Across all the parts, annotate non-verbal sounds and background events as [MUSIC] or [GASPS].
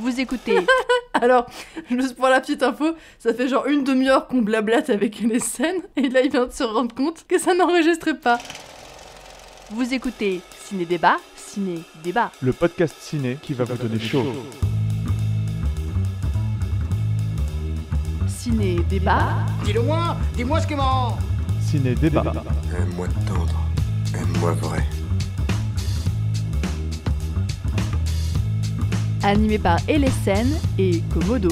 Vous écoutez. [LAUGHS] Alors, juste pour la petite info, ça fait genre une demi-heure qu'on blablate avec les scènes, et là il vient de se rendre compte que ça n'enregistrait pas. Vous écoutez Ciné Débat, Ciné Débat. Le podcast ciné qui va vous donner chaud. Ciné Débat. Dis-le-moi, dis-moi ce que m'en. Ciné Débat. Aime-moi tendre, aime-moi vrai. animé par LSN et Komodo.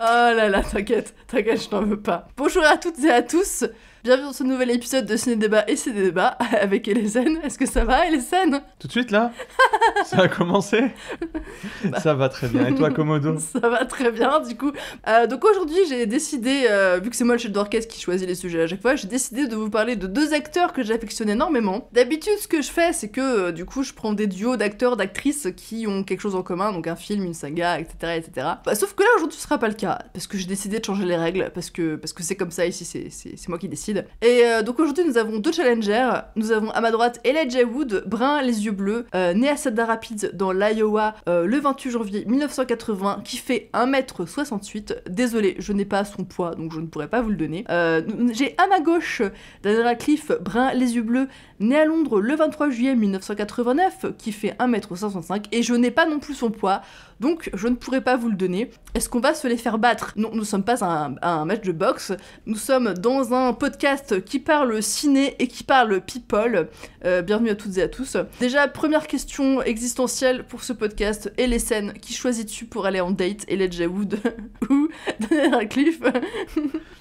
Oh là là, t'inquiète, t'inquiète, je t'en veux pas. Bonjour à toutes et à tous, Bienvenue dans ce nouvel épisode de Ciné Débat et Ciné Débat [LAUGHS] avec Elisen. Est-ce que ça va, Elisen Tout de suite là Ça a commencé [LAUGHS] bah. Ça va très bien. Et toi, Komodo Ça va très bien, du coup. Euh, donc aujourd'hui, j'ai décidé, euh, vu que c'est moi le chef d'orchestre qui choisit les sujets à chaque fois, j'ai décidé de vous parler de deux acteurs que j'affectionne énormément. D'habitude, ce que je fais, c'est que euh, du coup, je prends des duos d'acteurs, d'actrices qui ont quelque chose en commun, donc un film, une saga, etc. etc. Bah, sauf que là, aujourd'hui, ce sera pas le cas, parce que j'ai décidé de changer les règles, parce que c'est parce que comme ça ici, c'est moi qui décide. Et euh, donc aujourd'hui, nous avons deux challengers. Nous avons à ma droite Elijah Wood, brun, les yeux bleus, euh, né à Cedar Rapids dans l'Iowa euh, le 28 janvier 1980, qui fait 1m68. Désolé, je n'ai pas son poids, donc je ne pourrais pas vous le donner. J'ai à ma gauche Daniel Cliff, brun, les yeux bleus, né à Londres le 23 juillet 1989, qui fait 1m65, et je n'ai pas non plus son poids, donc je ne pourrais pas vous le donner. Est-ce qu'on va se les faire battre Non, nous ne sommes pas un, un match de boxe, nous sommes dans un podcast qui parle ciné et qui parle people. Euh, bienvenue à toutes et à tous. Déjà, première question existentielle pour ce podcast et les scènes. Qui choisis-tu pour aller en date Elijah Wood [LAUGHS] ou Daniel Radcliffe [LAUGHS]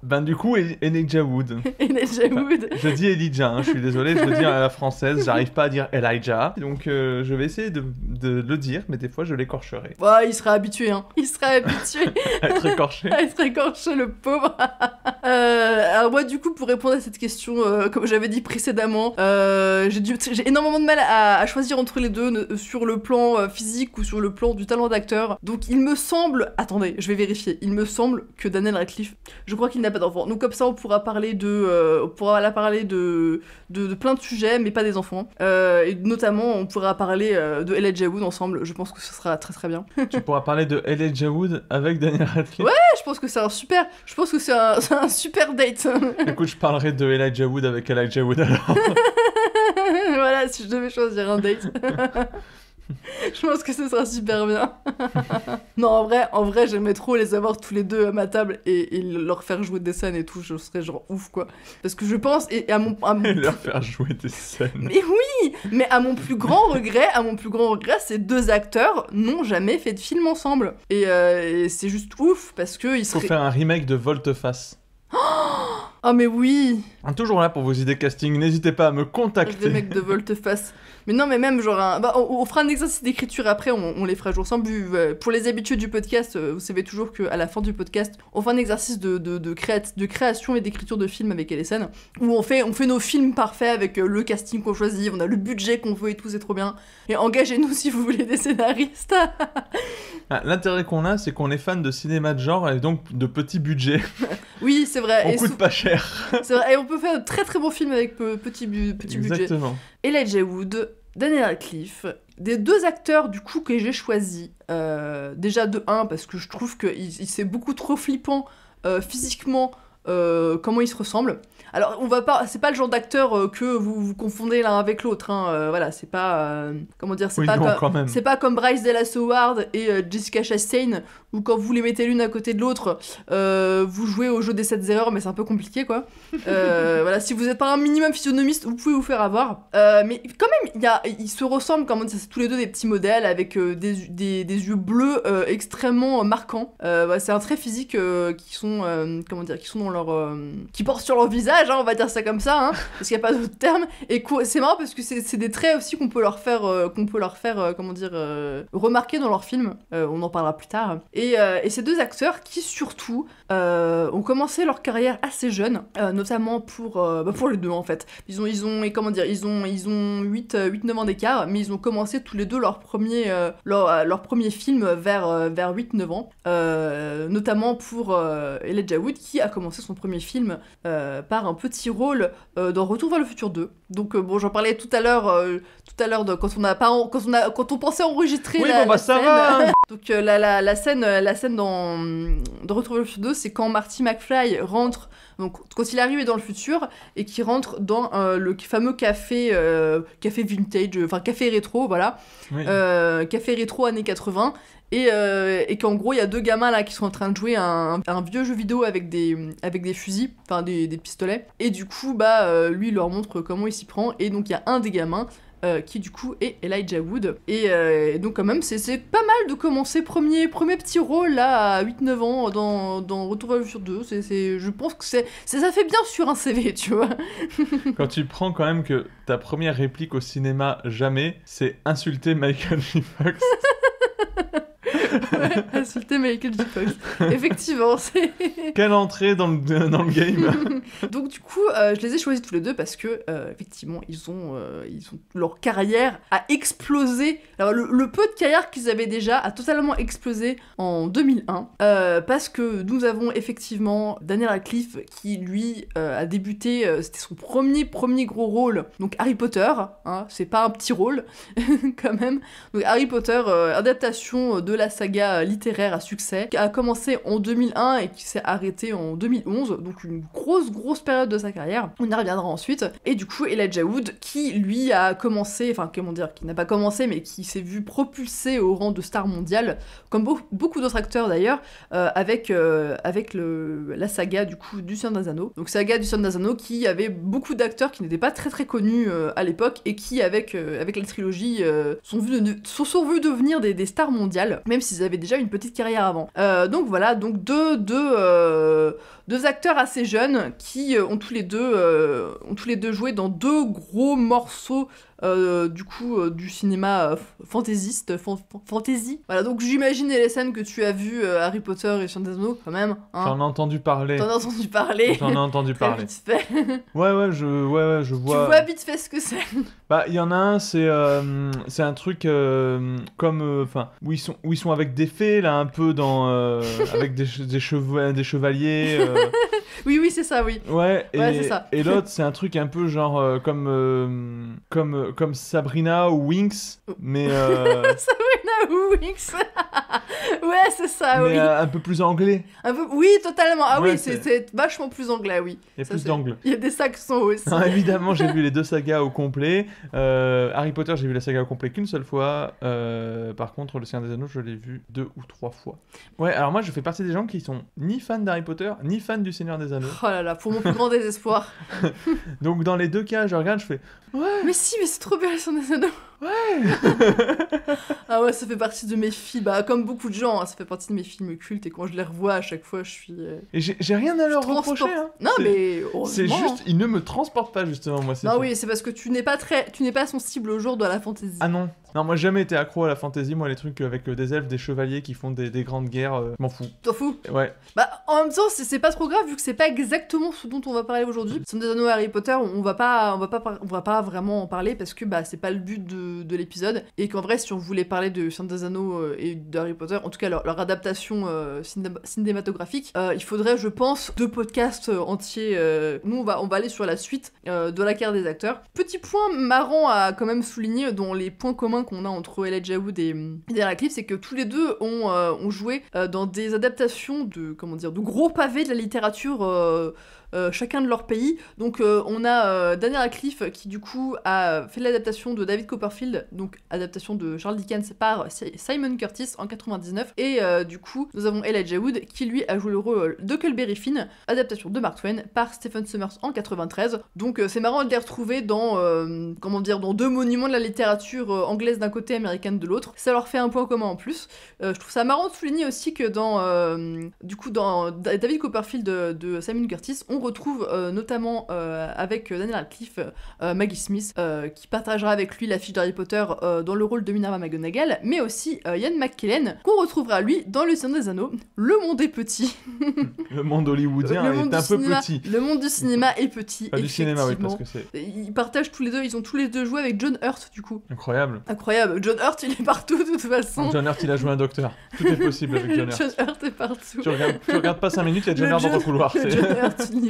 Ben du coup, Elijah Wood. [LAUGHS] Elijah Wood. je dis Elijah, hein, je suis désolé, je veux dire à la française, j'arrive pas à dire Elijah. Donc euh, je vais essayer de, le dire, mais des fois je l'écorcherai. Ouais, il sera habitué, hein. Il sera habitué. à être écorché. à être écorché, le pauvre. Euh, alors moi, du coup, pour répondre à cette question, euh, comme j'avais dit précédemment, euh, j'ai énormément de mal à, choisir entre les deux euh, sur le plan euh, physique ou sur le plan du talent d'acteur. Donc il me semble, attendez, je vais vérifier, il me semble que Daniel Radcliffe, je crois qu'il n'a pas d'enfant. Donc comme ça, on pourra parler de, on pourra la parler de, de, plein de sujets, mais pas des enfants. et notamment, on pourra parler de Elijah Wood ensemble. Je pense que ce sera très très bien. [LAUGHS] tu pourras parler de Elijah Wood avec Daniel Radcliffe. Ouais, je pense que c'est un super, je pense que c'est un, [LAUGHS] super date. je je parlerai de Elijah Wood avec Elijah Wood alors. [LAUGHS] voilà, si je devais choisir un date. [LAUGHS] je pense que ce sera super bien. [LAUGHS] non, en vrai, en vrai, j'aimais trop les avoir tous les deux à ma table et, leur faire jouer des scènes et tout. Je serais genre ouf, quoi. Parce que je pense, et, à mon. À mon... leur faire jouer des scènes. Mais oui Mais à mon plus grand regret, à mon plus grand regret, ces deux acteurs n'ont jamais fait de film ensemble. Et, euh, c'est juste ouf parce que ils seraient. Faut faire un remake de volte [GASPS] [GASPS] Oh ah mais oui hein, Toujours là pour vos idées casting, n'hésitez pas à me contacter. Les mecs de volte mais non, mais même genre, bah, on, fera un exercice d'écriture après, on, les fera jour sans but. Pour les habitudes du podcast, euh, vous savez toujours qu'à la fin du podcast, on fait un exercice de, de, création et d'écriture de films avec Ellison, où on fait, on fait nos films parfaits avec euh, le casting qu'on choisit, on a le budget qu'on veut et tout, c'est trop bien. Et engagez-nous si vous voulez des scénaristes. [LAUGHS] Ah, l'intérêt qu'on a, c'est qu'on est fan de cinéma de genre et donc de petits budgets. [LAUGHS] oui, c'est vrai. On coûte pas cher. c'est vrai, et on peut faire de très très bons films avec petit, petit budget. Exactement. Elijah Wood, Daniel Cliff, des deux acteurs du coup que j'ai choisi, euh, déjà de 1 parce que je trouve que c'est beaucoup trop flippant euh, physiquement euh, comment ils se ressemblent. Alors, on va pas, c'est pas le genre d'acteur euh, que vous, vous confondez l'un avec l'autre. Hein, euh, voilà, c'est pas, euh, comment dire, c'est pas, comme, c'est pas comme Bryce Dallas Howard et Jessica Chastain où quand vous les mettez l'une à côté de l'autre, vous jouez au jeu des 7 erreurs, mais c'est un peu compliqué, quoi. [LAUGHS] voilà, si vous êtes pas un minimum physionomiste, vous pouvez vous faire avoir. mais quand même, il ils se ressemblent, comment dire, c'est tous les deux des petits modèles avec des, yeux bleus extrêmement marquants. c'est un trait physique qui sont, comment dire, qui sont dans leur, qui portent sur leur visage on va dire ça comme ça, hein, parce qu'il n'y a pas d'autre terme. Et c'est marrant parce que c'est des traits aussi qu'on peut leur faire, euh, qu'on peut leur faire, euh, comment dire, euh, remarquer dans leur film. on en parlera plus tard. Et, ces deux acteurs qui surtout ont commencé leur carrière assez jeune, notamment pour, bah, pour les deux en fait. Ils ont, ils ont, et comment dire, ils ont, ils ont 8, 8 9 ans d'écart, mais ils ont commencé tous les deux leur premier, leur, premier film vers, vers 8-9 ans, notamment pour Elijah Wood qui a commencé son premier film par un petit rôle euh, dans Retour vers le futur 2. Donc euh, bon, j'en parlais tout à l'heure, euh, tout à l'heure quand on a pas, quand on a, quand on pensait enregistrer oui, bon, bah, ça Va. [LAUGHS] Donc la, la, scène, la scène dans, Retour vers le futur 2, c'est quand Marty McFly rentre. Donc quand il arrive dans le futur et qu'il rentre dans le fameux café, café vintage, enfin café rétro, voilà, café rétro années 80 euh, et, qu'en gros il y a deux gamins là qui sont en train de jouer un, un vieux jeu vidéo avec des, avec des fusils, enfin des, pistolets, et du coup bah euh, lui il leur montre comment il s'y prend, et donc il y a un des gamins euh, qui du coup est Elijah Wood. Et, donc quand même c'est pas mal de commencer premier, premier petit rôle là à 8-9 ans dans, dans Retour à sur 2. c'est je pense que c'est ça fait bien sur un CV, tu vois. [LAUGHS] quand tu prends quand même que ta première réplique au cinéma jamais, c'est insulter Michael J. Fox. [LAUGHS] ouais, [LAUGHS] Michael J. Fox. [LAUGHS] Effectivement, c'est. Quelle entrée dans le, dans le game [LAUGHS] Donc, du coup, euh, je les ai choisis tous les deux parce que, euh, effectivement, ils ont, euh, ils ont, leur carrière a explosé. Alors, le, peu de carrière qu'ils avaient déjà a totalement explosé en 2001. parce que nous avons effectivement Daniel Radcliffe qui, lui, a débuté, c'était son premier, premier gros rôle. Donc, Harry Potter, hein, c'est pas un petit rôle, quand même. Donc, Harry Potter, adaptation de la saga euh, littéraire à succès, qui a commencé en 2001 et qui s'est arrêté en 2011, donc une grosse grosse période de sa carrière. On y reviendra ensuite. Et du coup, Elijah Wood, qui lui a commencé, enfin comment dire, qui n'a pas commencé, mais qui s'est vu propulsé au rang de star mondiale, comme beaucoup d'autres acteurs d'ailleurs, euh, avec, euh, avec le, la saga du coup du Seigneur des Donc saga du Seigneur des qui avait beaucoup d'acteurs qui n'étaient pas très très connus à l'époque et qui avec, avec la trilogie sont, vus sont, vus devenir des, des stars mondiales même s'ils avaient déjà une petite carrière avant. Euh, donc voilà, donc deux, deux, euh, deux acteurs assez jeunes qui euh, ont tous les deux, euh, ont tous les deux joué dans deux gros morceaux euh, du coup du cinéma fantaisiste, fantasy. Voilà, donc j'imagine les scènes que tu as vues, Harry Potter et Chantazno quand même. Hein. J'en ai entendu parler. T'en as entendu parler. J'en ai entendu [LAUGHS] parler. [LAUGHS] ouais ouais, je ouais, ouais, je vois. Tu vois vite fait ce que c'est. [LAUGHS] Bah, il y en a un, c'est c'est un truc comme enfin où ils sont où ils sont avec des fées là un peu dans avec des, des chevaliers [LAUGHS] oui, oui, c'est ça, oui. Ouais, et, ça. et l'autre, c'est un truc un peu genre euh, comme, euh, comme, euh, comme Sabrina ou Winx, mais. [LAUGHS] [LAUGHS] Wix. [LAUGHS] ouais, c'est ça, oui. Euh, un peu plus anglais. Un peu... Oui, totalement. Ah oui, c'est- vachement plus anglais, oui. Il y a plus Il y a des saxons aussi. Ah, évidemment, j'ai [LAUGHS] vu les deux sagas au complet. Euh, Harry Potter, j'ai vu la saga au complet qu'une seule fois. Euh, par contre, Le Seigneur des Anneaux, je l'ai vu deux ou trois fois. Ouais, alors moi, je fais partie des gens qui sont ni fans d'Harry Potter, ni fans du Seigneur des Anneaux. Oh là là, pour mon plus grand désespoir. Donc, dans les deux cas, je regarde, je fais. Mais si, mais c'est trop bien le Seigneur des Anneaux. Ouais. ah ouais, ça fait partie de mes films, bah, comme beaucoup de gens, hein, ça fait partie de mes films cultes et quand je les revois à chaque fois, je suis. Euh, et j'ai rien à leur reprocher. Hein. Non, mais c'est juste, ils ne me transportent pas justement moi. Non, oui, c'est parce que tu n'es pas très, tu n'es pas sensible au jour de la fantaisie. Ah non, non, moi, jamais été accro à la fantasy. Moi, les trucs avec euh, des elfes, des chevaliers qui font des, grandes guerres, euh, je m'en fous. T'en fous Ouais. Bah, en même temps, c'est pas trop grave vu que c'est pas exactement ce dont on va parler aujourd'hui. Sans des anneaux Harry Potter, on va pas, on va pas, on va pas vraiment en parler parce que bah, c'est pas le but de, de l'épisode. Et qu'en vrai, si on voulait parler de Saint des Anneaux euh, et d'Harry Potter, en tout cas leur, leur adaptation cinématographique, il faudrait, je pense, deux podcasts entiers. nous, on va, on va aller sur la suite de la carrière des acteurs. Petit point marrant à quand même souligner Dont les points communs qu'on a entre el Wood et, et c'est que tous les deux ont, euh, joué euh, dans des adaptations de, comment dire, de gros pavés de la littérature euh, euh, chacun de leur pays. Donc euh, on a euh, Daniel Radcliffe qui du coup a fait l'adaptation de David Copperfield, donc adaptation de Charles Dickens par Simon Curtis en 99. Et du coup nous avons Elijah Wood qui lui a joué le rôle de Culberry Finn, adaptation de Mark Twain par Stephen Summers en 93. Donc c'est marrant de les retrouver dans comment dire dans deux monuments de la littérature anglaise d'un côté, américaine de l'autre. Ça leur fait un point commun en plus. je trouve ça marrant de souligner aussi que dans du coup dans David Copperfield de, Simon Curtis on on retrouve euh, notamment euh, avec euh, Daniel Radcliffe Maggie Smith qui partagera avec lui la fiche d'Harry Potter dans le rôle de Minerva McGonagall, mais aussi Ian McKellen qu'on retrouvera lui dans Le Seigneur des Anneaux. Le monde est petit. [LAUGHS] le monde hollywoodien est un peu petit. Le monde du cinéma est petit. Pas du cinéma, oui, parce que c'est. Ils partagent tous les deux, ils ont tous les deux joué avec John Hurt du coup. Incroyable. Incroyable. John Hurt, il est partout de toute façon. John Hurt, il a joué un docteur. Tout est possible avec John [LAUGHS] Hurt. John Hurt est partout. Tu regardes, pas 5 minutes, il y a John Hurt dans le couloir. John Hurt, il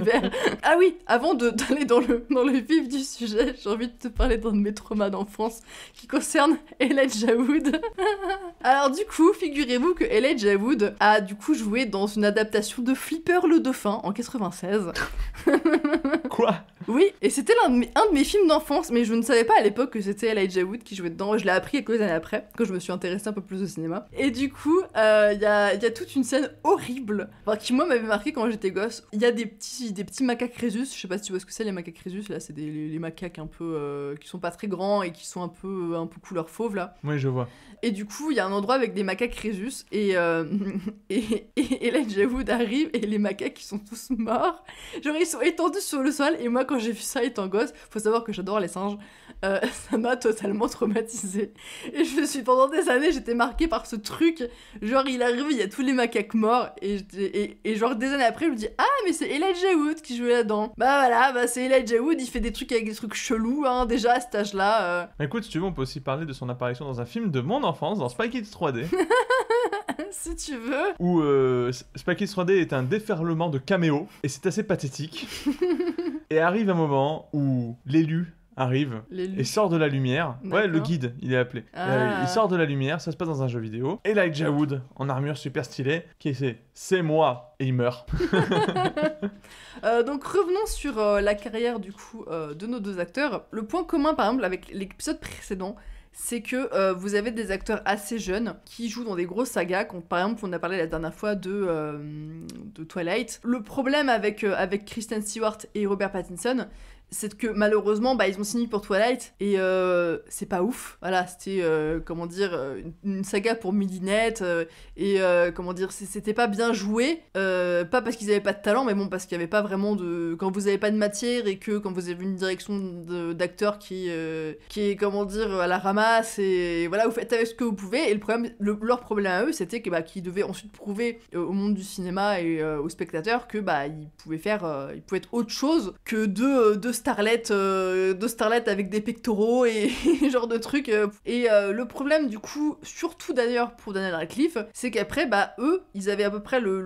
ah oui, avant d'aller dans le, dans le vif du sujet, j'ai envie de te parler d'un de mes traumas d'enfance qui concerne Elijah Jawood. [LAUGHS] Alors du coup, figurez-vous que Elijah Jawood a du coup joué dans une adaptation de Flipper le Dauphin en 96. [LAUGHS] Quoi Oui, et c'était l'un de, mes films d'enfance, mais je ne savais pas à l'époque que c'était Elijah Jawood qui jouait dedans. Je l'ai appris quelques années après, quand je me suis intéressée un peu plus au cinéma. Et du coup, euh, il y, a, toute une scène horrible, qui moi m'avait marqué quand j'étais gosse. Il y a des petits des petits macaques Rhesus Je sais pas si tu vois ce que c'est, les macaques Rhesus Là, c'est des les, macaques un peu. Euh, qui sont pas très grands et qui sont un peu, euh, un peu couleur fauve, là. Oui, je vois. Et du coup, il y a un endroit avec des macaques Rhesus Et, euh, [LAUGHS] et, et, là, arrive et les macaques, qui sont tous morts. Genre, ils sont étendus sur le sol. Et moi, quand j'ai vu ça étant gosse, faut savoir que j'adore les singes. [LAUGHS] ça m'a totalement traumatisé Et je me suis, pendant des années, j'étais marquée par ce truc. Genre, il arrive, il y a tous les macaques morts. Et, et, genre, des années après, je me dis, ah, mais c'est Elijah Wood qui jouait là-dedans. Bah voilà, bah c'est Elijah Wood, il fait des trucs avec des trucs chelous, hein, déjà à cet âge-là. Euh. Écoute, si tu veux, on peut aussi parler de son apparition dans un film de mon enfance, dans Spike 3D. [LAUGHS] si tu veux. Où euh, Spike 3D est un déferlement de caméos, et c'est assez pathétique. [LAUGHS] et arrive un moment où l'élu arrive et sort de la lumière. Ouais, le guide, il est appelé. Il ah. sort de la lumière, ça se passe dans un jeu vidéo. Et Elijah Wood, en armure super stylée, qui essaie C'est moi Et il meurt. [LAUGHS] Euh, donc revenons sur euh, la carrière du coup euh, de nos deux acteurs. Le point commun, par exemple, avec l'épisode précédent, c'est que vous avez des acteurs assez jeunes qui jouent dans des grosses sagas, par exemple on a parlé la dernière fois de, Twilight. Le problème avec, avec Kristen Stewart et Robert Pattinson, c'est que malheureusement, bah, ils ont signé pour Twilight et euh, c'est pas ouf. Voilà, c'était, euh, comment dire, euh, une, saga pour Midinette et comment dire, c'était pas bien joué. pas parce qu'ils avaient pas de talent, mais bon, parce qu'il y avait pas vraiment de. Quand vous avez pas de matière et que quand vous avez une direction d'acteur qui, qui est, comment dire, à la ramasse et voilà, vous faites avec ce que vous pouvez. Et le problème, le, leur problème à eux, c'était que, bah, qu'ils devaient ensuite prouver au monde du cinéma et aux spectateurs que bah, ils pouvaient faire, ils pouvaient être autre chose que de Starlette, euh, de Starlette avec des pectoraux et [LAUGHS] genre de trucs. Euh. Et euh, le problème du coup, surtout d'ailleurs pour Daniel Radcliffe, c'est qu'après, bah eux, ils avaient à peu près le,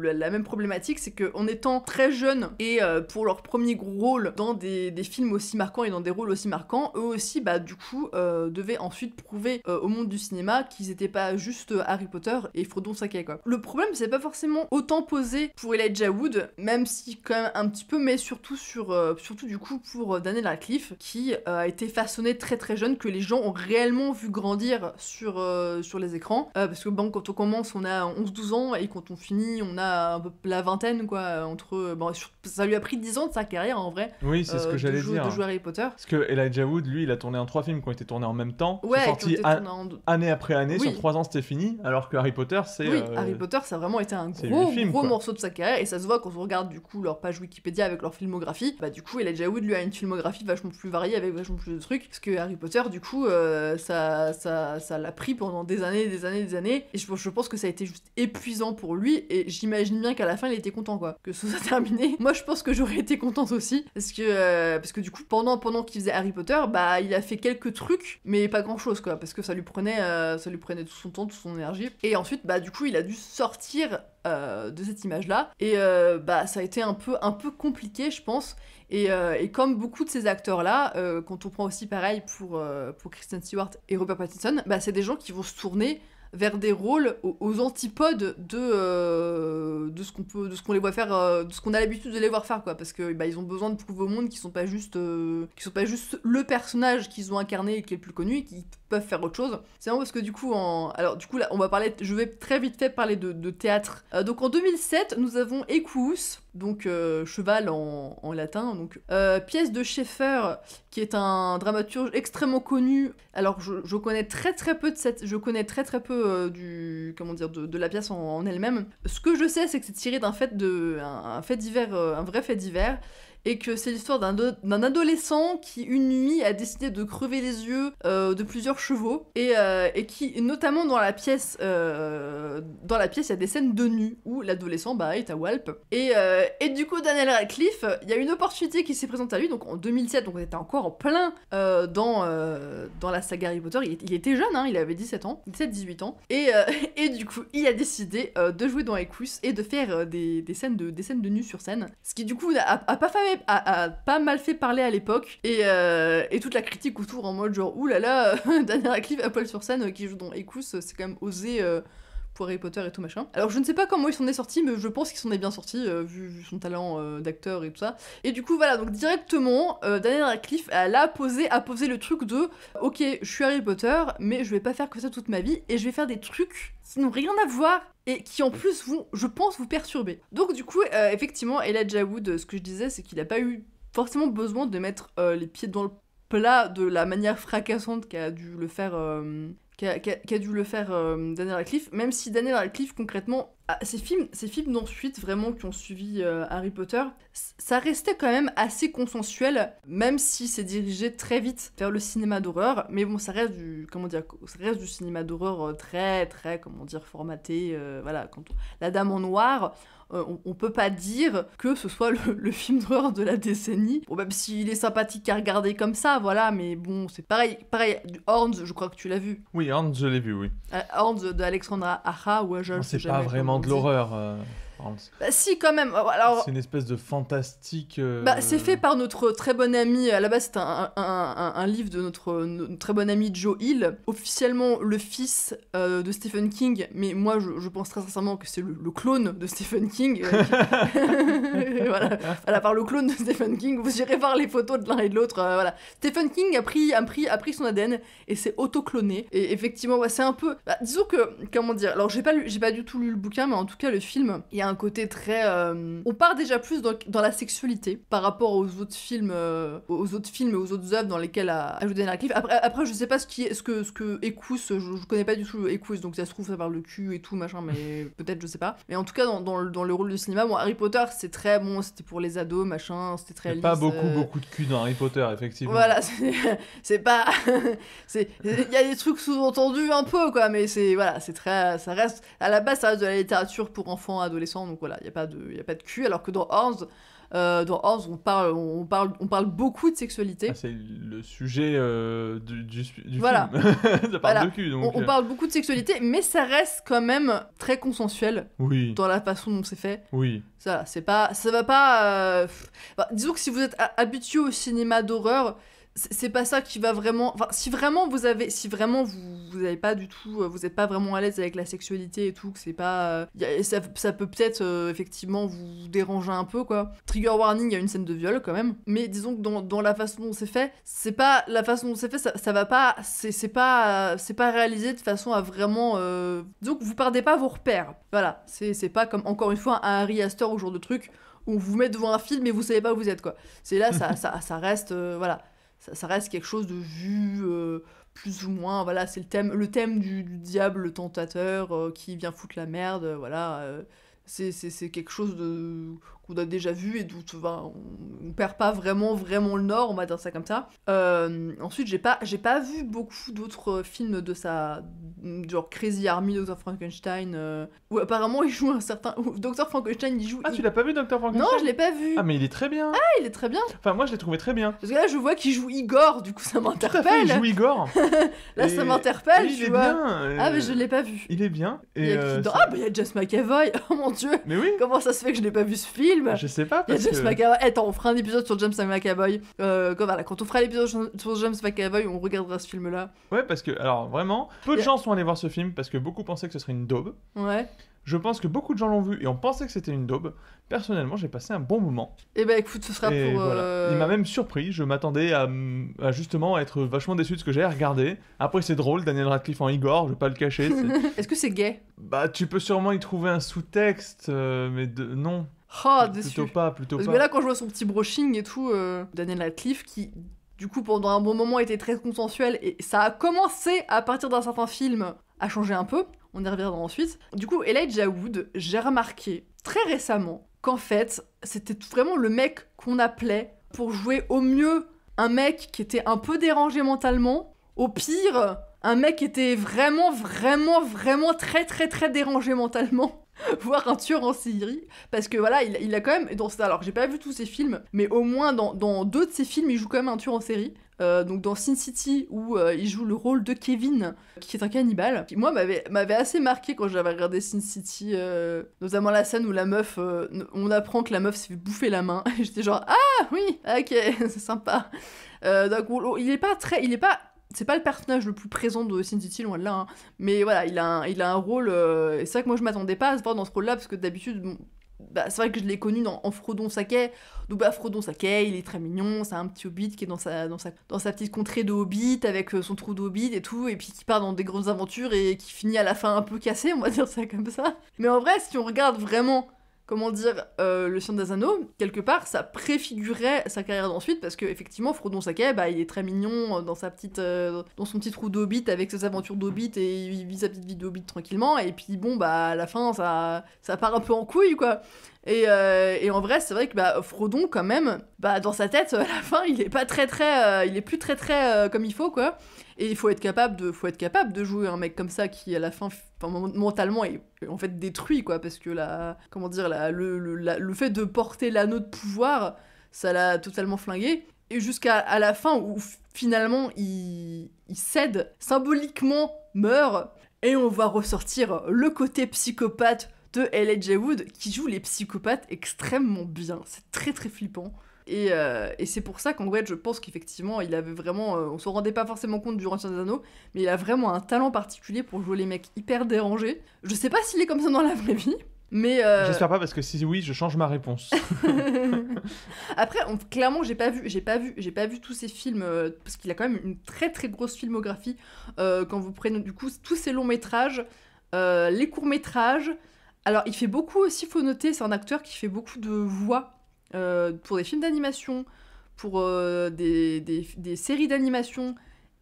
la même problématique, c'est qu'en étant très jeunes et pour leur premier gros rôle dans des, films aussi marquants et dans des rôles aussi marquants, eux aussi, bah du coup, devaient ensuite prouver au monde du cinéma qu'ils n'étaient pas juste Harry Potter et Frodon Sakai Le problème, c'est pas forcément autant posé pour Elijah Wood, même si quand même un petit peu, mais surtout sur surtout du coup pour euh, Daniel Radcliffe, qui euh, a été façonné très très jeune, que les gens ont réellement vu grandir sur, euh, sur les écrans. parce que quand on commence, on a 11-12 ans, et quand on finit, on a un peu la vingtaine, quoi, entre... Bon, ça lui a pris 10 ans de sa carrière, en vrai. Oui, c'est ce que j'allais dire. De jouer Harry Potter. Parce que Elijah Wood, lui, il a tourné en trois films qui ont été tournés en même temps. Ouais, sorti année après année, sur trois ans, c'était fini, alors que Harry Potter, c'est... Oui, Harry Potter, ça a vraiment été un gros, gros morceau de sa carrière, et ça se voit quand on regarde, du coup, leur page Wikipédia avec leur filmographie. Bah, du coup, Elijah lui a une filmographie vachement plus variée avec vachement plus de trucs parce que Harry Potter du coup euh, ça ça l'a pris pendant des années des années des années et je, je pense que ça a été juste épuisant pour lui et j'imagine bien qu'à la fin il était content quoi que ça soit [LAUGHS] terminé moi je pense que j'aurais été contente aussi parce que euh, parce que du coup pendant pendant qu'il faisait Harry Potter bah il a fait quelques trucs mais pas grand chose quoi parce que ça lui prenait euh, ça lui prenait tout son temps toute son énergie et ensuite bah du coup il a dû sortir de cette image là et bah ça a été un peu un peu compliqué je pense euh, et, comme beaucoup de ces acteurs-là, euh, quand on prend aussi pareil pour, euh, pour Kristen Stewart et Robert Pattinson, bah, c'est des gens qui vont se tourner vers des rôles aux, antipodes de, de ce qu'on peut de ce qu'on les voit faire de ce qu'on a l'habitude de les voir faire quoi parce que bah, ils ont besoin de prouver au monde qu'ils sont pas juste qu'ils sont pas juste le personnage qu'ils ont incarné et qui est le plus connu qui peuvent faire autre chose. C'est marrant parce que du coup, en... alors du coup là, on va parler, je vais très vite fait parler de, théâtre. Euh, donc en 2007, nous avons Equus, donc euh, cheval en, latin, donc euh, pièce de Schaeffer, qui est un dramaturge extrêmement connu. Alors je, connais très très peu de cette, je connais très très peu du, comment dire, de, la pièce en, elle-même. Ce que je sais, c'est que c'est tiré d'un fait de, fait divers, un vrai fait divers et que c'est l'histoire d'un adolescent qui une nuit a décidé de crever les yeux euh, de plusieurs chevaux euh, et, qui notamment dans la pièce euh, dans la pièce il y a des scènes de nu où l'adolescent bah, est à Walp et, et du coup Daniel Radcliffe il y a une opportunité qui s'est présentée à lui donc en 2007 donc on était encore en plein dans, dans la saga Harry Potter il, était jeune hein, il avait 17 ans 17-18 ans et, [LAUGHS] et du coup il a décidé de jouer dans Equus et de faire des, des, scènes de, des scènes de nu sur scène ce qui du coup a, pas fait a, pas mal fait parler à l'époque, et, euh, et, toute la critique autour en mode genre, oulala, là [LAUGHS] là, Daniel Radcliffe, Apple sur scène euh, qui joue dans Ecous, c'est quand même osé. Euh, Harry Potter et tout machin. Alors je ne sais pas comment ils s'en est sortis, mais je pense qu'ils s'en est bien sortis, euh, vu, son talent euh, d'acteur et tout ça. Et du coup, voilà, donc directement, euh, Daniel Radcliffe, elle a posé, le truc de Ok, je suis Harry Potter, mais je vais pas faire que ça toute ma vie, et je vais faire des trucs qui n'ont rien à voir et qui en plus vont, je pense, vous perturber. Donc du coup, effectivement, Elijah Wood, ce que je disais, c'est qu'il n'a pas eu forcément besoin de mettre les pieds dans le plat de la manière fracassante qu'a dû le faire qui a, dû le faire euh, Daniel Radcliffe, même si Daniel Radcliffe, concrètement, ah, ces films, ces films d'ensuite vraiment qui ont suivi euh, Harry Potter, ça restait quand même assez consensuel, même si c'est dirigé très vite vers le cinéma d'horreur. Mais bon, ça reste du, comment dire, ça reste du cinéma d'horreur euh, très, très, comment dire, formaté. voilà, quand la Dame en Noir, euh, on, peut pas dire que ce soit le, film d'horreur de la décennie. Bon, même s'il est sympathique à regarder comme ça, voilà, mais bon, c'est pareil. Pareil, Horns, je crois que tu l'as vu. Oui, Horns, je l'ai vu, oui. Euh, Horns de Alexandra Aja, ou Aja, C'est pas vraiment de l'horreur. Euh. Bah si, quand même. Oh, c'est une espèce de fantastique. Euh, bah, c'est fait par notre très bon ami. À la base, c'est un, un, un, livre de notre, très bon ami Joe Hill, officiellement le fils euh, de Stephen King, mais moi, je, pense très sincèrement que c'est le, clone de Stephen King. [LAUGHS] [LAUGHS] voilà. voilà. par le clone de Stephen King, vous irez voir les photos de l'un et de l'autre. Euh, voilà. Stephen King a pris, a pris, a pris son ADN et s'est autocloné. Et effectivement, c'est un peu. Bah, disons que, comment dire. Alors, j'ai pas, lu, pas du tout lu le bouquin, mais en tout cas, le film, il y a un côté très. Euh, on part déjà plus dans, la sexualité par rapport aux autres films, euh, aux autres films aux autres œuvres dans lesquelles a, ajouté joué Daniel Après, après, je sais pas ce qui, est, ce que, ce que je, connais pas du tout écouse donc ça se trouve ça parle le cul et tout machin, mais [LAUGHS] peut-être je sais pas. Mais en tout cas dans, le rôle du cinéma, Harry Potter c'est très bon, c'était pour les ados machin, c'était très. pas beaucoup euh, beaucoup de cul dans Harry Potter effectivement. Voilà, [LAUGHS] c'est pas, [LAUGHS] c'est, il y a des trucs sous-entendus un peu quoi, mais c'est voilà, c'est très, ça reste à la base ça reste de la littérature pour enfants adolescents donc voilà, il n'y a, pas de, a pas de cul, alors que dans Horns, euh, on parle, on, parle, on parle beaucoup de sexualité. Ah, c'est le sujet du, film. on, parle beaucoup de sexualité, mais ça reste quand même très consensuel oui. dans la façon dont c'est fait. Oui. Ça, c'est pas, ça va pas. Euh, bah, disons que si vous êtes habitué au cinéma d'horreur, c'est pas ça qui va vraiment enfin si vraiment vous avez si vraiment vous vous avez pas du tout euh, vous êtes pas vraiment à l'aise avec la sexualité et tout que c'est pas euh, ça, peut peut-être euh, effectivement vous déranger un peu quoi trigger warning il y a une scène de viol quand même mais disons que dans, dans la façon dont c'est fait c'est pas la façon dont c'est fait ça, ça, va pas c'est pas c'est pas réalisé de façon à vraiment Disons donc vous perdez pas vos repères voilà c'est pas comme encore une fois un Harry Astor ou genre de truc on vous met devant un film et vous savez pas où vous êtes quoi. C'est là ça, ça, ça reste voilà ça, reste quelque chose de vu euh, plus ou moins. Voilà, c'est le thème, le thème du, diable tentateur euh, qui vient foutre la merde. Euh, voilà, c'est quelque chose de on a déjà vu et d'où on, on, perd pas vraiment vraiment le nord, on va dire ça comme ça. Euh, ensuite, j'ai pas j'ai pas vu beaucoup d'autres films de sa genre Crazy Army, Dr Frankenstein. Euh, où apparemment il joue un certain Dr Frankenstein, il joue. Ah, tu l'as pas vu Dr Frankenstein Non, je l'ai pas vu. Ah, mais il est très bien. Ah, il est très bien. Enfin, moi je l'ai trouvé très bien. Parce que là, je vois qu'il joue Igor, du coup ça m'interpelle. Il joue Igor. [LAUGHS] là, ça m'interpelle. vois. Ah, mais euh, je l'ai pas vu. Il est bien. Et ah, bah il y a Jess McAvoy. [LAUGHS] Oh mon dieu. Mais oui. Comment ça se fait que je n'ai pas vu ce film je sais pas. Parce il James McAvoy. Eh, attends, on fera un épisode sur James McAvoy. Euh, quand, voilà, quand on fera l'épisode sur James McAvoy, on regardera ce film-là. Ouais, parce que, alors vraiment, peu de gens sont allés voir ce film parce que beaucoup pensaient que ce serait une daube. Ouais. Je pense que beaucoup de gens l'ont vu et ont pensé que c'était une daube. Personnellement, j'ai passé un bon moment. Et eh ben écoute, ce sera pour. Euh, il m'a même surpris. Je m'attendais à, à, justement être vachement déçu de ce que j'avais regardé. Après, c'est drôle, Daniel Radcliffe en Igor, je vais pas le cacher. [LAUGHS] Est-ce que c'est gay Bah, tu peux sûrement y trouver un sous-texte, euh, mais de... non. Ah, déçu Plutôt pas, plutôt Parce pas. que là, quand je vois son petit brushing et tout, euh, Daniel Radcliffe qui, du coup, pendant un bon moment était très consensuel et ça a commencé à partir d'un certain film à changer un peu. On y reviendra ensuite. Du coup, Elijah Wood, j'ai remarqué très récemment qu'en fait, c'était vraiment le mec qu'on appelait pour jouer au mieux un mec qui était un peu dérangé mentalement, au pire, un mec qui était vraiment, vraiment, vraiment très, très, très dérangé mentalement. [LAUGHS] voir un tueur en série parce que voilà il, a quand même dans alors j'ai pas vu tous ses films mais au moins dans, dans deux de ses films il joue quand même un tueur en série euh, donc dans Sin City où euh, il joue le rôle de Kevin qui est un cannibale qui moi m'avait assez marqué quand j'avais regardé Sin City euh, notamment la scène où la meuf on apprend que la meuf s'est fait bouffer la main [LAUGHS] j'étais genre ah oui ok [LAUGHS] c'est sympa donc il est pas très il est pas c'est pas le personnage le plus présent de Sin City, loin de là, hein, mais voilà, il a un, il a un rôle, euh, et c'est vrai que moi je m'attendais pas à se voir dans ce rôle-là, parce que d'habitude, bah, c'est vrai que je l'ai connu dans, en Frodon Sakai, donc bah, Frodon il est très mignon, c'est un petit hobbit qui est dans sa, dans sa, dans sa petite contrée de hobbit, avec euh, son trou de hobbit et tout, et puis qui part dans des grandes aventures et qui finit à la fin un peu cassé, on va dire ça comme ça. Mais en vrai, si on regarde vraiment comment dire, euh, le Seigneur des Anneaux, quelque part, ça préfigurait sa carrière d'ensuite, parce qu'effectivement, Frodon Sake, bah, il est très mignon euh, dans sa petite, euh, dans son petit trou d'hobbit avec ses aventures d'hobbit et il vit sa petite vie d'hobbit tranquillement. Et puis bon, bah à la fin, ça, ça part un peu en couille, quoi. Euh, et, en vrai, c'est vrai que bah, Frodon, quand même, bah, dans sa tête, [LAUGHS] à la fin, il est pas très très, euh, il est plus très très euh, comme il faut quoi. Et il faut être capable de, faut être capable de jouer un mec comme ça qui à la fin, mentalement est, en fait détruit quoi, parce que la, comment dire, le, fait de porter l'anneau de pouvoir, ça l'a totalement flingué. Et jusqu'à la fin où finalement il, il cède, symboliquement meurt, et on va ressortir le côté psychopathe de L.A.J. Wood qui joue les psychopathes extrêmement bien. C'est très très flippant. Et, euh, c'est pour ça qu'en vrai, je pense qu'effectivement, il avait vraiment. Euh, on on se rendait pas forcément compte durant Ancien des mais il a vraiment un talent particulier pour jouer les mecs hyper dérangés. Je sais pas s'il est comme ça dans la vraie vie, mais. Euh, J'espère pas, parce que si oui, je change ma réponse. [LAUGHS] Après, clairement, j'ai pas vu, j'ai pas vu, j'ai pas vu tous ces films, parce qu'il a quand même une très très grosse filmographie. quand vous prenez du coup tous ces longs métrages, les courts métrages. Alors, il fait beaucoup aussi, faut noter, c'est un acteur qui fait beaucoup de voix euh, pour des films d'animation, pour euh, des, séries d'animation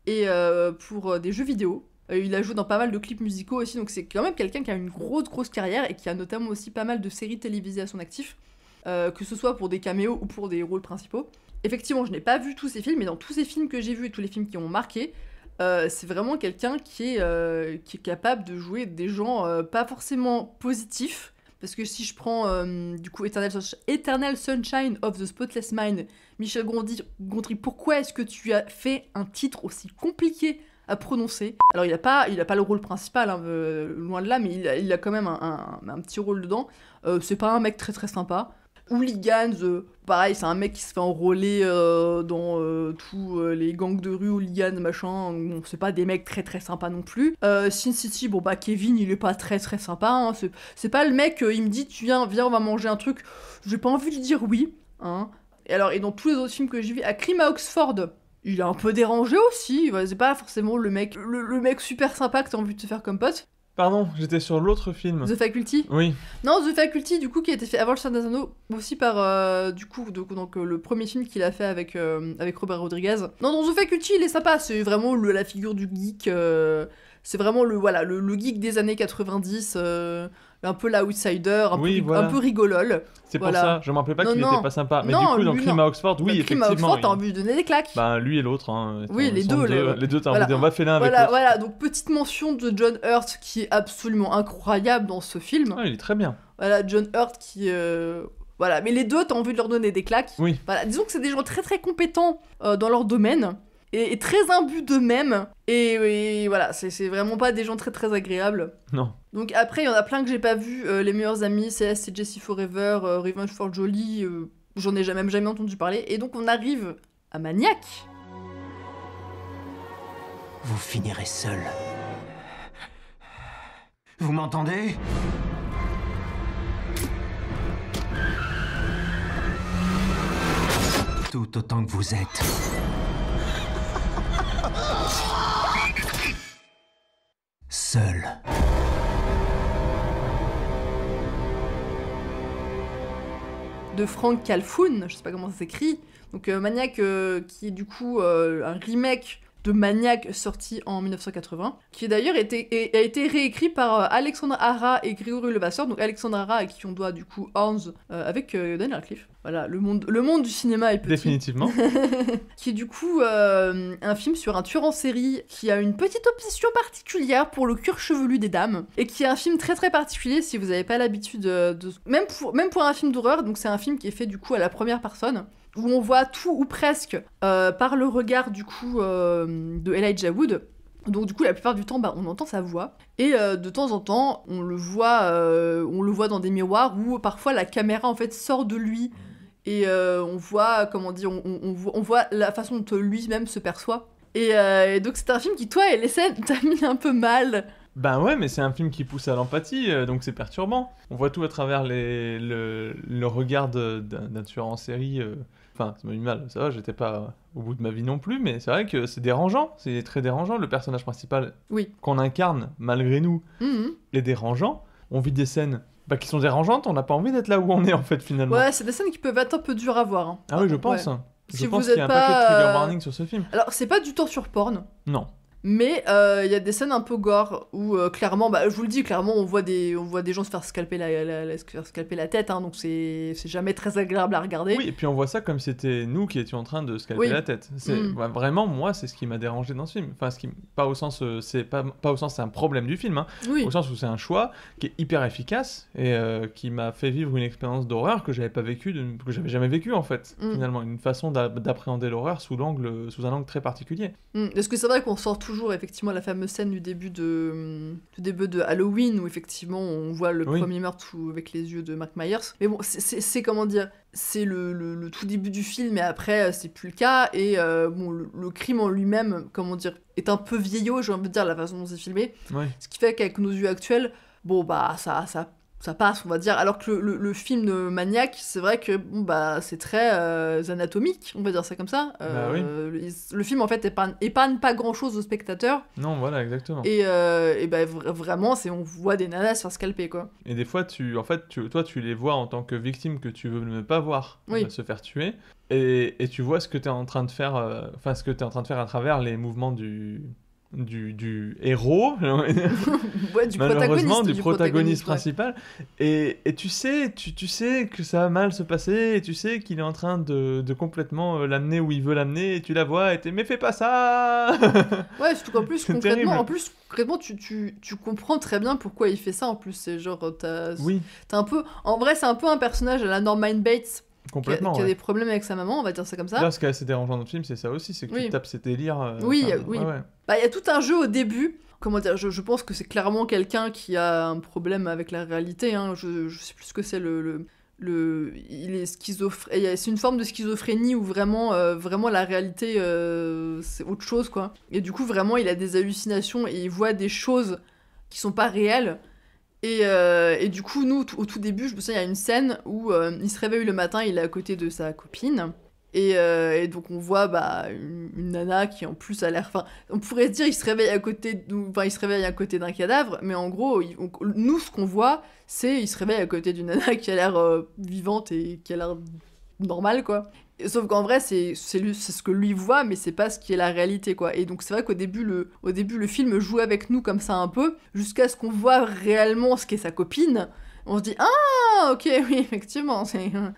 et euh, pour des jeux vidéo. il a joué dans pas mal de clips musicaux aussi, donc c'est quand même quelqu'un qui a une grosse, grosse carrière et qui a notamment aussi pas mal de séries télévisées à son actif, que ce soit pour des caméos ou pour des rôles principaux. Effectivement, je n'ai pas vu tous ces films, mais dans tous ces films que j'ai vus et tous les films qui ont marqué, euh, c'est vraiment quelqu'un qui, est, euh, qui capable de jouer des gens euh, pas forcément positifs. Parce que si je prends du coup Eternal, Sunshine of the Spotless Mind, Michel Gondry, pourquoi est-ce que tu as fait un titre aussi compliqué à prononcer Alors il n'a pas, pas le rôle principal, hein, loin de là, mais il a, quand même un, un petit rôle dedans. c'est pas un mec très très sympa. Hooligans, euh, pareil, c'est un mec qui se fait enrôler euh, dans euh, tous les gangs de rue, hooligans, machin. Bon, c'est pas des mecs très très sympas non plus. Sin City, bon bah Kevin, il est pas très très sympa. Hein, c'est pas le mec, il me dit, tu viens, viens, on va manger un truc. J'ai pas envie de dire oui. Hein. Et alors, et dans tous les autres films que j'ai vu, à Crime à Oxford, il est un peu dérangé aussi. C'est pas forcément le mec, le, le mec super sympa que t'as envie de te faire comme pote. Pardon, j'étais sur l'autre film. The Faculty Oui. Non, The Faculty, du coup, qui a été fait avant le Seigneur aussi par, euh, du coup, donc, euh, le premier film qu'il a fait avec, euh, avec Robert Rodriguez. Non, The Faculty, il est sympa, c'est vraiment la figure du geek. c'est vraiment le, voilà, le, geek des années 90 un peu l'outsider, un, peu, un peu rigolol. C'est pour ça, je me rappelais pas qu'il était pas sympa. Mais du coup, dans Crime à Oxford, oui, effectivement. Crime à Oxford, t'as envie de donner des claques. Bah, lui et l'autre. Hein, oui, les deux, les deux. t'as envie de dire, on va faire l'un avec l'autre. Voilà, donc petite mention de John Hurt qui est absolument incroyable dans ce film. Ah, il est très bien. Voilà, John Hurt qui. Euh, voilà, mais les deux, t'as envie de leur donner des claques. Oui. Disons que c'est des gens très très compétents euh, dans leur domaine et, très imbus d'eux-mêmes. Et, voilà, c'est vraiment pas des gens très très agréables. Non. Donc après, il y en a plein que j'ai pas vu. Euh, les meilleurs amis, CS, et Jesse Forever, euh, Revenge for Jolie. Euh, j'en ai même jamais entendu parler. Et donc on arrive à Maniac. Vous finirez seul. Vous m'entendez Tout autant que vous êtes. seul. De Frank Calfoun, je sais pas comment ça s'écrit, donc maniaque euh, Maniac, euh, qui est du coup euh, un remake de Maniac sorti en 1980, qui d'ailleurs a été réécrit par euh, Alexandre Hara et Grégory Levasseur, donc Alexandre Hara à qui on doit du coup Hans euh, avec euh, Daniel Voilà, le monde, le monde du cinéma est petit. Définitivement. [LAUGHS] qui est du coup un film sur un tueur en série qui a une petite obsession particulière pour le cuir chevelu des dames et qui est un film très très particulier si vous n'avez pas l'habitude de, Même pour, même pour un film d'horreur, donc c'est un film qui est fait du coup à la première personne où on voit tout ou presque euh, par le regard du coup euh, de Elijah Wood. Donc du coup la plupart du temps bah, on entend sa voix et euh, de temps en temps on le voit on le voit dans des miroirs où parfois la caméra en fait sort de lui et on voit comment dire on, on, voit, la façon dont lui-même se perçoit et, donc c'est un film qui toi et les scènes [LAUGHS] t'as mis un peu mal ben ouais, mais c'est un film qui pousse à l'empathie, donc c'est perturbant. On voit tout à travers les, le, regard d'un tueur en série Enfin, ça m'a eu mal, ça va, j'étais pas au bout de ma vie non plus, mais c'est vrai que c'est dérangeant, c'est très dérangeant. Le personnage principal qu'on incarne, malgré nous, Les mhm. est dérangeant. On vit des scènes bah, qui sont dérangeantes, on n'a pas envie d'être là où on est en fait finalement. Ouais, c'est des scènes qui peuvent être un peu dures à voir. Hein. Ah oui, je pense. Je si pense qu'il y a un paquet de trigger euh, warning sur ce film. Alors, c'est pas du torture porn. Non. Mais euh, il y a des scènes un peu gore où euh, clairement, bah, je vous le dis, clairement on voit des, on voit des gens se faire scalper la, se faire scalper la tête, hein, donc c'est jamais très agréable à regarder. Oui, et puis on voit ça comme c'était nous qui étions en train de scalper la tête. C'est mm. bah, vraiment moi, c'est ce qui m'a dérangé dans ce film. Enfin, ce qui, pas au sens, euh, c'est pas, pas au sens, c'est un problème du film, hein. au sens où c'est un choix qui est hyper efficace et qui m'a fait vivre une expérience d'horreur que j'avais pas vécu, que j'avais jamais vécu en fait. Mm. Finalement, une façon d'appréhender l'horreur sous l'angle, sous un angle très particulier. Mm. Est-ce que c'est vrai qu'on sort toujours effectivement la fameuse scène du début de, début de Halloween où effectivement on voit le premier meurtre avec les yeux de Mark Myers. Mais bon, c'est comment dire c'est le, tout début du film et après euh, c'est plus le cas et euh, bon le, crime en lui-même comment dire est un peu vieillot j'ai envie de dire la façon dont c'est filmé ce qui fait qu'avec nos yeux actuels bon bah ça ça ça passe, on va dire. Alors que le, le, film de Maniac, c'est vrai que bon, bah, c'est très euh, anatomique, on va dire ça comme ça. Bah euh, le, film, en fait, épargne, pas grand-chose au spectateur. Non, voilà, exactement. Et, euh, et bah, vraiment, c'est on voit des nanas se faire scalper, quoi. Et des fois, tu, en fait, toi, tu les vois en tant que victime que tu veux ne pas voir se faire tuer. Et, et, tu vois ce que tu es en train de faire, enfin, ce que tu es en train de faire à travers les mouvements du du, héros, [LAUGHS] du malheureusement, du, protagoniste, principal. Et, et, tu sais, tu, tu, sais que ça va mal se passer, et tu sais qu'il est en train de, de complètement euh, l'amener où il veut l'amener, et tu la vois, et tu mais fais pas ça [LAUGHS] Ouais, surtout qu'en plus, [LAUGHS] en plus, concrètement tu, tu, tu, comprends très bien pourquoi il fait ça, en plus, c'est genre, euh, un peu... En vrai, c'est un peu un personnage à la Norman Bates, Complètement. Qui a, des problèmes avec sa maman, on va dire ça comme ça. Là, ce qui est assez dérangeant dans le film, c'est ça aussi, c'est que tu tapes ses délires. Euh, oui, oui. Bah, il y a tout un jeu au début. Comment dire, je, pense que c'est clairement quelqu'un qui a un problème avec la réalité. Hein. Je, je sais plus ce que c'est le, le il est c'est une forme de schizophrénie où vraiment euh, vraiment la réalité euh, c'est autre chose quoi et du coup vraiment il a des hallucinations et il voit des choses qui sont pas réelles euh, et, du coup, nous, au tout début, je me souviens, il y a une scène où euh, il se réveille le matin, il est à côté de sa copine. Et, euh, donc on voit bah, une, nana qui en plus a l'air... Enfin, on pourrait se dire il se réveille à côté, il se réveille à côté d'un cadavre, mais en gros, nous ce qu'on voit, c'est il se réveille à côté d'une [LAUGHS] nana qui a l'air vivante et qui a l'air normale quoi. Sauf qu'en vrai, c'est ce que lui voit, mais c'est pas ce qui est la réalité, quoi. Et donc, c'est vrai qu'au début le, au début, le film joue avec nous comme ça un peu, jusqu'à ce qu'on voit réellement ce qu'est sa copine. On se dit, ah, ok, [LAUGHS] oui, effectivement.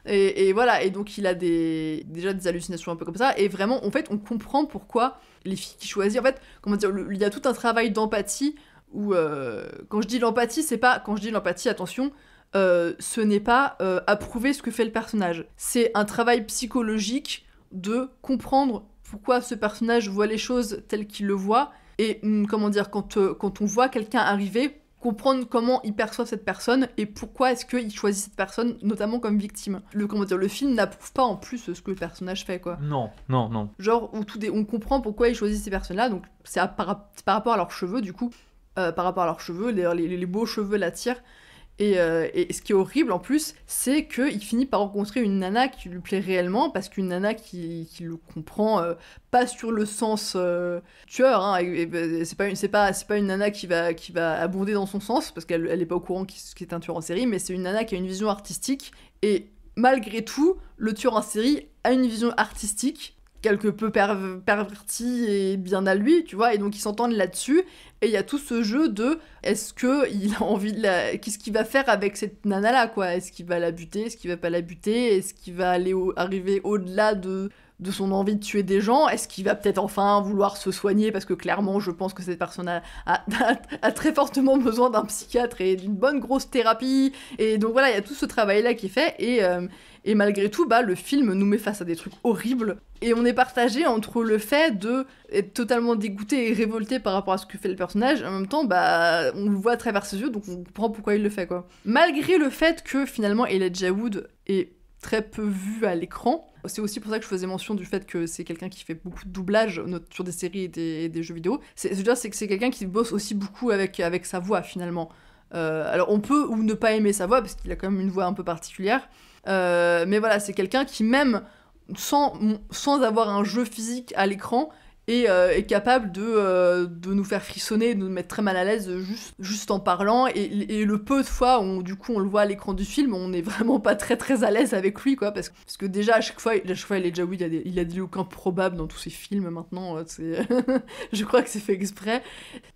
Et, et, voilà, et donc il a des, déjà des hallucinations un peu comme ça. Et vraiment, en fait, on comprend pourquoi les filles qui choisissent. En fait, comment dire, il y a tout un travail d'empathie où, euh, quand je dis l'empathie, c'est pas. Quand je dis l'empathie, attention, euh, ce n'est pas euh, approuver ce que fait le personnage. C'est un travail psychologique de comprendre pourquoi ce personnage voit les choses telles qu'il le voit. Et mm, comment dire, euh, quand, on voit quelqu'un arriver, comprendre comment il perçoit cette personne et pourquoi est-ce qu'il choisit cette personne, notamment comme victime. Le, comment dire, le film n'approuve pas en plus ce que le personnage fait, quoi. Non, non, non. Genre, où tout on comprend pourquoi il choisit ces personnes-là, donc c'est par, rapport à leurs cheveux, du coup. par rapport à leurs cheveux, les, beaux cheveux l'attirent. Euh, et, ce qui est horrible en plus, c'est qu'il finit par rencontrer une nana qui lui plaît réellement, parce qu'une nana qui, le comprend euh, pas sur le sens euh, tueur. Hein, et, c'est pas, une nana qui va, qui va abonder dans son sens, parce qu'elle n'est pas au courant qu'il est un tueur en série, mais c'est une nana qui a une vision artistique. Et malgré tout, le tueur en série a une vision artistique quelque peu perverti et bien à lui, tu vois, et donc ils s'entendent là-dessus, et il y a tout ce jeu de est-ce que il a envie de la. Qu'est-ce qu'il va faire avec cette nana là, quoi Est-ce qu'il va la buter Est-ce qu'il va pas la buter Est-ce qu'il va aller arriver au-delà de de son envie de tuer des gens Est-ce qu'il va peut-être enfin vouloir se soigner Parce que clairement, je pense que cette personne a, [LAUGHS] très fortement besoin d'un psychiatre et d'une bonne grosse thérapie. Et donc voilà, il y a tout ce travail-là qui est fait. Euh, et, malgré tout, bah, le film nous met face à des trucs horribles. Et on est partagé entre le fait de être totalement dégoûté et révolté par rapport à ce que fait le personnage, en même temps, bah, on le voit à travers ses yeux, donc on comprend pourquoi il le fait, quoi. Malgré le fait que finalement, Elijah Wood est très peu vu à l'écran, c'est aussi pour ça que je faisais mention du fait que c'est quelqu'un qui fait beaucoup de doublage sur des séries et des, jeux vidéo. C'est que c'est quelqu'un qui bosse aussi beaucoup avec, avec sa voix finalement. Euh, alors on peut ou ne pas aimer sa voix parce qu'il a quand même une voix un peu particulière. Euh, mais voilà, c'est quelqu'un qui même sans, sans avoir un jeu physique à l'écran, et euh, est capable de, euh, de, nous faire frissonner, de nous mettre très mal à l'aise juste, juste en parlant. Et, et, le peu de fois où du coup on le voit à l'écran du film, on n'est vraiment pas très très à l'aise avec lui, quoi, parce, parce que déjà à chaque fois, à chaque fois il est déjà oui, il a dit aucun probable dans tous ses films maintenant. Euh, [LAUGHS] je crois que c'est fait exprès.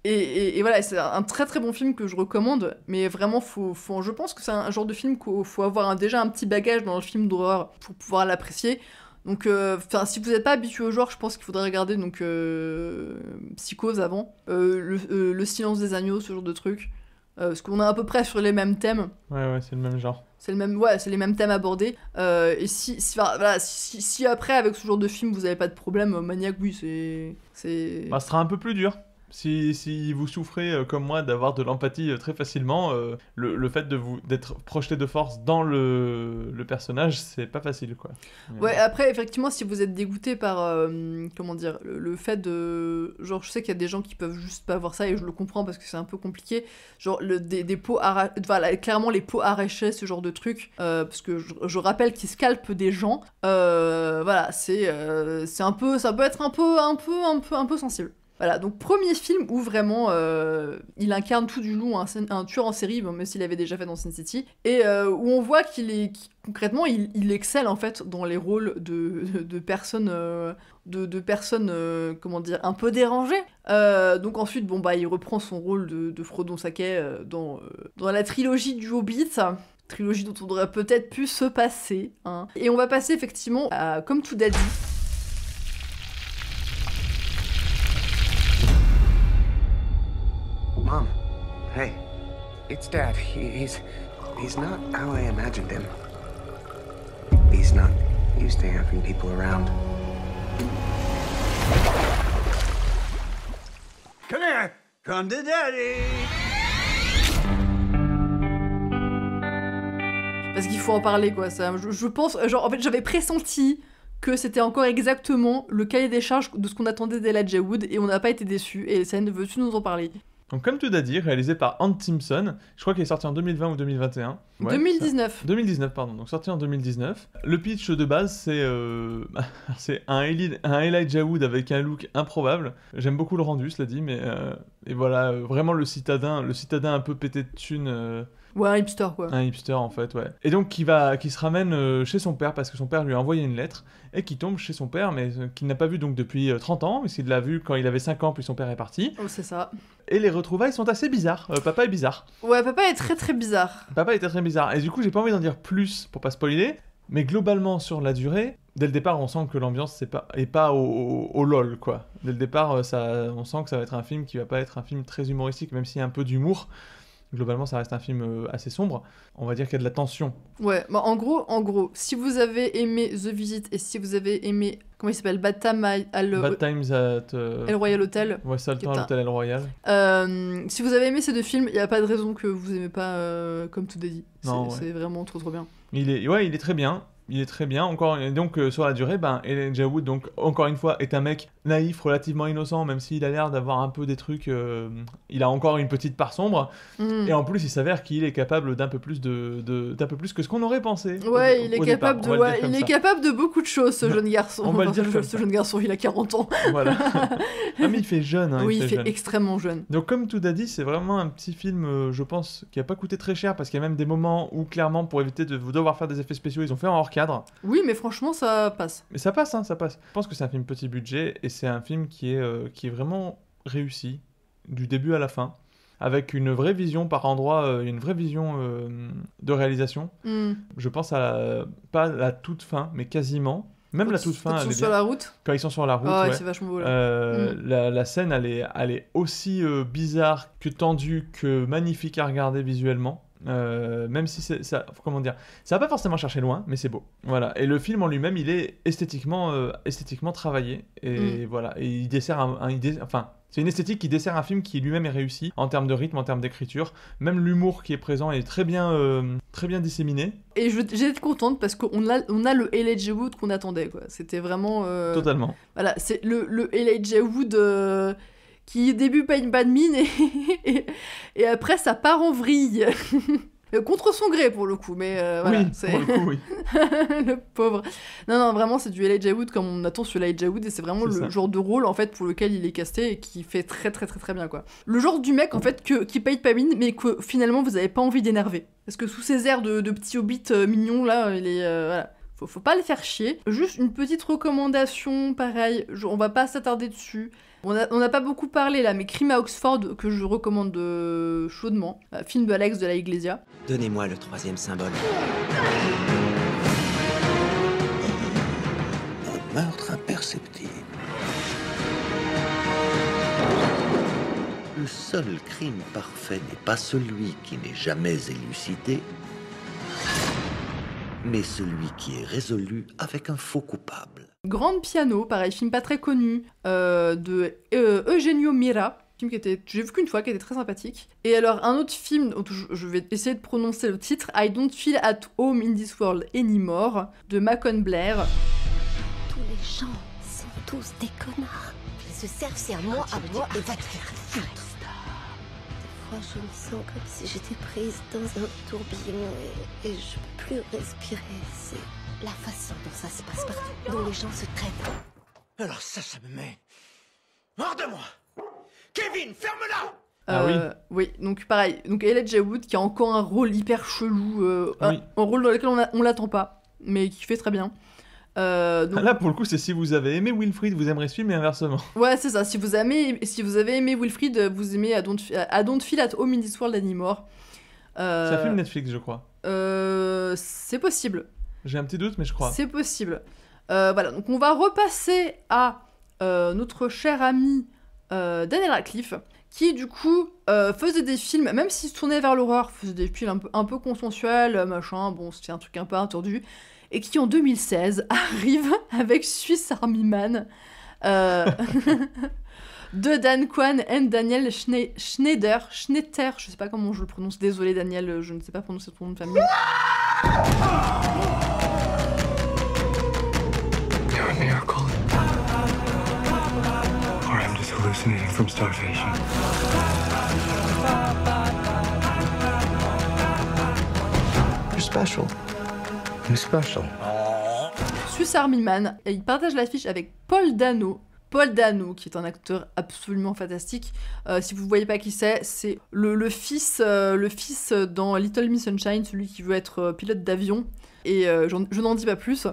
Et, et, voilà, c'est un très très bon film que je recommande, mais vraiment, faut, faut je pense que c'est un genre de film qu'il faut avoir déjà un petit bagage dans le film d'horreur pour pouvoir l'apprécier. Donc, euh, enfin, si vous n'êtes pas habitué au genre, je pense qu'il faudrait regarder donc euh, Psychose avant, euh, le, Silence des agneaux, ce genre de truc, parce qu'on est à peu près sur les mêmes thèmes. Ouais, ouais, c'est le même genre. C'est le même, ouais, c'est les mêmes thèmes abordés. et si, si, après avec ce genre de film vous n'avez pas de problème, Maniac, oui, c'est. Bah, ce sera un peu plus dur. Si, vous souffrez euh, comme moi d'avoir de l'empathie euh, très facilement, euh, le, fait de vous d'être projeté de force dans le, personnage, c'est pas facile quoi. Ouais, après effectivement, si vous êtes dégoûté par comment dire le, fait de genre je sais qu'il y a des gens qui peuvent juste pas voir ça et je le comprends parce que c'est un peu compliqué, genre des, des, arrachées, voilà, clairement les peaux arrachées, ce genre de truc parce que je, rappelle qu'ils scalpent des gens. voilà, c'est c'est un peu ça peut être un peu un peu un peu un peu sensible. Voilà, donc premier film où vraiment euh, il incarne tout du long un, tueur en série, même s'il avait déjà fait dans Sin City, et euh, où on voit qu'il est concrètement il, excelle en fait dans les rôles de, personnes de, personnes euh, comment dire un peu dérangées. donc ensuite bon bah il reprend son rôle de, Frodon Saquet dans la trilogie du Hobbit trilogie dont on aurait peut-être pu se passer. Hein. Et on va passer effectivement à Comme tout a Hey, it's Dad. He, he's he's not how I imagined him. He's not used to having people around. Come Daddy. Parce qu'il faut en parler, quoi. Ça, je, pense, genre, en fait, j'avais pressenti que c'était encore exactement le cahier des charges de ce qu'on attendait d'Ella Jaywood et on n'a pas été déçus et ça ne veut-tu nous en parler donc, comme tout à dit, réalisé par Ant Simpson. Je crois qu'il est sorti en 2020 ou 2021. 2019. 2019, pardon. Donc, sorti en 2019. Le pitch de base, c'est euh, [LAUGHS] c'est un, Eli... un Elijah Wood avec un look improbable. J'aime beaucoup le rendu, cela dit, mais euh, et voilà, euh, vraiment le citadin, le citadin un peu pété de thunes. Ouais, un hipster, quoi. Un hipster, en fait, ouais. Et donc, qui, va, qui se ramène euh, chez son père parce que son père lui a envoyé une lettre et qui tombe chez son père, mais euh, qu'il n'a pas vu donc depuis 30 euh, ans, qu'il l'a vu quand il avait 5 ans, puis son père est parti. Oh, c'est ça. Et les retrouvailles sont assez bizarres. papa est bizarre. Ouais, papa est très très bizarre. Papa est très très bizarre. Et du coup, j'ai pas envie d'en dire plus pour pas spoiler, mais globalement, sur la durée, dès le départ, on sent que l'ambiance n'est pas, est pas au, au, lol, quoi. Dès le départ, ça, on sent que ça va être un film qui va pas être un film très humoristique, même s'il y a un peu d'humour globalement, ça reste un film euh, assez sombre. On va dire qu'il y a de la tension. Ouais, bah, en gros, en gros, si vous avez aimé The Visit et si vous avez aimé comment il s'appelle Bad, Times at euh, El Royal Hotel. Ouais, ça, le Royal. Euh, si vous avez aimé ces deux films, il n'y a pas de raison que vous aimez pas Comme tout dit. C'est vraiment trop trop bien. Il est, ouais, il est très bien. Il est très bien. Encore donc sur la durée, ben Elijah donc encore une fois est un mec naïf, relativement innocent, même s'il a l'air d'avoir un peu des trucs. Euh, il a encore une petite part sombre. Mm. Et en plus, il s'avère qu'il est capable d'un peu plus de, d'un peu plus que ce qu'on aurait pensé. Ouais, il est capable de, il est capable de beaucoup de choses, ce jeune garçon. On va dire. ce jeune garçon, il a 40 ans. voilà. [LAUGHS] Ah, mais il fait jeune. Hein, oui, il, fait, extrêmement jeune. Donc, comme tout a dit, c'est vraiment un petit film, euh, je pense, qui a pas coûté très cher parce qu'il y a même des moments où clairement, pour éviter de vous devoir faire des effets spéciaux, ils ont fait en hors cadre. Oui, mais franchement, ça passe. Mais ça passe, hein, ça passe. Je pense que c'est un film petit budget et c'est un film qui est, euh, qui est vraiment réussi, du début à la fin, avec une vraie vision par endroit, euh, une vraie vision euh, de réalisation. Hmm. Je pense à pas la toute fin, mais quasiment. Même la toute fin. Quand ils sont sur la route Quand ils sont sur la route. Hmm. la, scène, elle est, aussi bizarre que tendue que magnifique à regarder visuellement. Euh, même si c'est ça, comment dire, ça va pas forcément chercher loin, mais c'est beau. Voilà. Et le film en lui-même, il est esthétiquement, euh, esthétiquement travaillé. Et mm. voilà. Et il dessert un, enfin, c'est une esthétique qui dessert un film qui lui-même est réussi en termes de rythme, en termes d'écriture. Même l'humour qui est présent est très bien, euh, très bien disséminé. Et été contente parce qu'on a, on a le L.A.J. Wood qu'on attendait. quoi. C'était vraiment. Totalement. Voilà, c'est le, le Wood qui débute début paye une bad mine [LAUGHS] et, et, après ça part en vrille. Euh, contre son gré pour le coup, mais euh, voilà. Oui, c'est... le, oui. [LAUGHS] le pauvre. Non, non, vraiment, c'est du Elijah Wood comme on attend sur Elijah Wood et c'est vraiment le genre de rôle en fait pour lequel il est casté et qui fait très très très très bien quoi. Le genre du mec en fait que, qui paye pas mine mais que finalement vous avez pas envie d'énerver. Parce que sous ses airs de, petit hobbit euh, mignon là, il est. voilà faut, pas le faire chier. Juste une petite recommandation, pareil, on va pas s'attarder dessus. On n'a pas beaucoup parlé là, mais Crime à Oxford, que je recommande euh, chaudement, euh, film de Alex de la Iglesia. Donnez-moi le troisième symbole. Un meurtre imperceptible. Le seul crime parfait n'est pas celui qui n'est jamais élucidé, mais celui qui est résolu avec un faux coupable. Grande Piano, pareil, film pas très connu, euh, de euh, Eugenio Mira, film qui était, j'ai vu qu'une fois, qui était très sympathique. Et alors un autre film, je vais essayer de prononcer le titre, I Don't Feel at Home in This World Anymore, de Macon Blair. Tous les gens sont tous des connards. Ils se servent serment à moi et va te faire foutre je me sens comme si j'étais prise dans un tourbillon et, je je peux plus respirer. C'est la façon dont ça se passe partout, dont les gens se traitent. Alors ça, ça me met... Mort de moi Kevin, ferme-la ah oui. Euh, oui. donc pareil, donc Elijah Wood qui a encore un rôle hyper chelou, euh, ah un, rôle dans lequel on, on l'attend pas, mais qui fait très bien. Euh, ah, là, pour le coup, c'est si vous avez aimé Wilfried, vous aimerez ce film et inversement. Ouais, c'est ça. Si vous, aimez, si vous avez aimé Wilfried, vous aimez Adon Feel at Home in This World Anymore. Euh... C'est un film Netflix, je crois. Euh, c'est possible. J'ai un petit doute, mais je crois. C'est possible. Euh, voilà, donc on va repasser à notre cher ami Daniel Radcliffe, qui du coup faisait des films, même s'il se tournait vers l'horreur, faisait des films un peu, un peu consensuels, machin, bon, c'était un truc un peu intordu et qui en 2016 [LAUGHS] arrive avec Swiss Army Man euh, [LAUGHS] de Dan Kwan et Daniel Schneider, Schneider, je sais pas comment je le prononce, désolé Daniel, je ne sais pas prononcer ton nom de famille. from starvation. You're pas special. Suisse Army Man, et il partage l'affiche avec Paul Dano. Paul Dano, qui est un acteur absolument fantastique. Euh, si vous ne voyez pas qui c'est, c'est le, fils, euh, le fils dans Little Miss Sunshine, celui qui veut être euh, pilote d'avion. Et je n'en dis pas plus.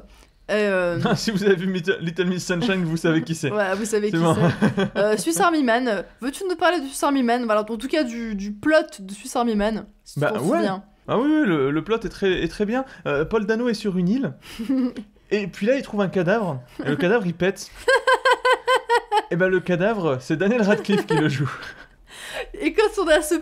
[LAUGHS] si vous avez vu Little Miss Sunshine, vous savez qui c'est. Ouais, [LAUGHS] vous savez qui c'est. [LAUGHS] Euh, Swiss Army Man. Veux-tu nous parler de Swiss Army Man En tout cas, du, plot de Swiss Army Man. bah ouais. Ah oui, le, le, plot est très, est très bien. Euh, Paul Dano est sur une île. [LAUGHS] et puis là, il trouve un cadavre. Et le cadavre, il pète. et eh ben, le cadavre, c'est Daniel Radcliffe qui le joue. Et quand on a ce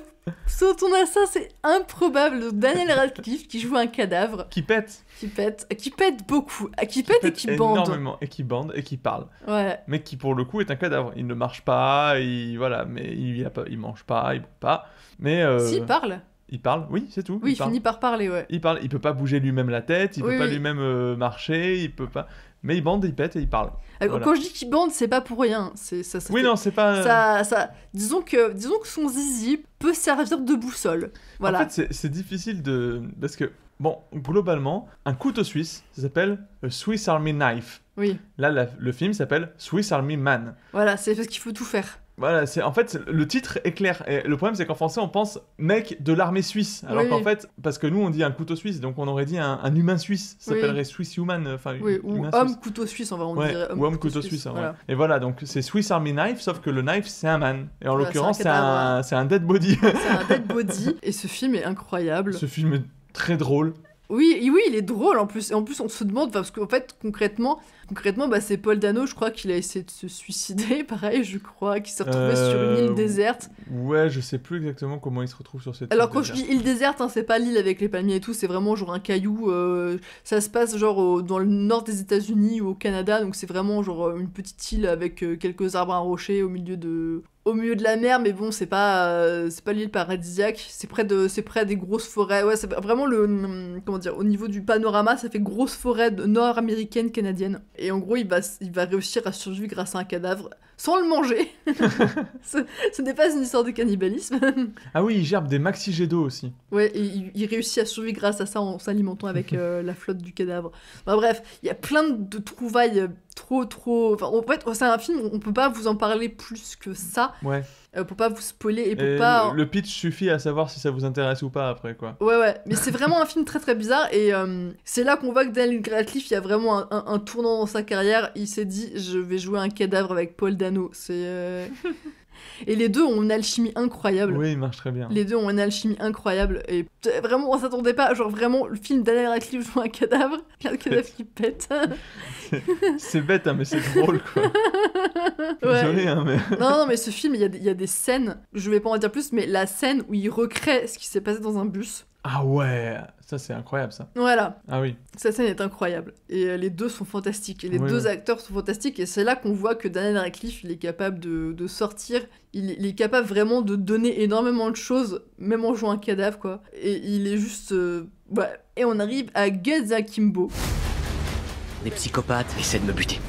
quand on a ça, c'est improbable. Daniel Radcliffe qui joue un cadavre. Qui pète. Qui pète. Qui pète beaucoup. Ah, qui, pète, et qui bande. Énormément. Et qui bande et qui parle. Ouais. Mais qui, pour le coup, est un cadavre. Il ne marche pas, il, voilà, mais il, a pas, il mange pas, il pas. Mais. Euh... S'il parle. Il parle, oui, c'est tout. Oui, il, finit par parler, ouais. Il parle, il peut pas bouger lui-même la tête, il peut pas lui-même euh, marcher, il peut pas. Mais il bande, il pète et il parle. Euh, quand je dis qu'il bande, c'est pas pour rien. C'est ça, Oui, non, c'est pas. Ça, disons que, disons que son zizi peut servir de boussole. Voilà. En fait, c'est difficile de, parce que bon, globalement, un couteau suisse, ça s'appelle euh, Swiss Army Knife. Oui. Là, le film s'appelle Swiss Army Man. Voilà, c'est parce qu'il faut tout faire. Voilà, c'est en fait le titre est clair. Et le problème c'est qu'en français on pense mec de l'armée suisse, alors qu'en fait parce que nous on dit un couteau suisse, donc on aurait dit un, humain suisse, ça s'appellerait Swiss human, enfin ou homme couteau suisse, on va on dirait homme, ou homme couteau, suisse. Et voilà, donc c'est Swiss Army Knife, sauf que le knife c'est un man, et en l'occurrence c'est un, hein. un dead body. c'est un dead body, [LAUGHS] et ce film est incroyable. Ce film est très drôle. Oui, oui, il est drôle en plus. Et en plus, on se demande, parce qu'en fait, concrètement, concrètement bah, c'est Paul Dano, je crois qu'il a essayé de se suicider, [LAUGHS] pareil, je crois, qu'il s'est retrouvé sur une île euh, déserte. Ouais, je sais plus exactement comment il se retrouve sur cette île. Alors, quand je dis île déserte, hein, c'est pas l'île avec les palmiers et tout, c'est vraiment genre un caillou. Euh, ça se passe genre dans le nord des États-Unis ou au Canada, donc c'est vraiment genre une petite île avec euh, quelques arbres à rocher au milieu de au milieu de la mer, mais bon, c'est pas, euh, c'est pas l'île paradisiaque. C'est près, de, c'est près des grosses forêts. Ouais, c'est vraiment le. Mm, comment dire Au niveau du panorama, ça fait grosse forêt nord-américaine, canadienne. Et en gros, il va, il va réussir à survivre grâce à un cadavre sans le manger. [LAUGHS] ce, n'est pas une histoire de cannibalisme. [LAUGHS] ah oui, il gerbe des maxi d'eau aussi. Ouais, il, réussit à survivre grâce à ça en s'alimentant avec euh, la flotte du cadavre. bref, il y a plein de trouvailles euh, trop, trop. Enfin, en fait, c'est un film, on peut pas vous en parler plus que ça. Ouais. Euh, pour pas vous spoiler et pour pas. Le pitch suffit à savoir si ça vous intéresse ou pas après quoi. Ouais ouais, mais c'est vraiment un film très très bizarre et euh, c'est là qu'on voit que Daniel Radcliffe, il y a vraiment un, tournant dans sa carrière. Il s'est dit, je vais jouer un cadavre avec Paul Dano. C'est. Euh, [LAUGHS] Et les deux ont une alchimie incroyable. Oui, ils marchent très bien. Les deux ont une alchimie incroyable. Et vraiment, on s'attendait pas. Genre, vraiment, le film d'Anna Radcliffe joue un cadavre. Il [LAUGHS] un cadavre qui pète. [LAUGHS] c'est bête, hein, mais c'est drôle, quoi. [LAUGHS] Désolé, hein, mais. non, non, mais ce film, il y, a des, il y, a des scènes, je ne vais pas en dire plus, mais la scène où il recrée ce qui s'est passé dans un bus. Ah ouais, ça c'est incroyable ça. Voilà. Ah oui. Cette scène est incroyable. Et euh, les deux sont fantastiques. Et les deux acteurs sont fantastiques. Et c'est là qu'on voit que Daniel Radcliffe, il est capable de, sortir. Il, est capable vraiment de donner énormément de choses, même en jouant un cadavre quoi. Et il est juste. Euh, Et on arrive à Gaza Kimbo. Les psychopathes essaient de me buter.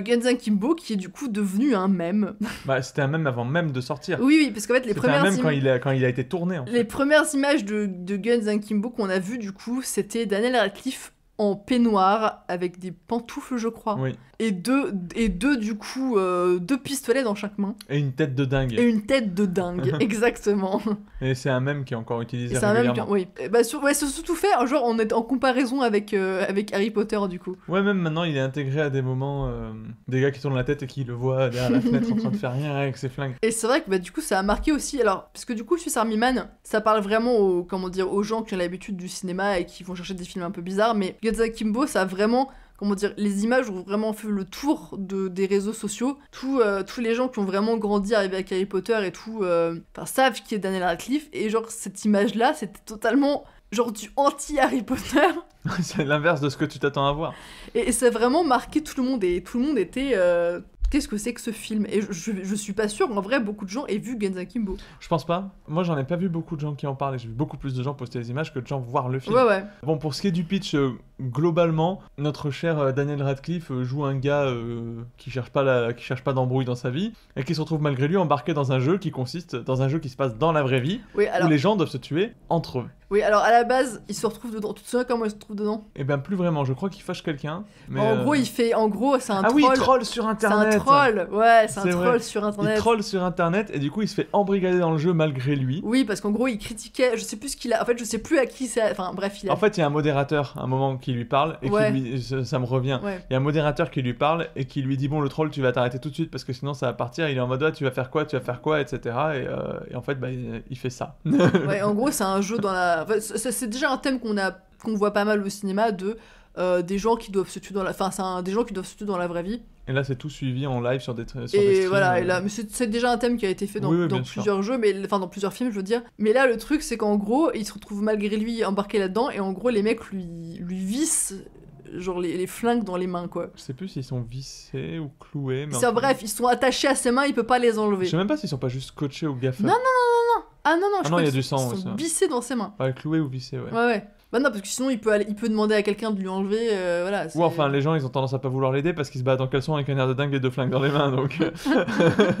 Guns N Kimbo, qui est du coup devenu un mème. Bah, c'était un mème avant même de sortir. oui, oui, parce qu'en fait, les premières, mème quand il, quand il a été tourné. les premières images de, de Guns Kimbo qu'on a vu du coup, c'était Daniel Radcliffe en peignoir avec des pantoufles, je crois. Et deux, et deux du coup, euh, deux pistolets dans chaque main. Et une tête de dingue. Et une tête de dingue, [LAUGHS] exactement. Et c'est un même qui est encore utilisé et régulièrement. Un oui. bah, surtout fait, hein, genre, on est en comparaison avec, euh, avec Harry Potter, du coup. Ouais, même maintenant, il est intégré à des moments, euh, des gars qui tournent la tête et qui le voient derrière la fenêtre en train de faire rien avec ses flingues. Et c'est vrai que, bah, du coup, ça a marqué aussi, alors, parce que du coup, Swiss Army Man, ça parle vraiment aux, comment dire, aux gens qui ont l'habitude du cinéma et qui vont chercher des films un peu bizarres, mais de Kimbo, ça a vraiment comment dire, les images ont vraiment fait le tour des réseaux sociaux. Tout, euh, tous les gens qui ont vraiment grandi avec Harry Potter et tout, euh, enfin, savent qui est Daniel Radcliffe. Et genre, cette image-là, c'était totalement genre du anti-Harry Potter. [LAUGHS] c'est l'inverse de ce que tu t'attends à voir. Et, ça a vraiment marqué tout le monde et tout le monde était. Euh, qu'est-ce que c'est que ce film Et je, suis pas sûr, en vrai, beaucoup de gens aient vu Genza Kimbo. Je pense pas. Moi, j'en ai pas vu beaucoup de gens qui en parlent. J'ai vu beaucoup plus de gens poster des images que de gens voir le film. Ouais, ouais. Bon, pour ce qui est du pitch, euh, globalement, notre cher euh, Daniel Radcliffe joue un gars qui cherche pas qui cherche pas d'embrouille dans sa vie et qui se retrouve malgré lui embarqué dans un jeu qui consiste dans un jeu qui se passe dans la vraie vie alors... où les gens doivent se tuer entre eux. Oui, alors à la base, il se retrouve dedans. Tu te souviens comment il se trouve et Eh ben plus vraiment, je crois qu'il fâche quelqu'un. Mais en gros, euh, il fait, en gros, c'est un troll. Ah oui, troll sur internet. C'est un troll, ouais, c'est un troll sur internet. Il troll sur internet et du coup, il se fait embrigader dans le jeu malgré lui. Oui, parce qu'en gros, il critiquait, je sais plus ce qu'il a, en fait, je sais plus à qui c'est, enfin bref, il a. En fait, il y a un modérateur, à un moment qui lui parle et qui ça me revient. Il y a un modérateur qui lui parle et qui lui dit bon, le troll, tu vas t'arrêter tout de suite parce que sinon ça va partir. Il est en mode ah, tu vas faire quoi, tu vas faire quoi, etc. Euh, et, en fait, bah, il, fait ça. en gros, c'est un jeu [LAUGHS] dans la. c'est déjà un thème qu'on a qu'on voit pas mal au cinéma de euh, des gens qui doivent se tuer dans la des gens qui doivent se tuer dans la vraie vie et là c'est tout suivi en live sur des sur et voilà euh. là c'est déjà un thème qui a été fait dans, dans plusieurs jeux mais enfin dans plusieurs films je veux dire mais là le truc c'est qu'en gros il se retrouve malgré lui embarqué là-dedans et en gros les mecs lui lui vissent genre les, les, flingues dans les mains quoi. Je sais plus s'ils sont vissés ou cloués. Mais bref, ils sont attachés à ses mains, il peut pas les enlever. Je sais même pas s'ils sont pas juste coachés ou gaffés. Non non non non non. Ah non non. Ah je non, il y a du sang. Ils sont vissés dans ses mains. Ouais, cloués ou vissés ouais. Ouais ouais. Bah non, parce que sinon il peut, aller, il peut demander à quelqu'un de lui enlever. Euh, voilà, Ou enfin, les gens ils ont tendance à pas vouloir l'aider parce qu'ils se battent en caleçon avec un air de dingue et deux flingues dans les mains. Donc... Euh.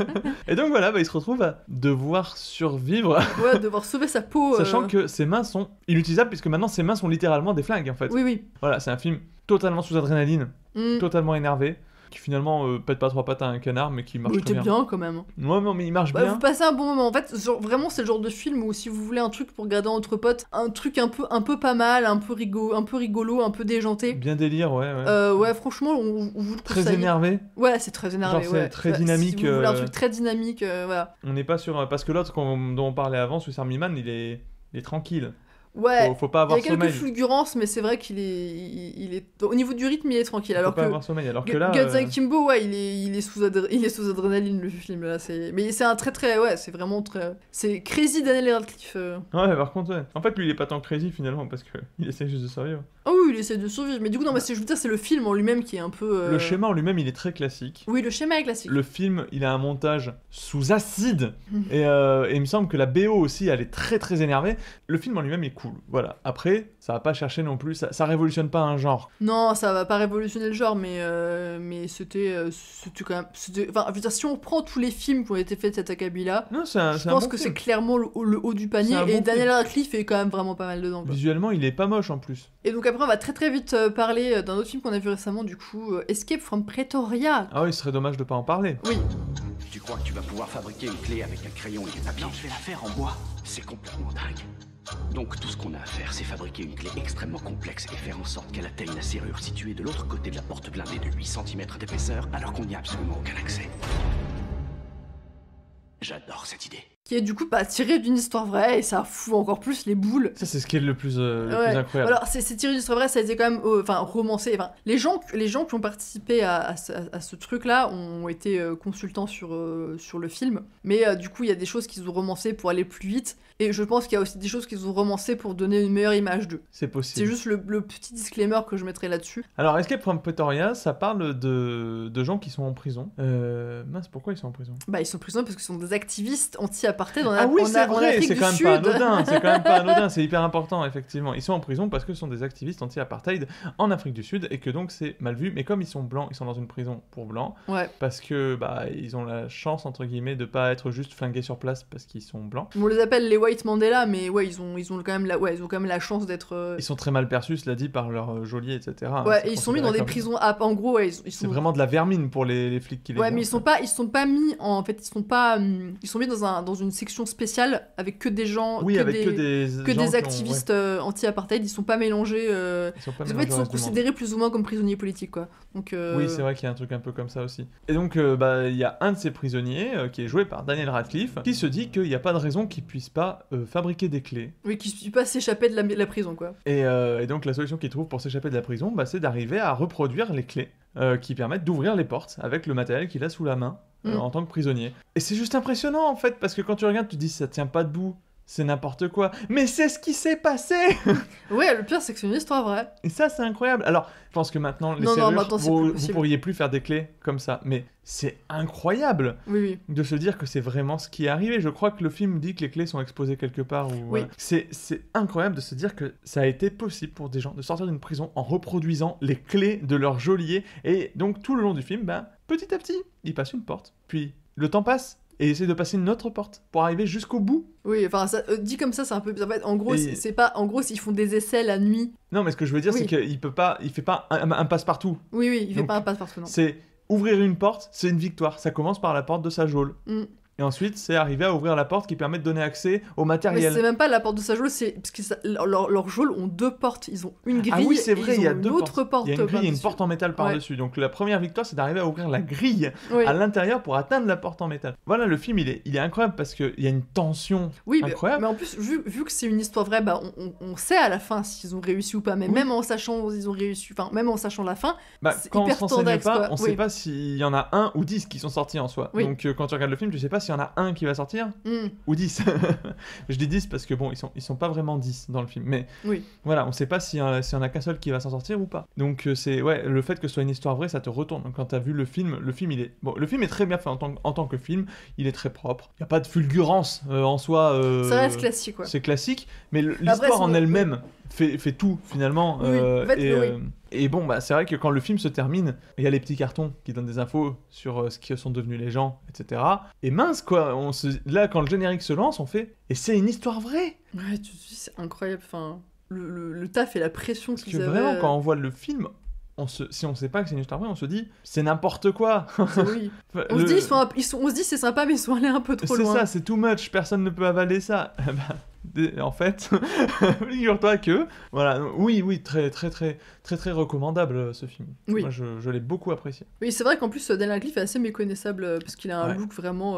[LAUGHS] et donc voilà, bah, il se retrouve à devoir survivre. ouais, devoir sauver sa peau. Euh. Sachant que ses mains sont inutilisables puisque maintenant ses mains sont littéralement des flingues en fait. Oui, oui. Voilà, c'est un film totalement sous adrénaline, mm. totalement énervé qui finalement euh, pète pas trois pattes à un canard, mais qui marche bien. bien quand même. Ouais, non, mais il marche bah, bien. Vous passez un bon moment. En fait, vraiment, c'est le genre de film où si vous voulez un truc pour un entre potes, un truc un peu, un peu pas mal, un peu, rigolo, un peu rigolo, un peu déjanté. Bien délire, ouais. Ouais, euh, franchement, on, vous le Très énervé. Ouais, c'est très énervé. Genre, très bah, dynamique. Si vous voulez un euh, truc très dynamique, voilà. On n'est pas sur. Parce que l'autre dont on parlait avant, Swiss Army Man, il est, il est tranquille. Ouais. Faut, pas avoir Il y a quelques fulgurances, mais c'est vrai qu'il est, il, est au niveau du rythme, il est tranquille. Faut alors pas avoir sommeil. Alors que là, euh, Kimbo, ouais, il est, il est sous, il est sous adrénaline le film là. C'est, mais c'est un très très, ouais, c'est vraiment très, c'est crazy Daniel Radcliffe. Euh. Ouais, par contre, ouais. En fait, lui, il est pas tant crazy finalement parce que [LAUGHS] il essaie juste de survivre. Oh oui, il essaie de survivre. Mais du coup, non, mais je veux dire, c'est le film en lui-même qui est un peu. Euh le schéma en lui-même, il est très classique. Oui, le schéma est classique. Le film, il a un montage sous acide [LAUGHS] et, il me semble que la BO aussi, elle est très très énervée. Le film en lui-même, il cool. Voilà. Après, ça va pas chercher non plus, ça, ça révolutionne pas un genre. Non, ça va pas révolutionner le genre, mais, euh, mais euh, c'était, quand même. Enfin, si on prend tous les films qui ont été faits de cette acabit-là, je pense que c'est clairement le, haut du panier. Et Daniel Radcliffe est quand même vraiment pas mal dedans. Visuellement, il est pas moche en plus. Et donc après, on va très très vite euh, parler d'un autre film qu'on a vu récemment, du coup, Escape from Pretoria. Ah oui, ce serait dommage de pas en parler. Oui. Tu crois que tu vas pouvoir fabriquer une clé avec un crayon et du papier Non, je vais la faire en bois. C'est complètement dingue. Donc tout ce qu'on a à faire, c'est fabriquer une clé extrêmement complexe et faire en sorte qu'elle atteigne la serrure située de l'autre côté de la porte blindée de 8 cm d'épaisseur, alors qu'on n'y a absolument aucun accès. J'adore cette idée. Qui est du coup pas tirée d'une histoire vraie et ça fout encore plus les boules. Ça c'est ce qui est le plus, euh, incroyable. Alors c'est tiré d'une histoire vraie, ça a été quand même oh, romancé. les gens les gens qui ont participé à, ce truc là ont été euh, consultants sur euh, sur le film, mais du coup il y a des choses qu'ils ont romancées pour aller plus vite. Et je pense qu'il y a aussi des choses qu'ils ont romancées pour donner une meilleure image d'eux. C'est possible. C'est juste le, petit disclaimer que je mettrai là-dessus. Alors, Escape from Pretoria, ça parle de, de gens qui sont en prison. Euh, mince, pourquoi ils sont en prison Bah, ils sont en prison parce qu'ils sont des activistes anti-apartheid en, ah oui, c'est vrai, c'est quand, même pas anodin, c'est quand même pas [LAUGHS] anodin, c'est hyper important, effectivement. Ils sont en prison parce que ce sont des activistes anti-apartheid en Afrique du Sud et que donc c'est mal vu. Mais comme ils sont blancs, ils sont dans une prison pour blancs. Ouais. Parce que, bah, ils ont la chance, entre guillemets, de pas être juste flingués sur place parce qu'ils sont blancs. On les appelle les Mandela, mais ouais, ils ont, ils ont quand même ouais, ils ont quand même la chance d'être. Euh, ils sont très mal perçus, cela dit, par leur euh, geôlier, etc. Ouais, ils sont mis dans des prisons en gros, ils, sont... C'est vraiment de la vermine pour les, flics qui les. Ouais, mais ils sont pas, ils sont pas mis en, fait, ils sont pas, hum, ils sont mis dans un, dans une section spéciale avec que des gens, oui, que, avec des, que des, activistes euh, anti-apartheid, ils sont pas mélangés. Ils sont en fait, ils sont considérés plus ou moins comme prisonniers politiques, quoi. Donc. Oui, c'est vrai qu'il y a un truc un peu comme ça aussi. Et donc, bah, il y a un de ces prisonniers qui est joué par Daniel Radcliffe, qui se dit qu'il n'y a pas de raison qu'il puisse pas euh, fabriquer des clés. Oui, qui ne puisse pas s'échapper de la, prison, quoi. Euh, et, donc la solution qu'il trouve pour s'échapper de la prison, bah, c'est d'arriver à reproduire les clés euh, qui permettent d'ouvrir les portes avec le matériel qu'il a sous la main. Mm. en tant que prisonnier. Et c'est juste impressionnant en fait, parce que quand tu regardes, tu te dis ça tient pas debout, c'est n'importe quoi. Mais c'est ce qui s'est passé [LAUGHS] Ouais, le pire, c'est que c'est une histoire vraie. Et ça, c'est incroyable. Alors, je pense que maintenant, les serrures, vous, pourriez plus faire des clés comme ça. Mais c'est incroyable de se dire que c'est vraiment ce qui est arrivé. Je crois que le film dit que les clés sont exposées quelque part. Euh, c'est incroyable de se dire que ça a été possible pour des gens de sortir d'une prison en reproduisant les clés de leur geôlier. Et donc, tout le long du film, ben, petit à petit, ils passent une porte. Puis, le temps passe et essayer de passer une autre porte pour arriver jusqu'au bout. Oui, enfin, ça, euh, dit comme ça, c'est un peu. En en gros, c'est pas. En gros, s'ils font des essais la nuit. Non, mais ce que je veux dire, c'est qu'il peut pas. Il fait pas un, passe-partout. Oui, oui, il fait pas un passe-partout, C'est ouvrir une porte, c'est une victoire. Ça commence par la porte de sa geôle. Mm. Et ensuite, c'est arriver à ouvrir la porte qui permet de donner accès au matériel. Mais c'est même pas la porte de sa geôle, c'est parce que leurs leur, ont deux portes. Ils ont une grille. Ah oui, c'est vrai, il y a porte. Il y a une grille et une porte en métal par-dessus. Donc la première victoire, c'est d'arriver à ouvrir la grille à l'intérieur pour atteindre la porte en métal. Voilà, le film, il est, il est incroyable parce que il y a une tension oui, incroyable. Mais, mais en plus, vu, que c'est une histoire vraie, bah, on, on, sait à la fin s'ils ont réussi ou pas. Mais même en sachant ils ont réussi, enfin, même en sachant la fin, bah, quand on ne pas, on sait pas s'il y en a un ou dix qui sont sortis en soi. Donc euh, quand tu regardes le film, tu sais pas si s'il y en a un qui va sortir, hmm. ou 10. [LAUGHS] je dis 10 parce que bon, ils sont, ils sont pas vraiment 10 dans le film, mais voilà, on sait pas s'il y, en a, qu'un seul qui va s'en sortir ou pas. Donc euh, c'est ouais, le fait que ce soit une histoire vraie, ça te retourne. Donc, quand as vu le film, le film il est bon, le film est très bien fait en tant, que film, il est très propre. Il n'y a pas de fulgurance euh, en soi. Euh, ça reste classique, C'est classique, mais l'histoire en elle-même fait, tout finalement. Euh, et, euh, et, bon, bah, c'est vrai que quand le film se termine, il y a les petits cartons qui donnent des infos sur euh, ce qui sont devenus les gens, etc. Et mince quoi, on là quand le générique se lance, on fait et c'est une histoire vraie. Ouais, tu dis c'est incroyable. Enfin, le, taf et la pression qu'ils avaient. Vraiment, quand on voit le film, on se, si on sait pas que c'est une histoire vraie, on se dit c'est n'importe quoi. dit, on se dit c'est sympa, mais ils sont allés un peu trop loin. C'est ça, c'est too much, personne ne peut avaler ça. [LAUGHS] Bah, en fait, [LAUGHS] figure-toi que, voilà, oui, oui, très, très, très, très, très recommandable euh, ce film. Oui. je, l'ai beaucoup apprécié. Oui, c'est vrai qu'en plus, euh, Daniel Cliff est assez méconnaissable euh, parce qu'il a un look vraiment.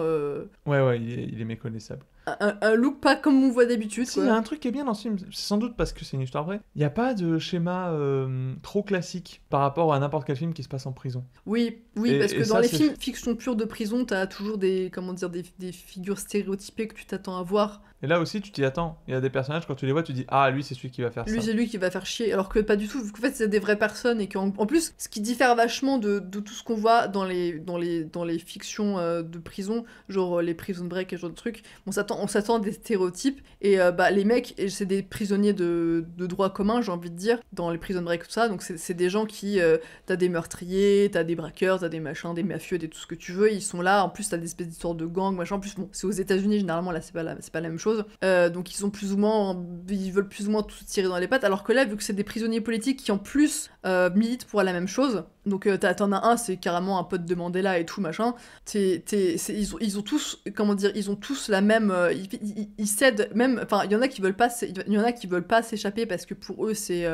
Ouais, ouais, il est, méconnaissable. Un, look pas comme on voit d'habitude. il y a un truc qui est bien dans ce film, c'est sans doute parce que c'est une histoire vraie. Il n'y a pas de schéma trop classique par rapport à n'importe quel film qui se passe en prison. Oui, oui, parce que dans les films fiction purs de prison, t'as toujours des, comment dire, des figures stéréotypées que tu t'attends à voir et là aussi, tu t'y attends. Il y a des personnages, quand tu les vois, tu dis Ah, lui, c'est celui qui va faire lui, ça. Lui, c'est lui qui va faire chier. Alors que pas du tout, En fait, c'est des vraies personnes. Et en plus, ce qui diffère vachement de, tout ce qu'on voit dans les, dans les, dans les fictions euh, de prison, genre euh, les prison break et genre de trucs, on s'attend, on s'attend à des stéréotypes. Et euh, bah, les mecs, c'est des prisonniers de, de droit commun, j'ai envie de dire, dans les prison break, tout ça. Donc, c'est des gens qui. tu t'as des meurtriers, t'as des braqueurs, t'as des machins, des mafieux, des tout ce que tu veux. Ils sont là. En plus, t'as des espèces d'histoires de gangs, machin. En plus, bon, c'est aux États-Unis, généralement, là, c'est pas, pas la même chose. Euh, donc ils ont plus ou moins, ils veulent plus ou moins tout tirer dans les pattes. Alors que là, vu que c'est des prisonniers politiques qui en plus euh, militent pour la même chose, donc euh, t'en as un, c'est carrément un pote de Mandela et tout machin. T'es, ils, ont, ils, ont, tous, comment dire, ils ont tous la même, ils, ils cèdent même. Enfin, il y en a qui veulent pas, il y en a qui veulent pas s'échapper parce que pour eux c'est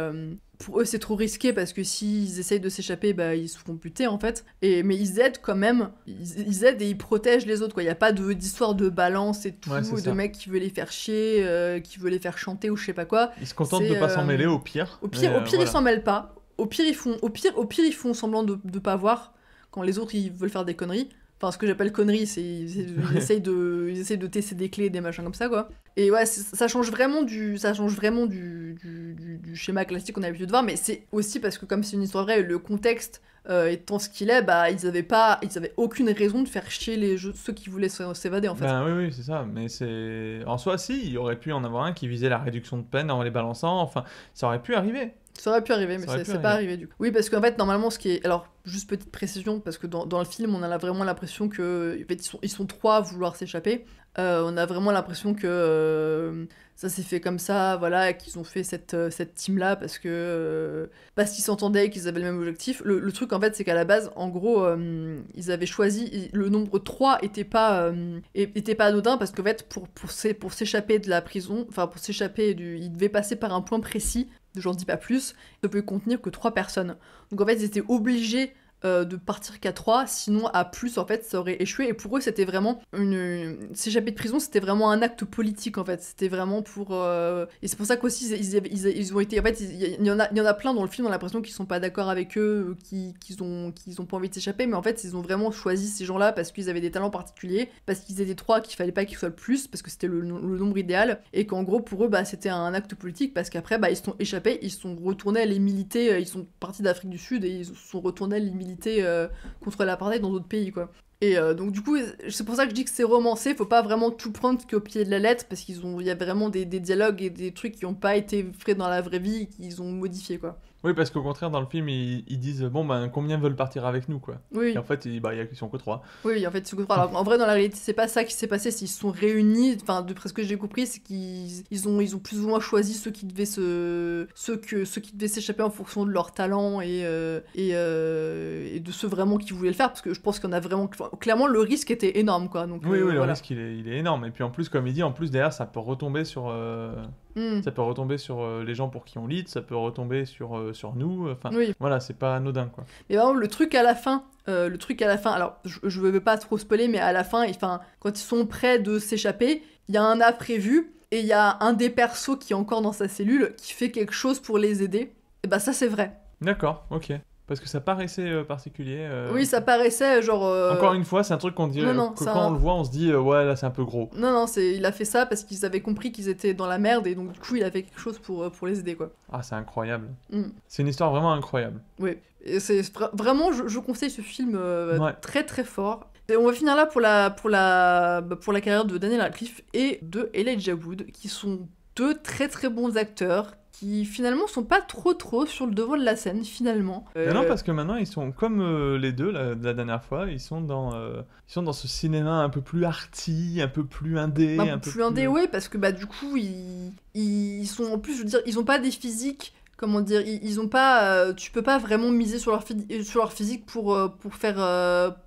pour eux c'est trop risqué parce que s'ils essayent de s'échapper, bah, ils se font buter en fait. Et, mais ils aident quand même, ils, aident et ils protègent les autres quoi. Il n'y a pas d'histoire de, balance et tout, de mec qui veut les faire chier, euh, qui veut les faire chanter ou je sais pas quoi. Ils se contentent de pas s'en euh, mêler au pire. Au pire, au euh, pire ils s'en mêlent pas. Au pire ils font, au pire, au pire ils font semblant de, de pas voir quand les autres ils veulent faire des conneries. Enfin, ce que j'appelle connerie, c'est [LAUGHS] ils, essayent de, ils de tester des clés, des machins comme ça, quoi. Et ouais, ça change vraiment du, ça change vraiment du, du, du, schéma classique qu'on a l'habitude de voir, mais c'est aussi parce que comme c'est une histoire vraie, le contexte euh, étant ce qu'il est, bah ils avaient pas, ils avaient aucune raison de faire chier les ceux qui voulaient s'évader en fait. Ben oui, oui, c'est ça. Mais c'est en soi, si, il aurait pu en avoir un qui visait la réduction de peine en les balançant. Enfin, ça aurait pu arriver. Ça aurait pu arriver, mais c'est pas arrivé du coup. Oui, parce qu'en fait, normalement, ce qui est. Alors, juste petite précision, parce que dans, dans le film, on a vraiment l'impression que. ils sont, ils sont trois à vouloir s'échapper. Euh, on a vraiment l'impression que euh, ça s'est fait comme ça, voilà, qu'ils ont fait cette, euh, cette team-là parce que. parce qu'ils s'entendaient et qu'ils avaient le même objectif. Le, truc, en fait, c'est qu'à la base, en gros, ils avaient choisi. Le nombre 3 était pas, était pas anodin parce qu'en fait, pour, pour s'échapper de la prison, enfin, pour s'échapper du. Ils devaient passer par un point précis j'en dis pas plus, ne peut contenir que trois personnes. Donc en fait, ils étaient obligés euh, de partir qu'à 3, sinon à plus en fait ça aurait échoué. Et pour eux c'était vraiment une... s'échapper de prison c'était vraiment un acte politique en fait, c'était vraiment pour... Euh, et c'est pour ça qu'aussi ils, ont été... En fait il y, en a, y plein dans le film, on a l'impression qu'ils sont pas d'accord avec eux, qu'ils ont, ont pas envie de s'échapper, mais en fait ils ont vraiment choisi ces gens-là parce qu'ils avaient des talents particuliers, parce qu'ils étaient trois, qu'il fallait pas qu'ils soient le plus, parce que c'était le, nombre idéal, et qu'en gros pour eux bah, c'était un acte politique parce qu'après bah, ils se sont échappés, ils sont retournés à les militer, euh, ils sont partis d'Afrique du Sud et ils sont retournés à les euh, contre l'apartheid dans d'autres pays, quoi. Et euh, donc du coup, c'est pour ça que je dis que c'est romancé, faut pas vraiment tout prendre qu'au pied de la lettre, parce qu'ils ont, y a vraiment des, dialogues et des trucs qui n'ont pas été faits dans la vraie vie, qu'ils ont modifié quoi. Oui, parce qu'au contraire, dans le film, ils, disent bon, ben combien veulent partir avec nous, quoi. Oui. Et en fait, ils, bah, ils sont que trois. Oui, en fait, ils sont que trois. Alors, en vrai, dans la réalité, c'est pas ça qui s'est passé. S'ils se sont réunis, enfin, de ce que j'ai compris, c'est qu'ils ils ont, ils ont plus ou moins choisi ceux qui devaient se, que, ceux qui devaient s'échapper en fonction de leur talent et euh, euh, et, de ceux vraiment qui voulaient le faire, parce que je pense qu'on a vraiment, clairement, le risque était énorme, quoi. Donc, oui, oui, euh, le risque est, il est, énorme. Et puis en plus, comme il dit, en plus derrière, ça peut retomber sur Mm. Ça peut retomber sur euh, les gens pour qui on lit, ça peut retomber sur, euh, sur nous. Enfin, voilà, c'est pas anodin, quoi. Mais vraiment, le truc à la fin, euh, le truc à la fin, alors je, je veux pas trop spoiler, mais à la fin, enfin, quand ils sont prêts de s'échapper, il y a un prévu et il y a un des persos qui est encore dans sa cellule qui fait quelque chose pour les aider. Et bah, ça, c'est vrai. D'accord, ok. Parce que ça paraissait euh, particulier. Euh. Oui, ça paraissait genre. Euh, Encore une fois, c'est un truc qu'on dit. Non, non, quand on le voit, on se dit, ouais, là, c'est un peu gros. Non, non, c'est- il a fait ça parce qu'ils avaient compris qu'ils étaient dans la merde et donc du coup il avait quelque chose pour, pour les aider quoi. Ah, c'est incroyable. Mm. C'est une histoire vraiment incroyable. Oui, c'est vraiment, je, conseille ce film très très fort. Et on va finir là pour la, pour la, bah, pour la carrière de Daniel Radcliffe et de Elijah Wood, qui sont deux très très bons acteurs qui finalement sont pas trop trop sur le devant de la scène finalement. Non, euh, parce que maintenant ils sont comme euh, les deux la, la, dernière fois, ils sont dans euh, ils sont dans ce cinéma un peu plus arty, un peu plus indé, bah, un, peu plus indé ouais parce que bah du coup ils, ils sont en plus je veux dire ils ont pas des physiques comment dire ils, ils ont pas tu peux pas vraiment miser sur leur sur leur physique pour pour faire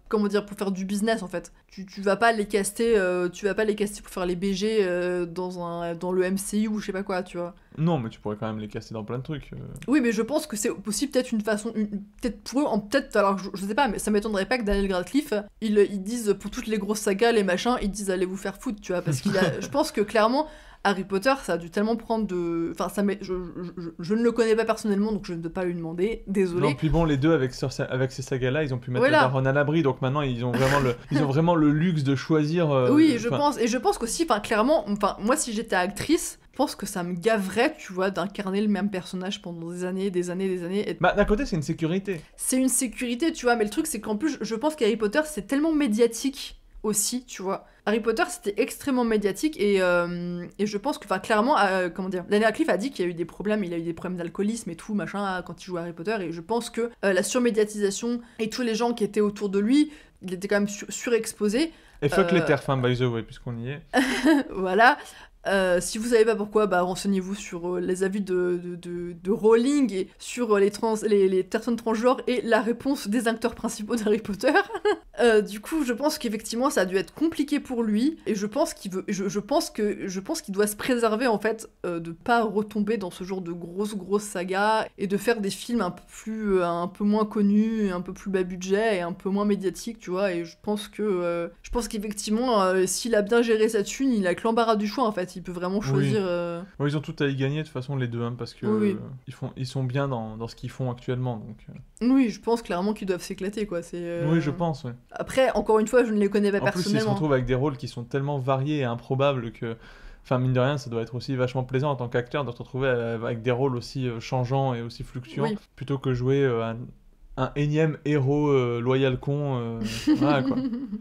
comment dire pour faire du business en fait tu, tu, vas pas les caster euh, tu vas pas les caster pour faire les BG euh, dans un dans le MCU ou je sais pas quoi tu vois non mais tu pourrais quand même les caster dans plein de trucs euh. oui mais je pense que c'est possible peut-être une façon peut-être pour eux en peut-être alors je, sais pas mais ça m'étonnerait pas que Daniel Radcliffe ils, ils disent pour toutes les grosses sagas les machins ils disent allez vous faire foutre tu vois parce qu'il [LAUGHS] je pense que clairement Harry Potter, ça a dû tellement prendre de. Enfin, ça je, je, je, ne le connais pas personnellement, donc je ne peux pas lui demander. Désolé. Non, puis bon, les deux avec, avec ces sagas-là, ils ont pu mettre la Ron à l'abri, donc maintenant ils ont vraiment le, ils ont vraiment le luxe de choisir. Euh, oui, je pense. Et je pense qu'aussi, clairement, moi, si j'étais actrice, je pense que ça me gaverait, tu vois, d'incarner le même personnage pendant des années, des années, des années. Bah, d'un côté, c'est une sécurité. C'est une sécurité, tu vois, mais le truc, c'est qu'en plus, je pense qu'Harry Potter, c'est tellement médiatique aussi, tu vois. Harry Potter, c'était extrêmement médiatique et, euh, et, je pense que, enfin, clairement, euh, comment dire, Daniel Radcliffe a dit qu'il y a eu des problèmes, il a eu des problèmes d'alcoolisme et tout, machin, quand il jouait à Harry Potter, et je pense que euh, la surmédiatisation et tous les gens qui étaient autour de lui, il était quand même surexposé. et fuck les terfins, by the way, puisqu'on y est. [LAUGHS] voilà. Euh, si vous savez pas pourquoi, bah, renseignez-vous sur euh, les avis de, de, de, Rowling et sur euh, les, trans, les, personnes transgenres et la réponse des acteurs principaux d'Harry Potter. [LAUGHS] du coup, je pense qu'effectivement, ça a dû être compliqué pour lui et je pense qu'il veut, je, je, pense que, je pense qu'il doit se préserver en fait de pas retomber dans ce genre de grosse, grosse saga, et de faire des films un peu plus, un peu moins connus, un peu plus bas budget et un peu moins médiatiques, tu vois. Et je pense que, je pense qu'effectivement, s'il a bien géré sa thune, il a que l'embarras du choix en fait peut vraiment choisir. Euh. Oui. ils ont tout à y gagner de toute façon les deux, hein, parce que euh, ils font, ils sont bien dans, ce qu'ils font actuellement, donc. Euh. Oui, je pense clairement qu'ils doivent s'éclater, quoi. C'est. Oui, je pense. Après, encore une fois, je ne les connais pas personnellement. En plus, ils se hein. retrouvent avec des rôles qui sont tellement variés et improbables que. Enfin, mine de rien, ça doit être aussi vachement plaisant en tant qu'acteur de se retrouver avec des rôles aussi changeants et aussi fluctuants, plutôt que jouer un, un énième héros loyal con.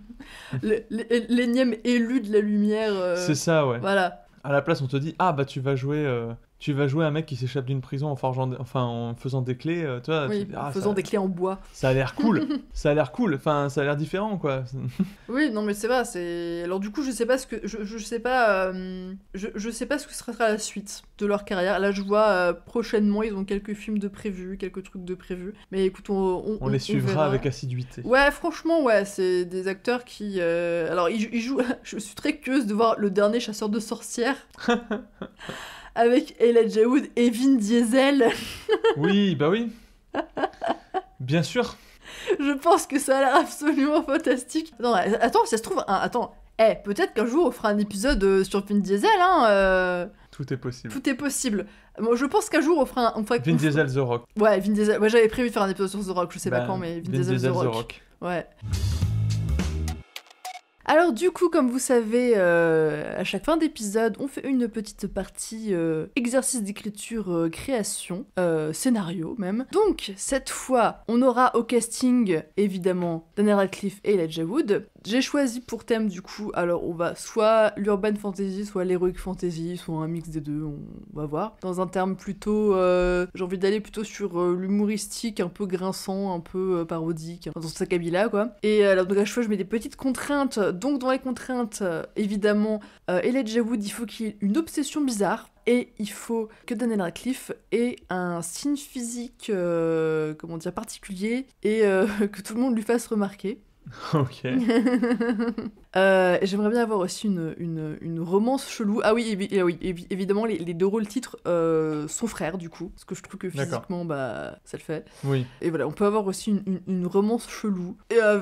[LAUGHS] L'énième élu de la lumière. c'est ça, ouais. Voilà à la place, on te dit Ah, bah, tu vas jouer euh, tu vas jouer un mec qui s'échappe d'une prison en forgeant, enfin en faisant des clés, euh, toi, oui, en ah, faisant des clés en bois. Ça a l'air cool, [LAUGHS] ça a l'air cool, enfin ça a l'air différent quoi. [LAUGHS] oui, non mais c'est vrai, c'est alors du coup je sais pas ce que je, je sais pas euh, je, je, sais pas ce que sera la suite de leur carrière. Là je vois euh, prochainement ils ont quelques films de prévu quelques trucs de prévu mais écoute on on, les suivra avec assiduité. Ouais franchement ouais c'est des acteurs qui alors ils, ils jouent, [LAUGHS] je suis très curieuse de voir le dernier chasseur de sorcières avec Elijah Wood et Vin Diesel. [LAUGHS] oui, bah oui. Bien sûr. Je pense que ça a l'air absolument fantastique. Non, euh, attends, ça se trouve. Hein, attends, eh, peut-être qu'un jour on fera un épisode euh, sur Vin Diesel, hein, euh. Tout est possible. Tout est possible. Moi, je pense qu'un jour on fera un. Vin Diesel The Rock. Ouais, Vin Diesel. Moi, j'avais prévu de faire un épisode sur The Rock, je sais pas ben, quand, mais Vin, Diesel, The Rock. The Ouais. Alors du coup, comme vous savez, euh, à chaque fin d'épisode, on fait une petite partie euh, exercice d'écriture euh, création, scénario même. Donc cette fois, on aura au casting évidemment Daniel Radcliffe et Elijah Wood, j'ai choisi pour thème du coup, alors on va soit l'urban fantasy, soit l'heroic fantasy, soit un mix des deux, on va voir. Dans un terme plutôt, euh, j'ai envie d'aller plutôt sur euh, l'humoristique, un peu grinçant, un peu euh, parodique, dans ce cabine-là quoi. Et alors donc à chaque fois je mets des petites contraintes, donc dans les contraintes, évidemment, Elijah Wood, il faut qu'il ait une obsession bizarre, et il faut que Daniel Radcliffe ait un signe physique, comment dire, particulier et [LAUGHS] que tout le monde lui fasse remarquer. [LAUGHS] Ok. [LAUGHS] Euh, j'aimerais bien avoir aussi une, une, romance chelou. Ah oui, ah oui évidemment, les, deux rôles titres euh, sont frères, du coup. Parce que je trouve que physiquement, bah, ça le fait. Oui. Et voilà, on peut avoir aussi une, une romance chelou. Et euh,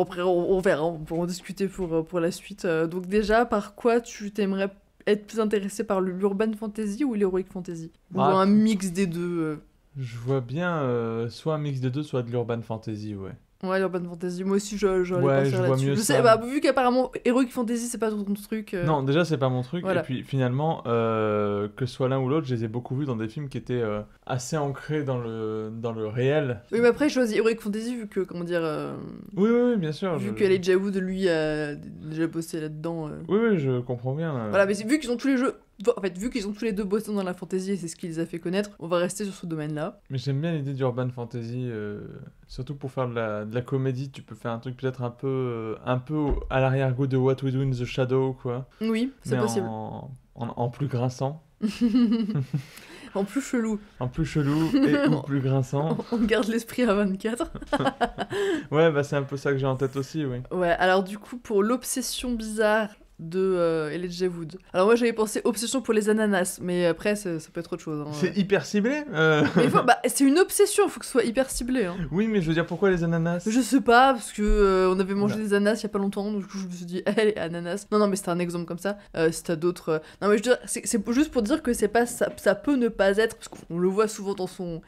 après, on, verra, on pourra en discuter pour, pour la suite. donc, déjà, par quoi tu t'aimerais être plus intéressé par l'urban fantasy ou l'heroic fantasy Ou bah, un mix des deux Je vois bien soit un mix des deux, soit de l'urban fantasy, ouais. Ouais, l'urban fantasy. Moi aussi, je vois mieux Je sais, bah, vu qu'apparemment, heroic fantasy, c'est pas ton truc. Euh. Non, déjà, c'est pas mon truc. Et puis, finalement, euh, que ce soit l'un ou l'autre, je les ai beaucoup vus dans des films qui étaient euh, assez ancrés dans le, dans le réel. Oui, mais après, je choisis heroic fantasy, vu que, comment dire. Oui, oui, bien sûr. Vu qu'elle est déjà de lui, a déjà bossé là-dedans. Oui, oui, je comprends bien. Voilà, mais vu qu'ils ont tous les jeux en fait, vu qu'ils ont tous les deux bossé dans la fantasy et c'est ce qui les a fait connaître, on va rester sur ce domaine-là. Mais j'aime bien l'idée d'urban fantasy, euh, surtout pour faire de la, comédie, tu peux faire un truc peut-être un peu, euh, un peu à l'arrière-goût de What We Do in the Shadow, quoi. Oui, c'est possible. En, plus grinçant. [LAUGHS] [LAUGHS] en plus chelou. En plus chelou et [LAUGHS] plus grinçant. On garde l'esprit à 24. ouais, bah c'est un peu ça que j'ai en tête aussi, oui. Ouais, alors du coup, pour l'obsession bizarre, de euh, Wood. Alors moi j'avais pensé obsession pour les ananas, mais après ça peut être autre chose. Hein. C'est hyper ciblé. Euh. Bah, [LAUGHS] c'est une obsession, il faut que ce soit hyper ciblé. Hein. Oui, mais je veux dire pourquoi les ananas Je sais pas parce que euh, on avait mangé des ananas il y a pas longtemps, donc je me suis dit [LAUGHS] allez ananas. Non non mais c'est un exemple comme ça. Euh, si d'autres, non mais je c'est juste pour dire que c'est pas ça, peut ne pas être parce qu'on le voit souvent dans son.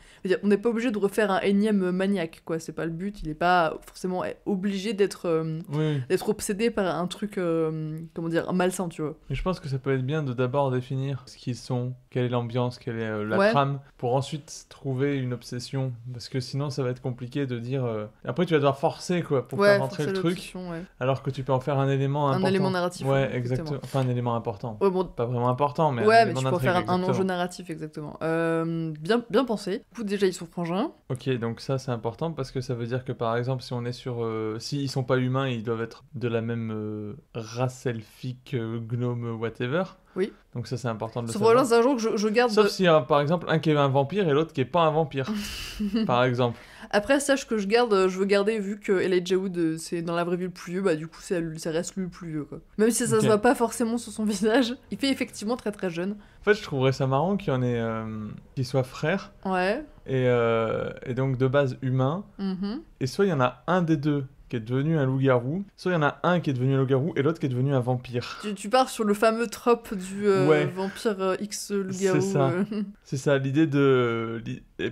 on n'est pas obligé de refaire un énième maniaque quoi, c'est pas le but. Il n'est pas forcément obligé d'être obsédé par un truc comme dire, malsain, tu vois. Et je pense que ça peut être bien de d'abord définir ce qu'ils sont, quelle est l'ambiance, quelle est euh, la trame, pour ensuite trouver une obsession. Parce que sinon, ça va être compliqué de dire. Euh, après, tu vas devoir forcer, quoi, pour faire rentrer le truc, alors que tu peux en faire un élément Un élément narratif. Ouais, hein, exactement. Enfin, un élément important. Pas vraiment important, mais un ouais, mais tu peux faire un- enjeu narratif, exactement. Euh, bien, bien pensé. Du coup, déjà, ils sont frangins. Ok, donc ça c'est important parce que ça veut dire que par exemple, si on est sur. S'ils sont pas humains, ils doivent être de la même race elfique, Fic, euh, gnome, whatever. Oui. Donc ça, c'est important de le Sauf savoir. Sauf un jour que je, garde. Sauf si, euh, par exemple, un qui est un vampire et l'autre qui est pas un vampire, [LAUGHS] par exemple. Après, sache que je garde, euh, je veux garder vu que Elijah Wood, c'est dans la vraie vie le plus vieux, bah du coup, ça, ça reste lui le plus vieux, quoi. Même si ça okay. se voit pas forcément sur son [LAUGHS] visage, il fait effectivement très très jeune. En fait, je trouverais ça marrant qu'il en ait, qu'il soit frère. Ouais. Et, et, donc de base humain. Mm-hmm. Et soit il y en a un des deux qui est devenu un loup-garou. Soit il y en a un qui est devenu un loup-garou et l'autre qui est devenu un vampire. Tu, tu, pars sur le fameux trope du euh, vampire euh, X loup-garou. C'est ça. Euh. [LAUGHS] c'est ça, l'idée de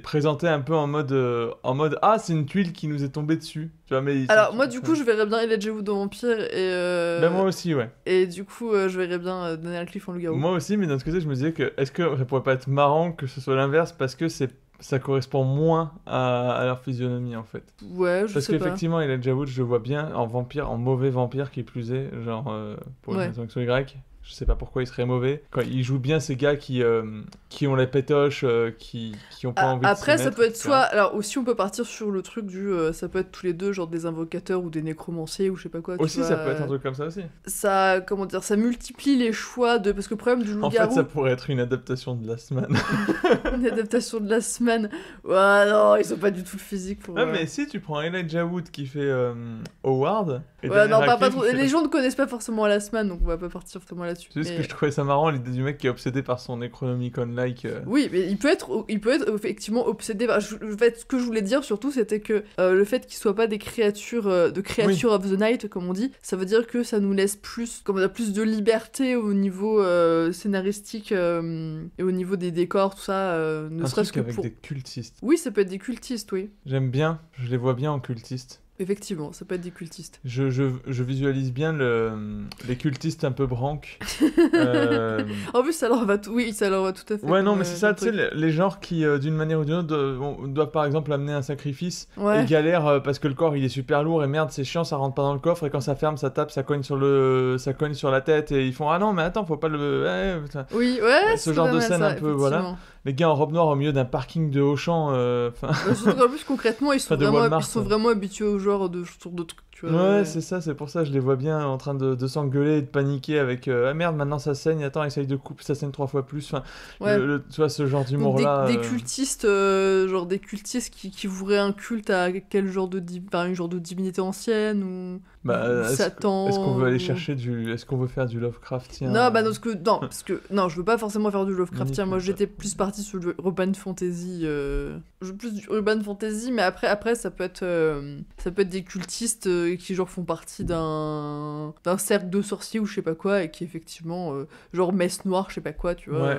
présenter un peu en mode, en mode Ah, c'est une tuile qui nous est tombée dessus. Tu vois, mais Alors, moi, du coup, je verrais bien Elijah Wood en vampire et. Ben, moi aussi, ouais. Et du coup, je verrais bien Daniel Cliff en loup-garou. Moi aussi, mais d'un autre côté, je me disais que est-ce que ça pourrait pas être marrant que ce soit l'inverse parce que c'est ça correspond moins à, leur physionomie en fait. Ouais, je Parce sais pas. Parce qu'effectivement, Elijah Wood, je le vois bien en vampire, en mauvais vampire qui plus est, genre euh, pour les ouais. Y, je sais pas pourquoi il serait mauvais. Quand il joue bien ces gars qui, euh, qui ont la pétoche, euh, qui, qui ont pas ah, envie Après, de après ça peut être soit. Alors, aussi, on peut partir sur le truc du. Euh, ça peut être tous les deux, genre des invocateurs ou des nécromanciers ou je sais pas quoi. Aussi, ça peut être un truc comme ça aussi. Ça, comment dire, ça multiplie les choix de. Parce que le problème du En fait, ça pourrait être une adaptation de la semaine [LAUGHS] [LAUGHS] une adaptation de la semaine. ouais non, ils ont pas du tout le physique pour. Ah, mais si tu prends Elijah Wood qui fait Howard. et Les gens ne connaissent pas forcément la semaine, donc on va pas partir forcément là-dessus. Tu sais ce que je trouvais ça marrant, l'idée du mec qui est obsédé par son con like euh. Oui, mais il peut être, il peut être effectivement obsédé par. en fait, ce que je voulais dire surtout, c'était que euh, le fait qu'il soit pas des créatures, euh, de créatures of the night, comme on dit, ça veut dire que ça nous laisse plus, comme a plus de liberté au niveau scénaristique et au niveau des décors, tout ça. ne serait-ce que. des cultistes. Oui, ça peut être des cultistes, oui. J'aime bien, je les vois bien en cultistes. Effectivement, ça peut être des cultistes. Je, je, je visualise bien le, les cultistes un peu branques. [LAUGHS] Euh, en plus, ça leur va, tout, oui, ça leur va tout à fait. Ouais, non, mais euh, c'est ça, tu sais, les, genres qui, euh, d'une manière ou d'une autre, doivent par exemple amener un sacrifice et galèrent parce que le corps il est super lourd et merde, c'est chiant, ça rentre pas dans le coffre et quand ça ferme, ça tape, ça cogne sur, le, ça cogne sur la tête et ils font Ah non, mais attends, faut pas le. Eh, oui, ouais, ce genre de scène un peu, voilà les gars en robe noire au milieu d'un parking de Auchan. Euh, [LAUGHS] en plus, concrètement, ils sont, vraiment, habitués au genre de, de trucs. ouais, c'est ça, c'est pour ça, je les vois bien en train de, de s'engueuler et de paniquer avec euh, Ah merde, maintenant ça saigne, attends, essaye de couper, ça saigne trois fois plus. Enfin, tu vois, ce genre d'humour-là. Des, euh. cultistes, euh, genre des cultistes qui, qui un culte à quel genre de, di... une genre de divinité ancienne ou. Bah, mmh, Est-ce qu'on veut aller chercher du. Est-ce qu'on veut faire du Lovecraftien Non, bah parce que. Non, parce que, non je veux pas forcément faire du Lovecraftien. Moi, j'étais plus partie sur urban fantasy. Euh, plus du urban fantasy, mais après, après ça, peut être, euh, ça peut être des cultistes euh, qui, genre, font partie d'un. cercle de sorciers ou je sais pas quoi, et qui, effectivement, genre, messe noire, je sais pas quoi, tu vois. Ouais.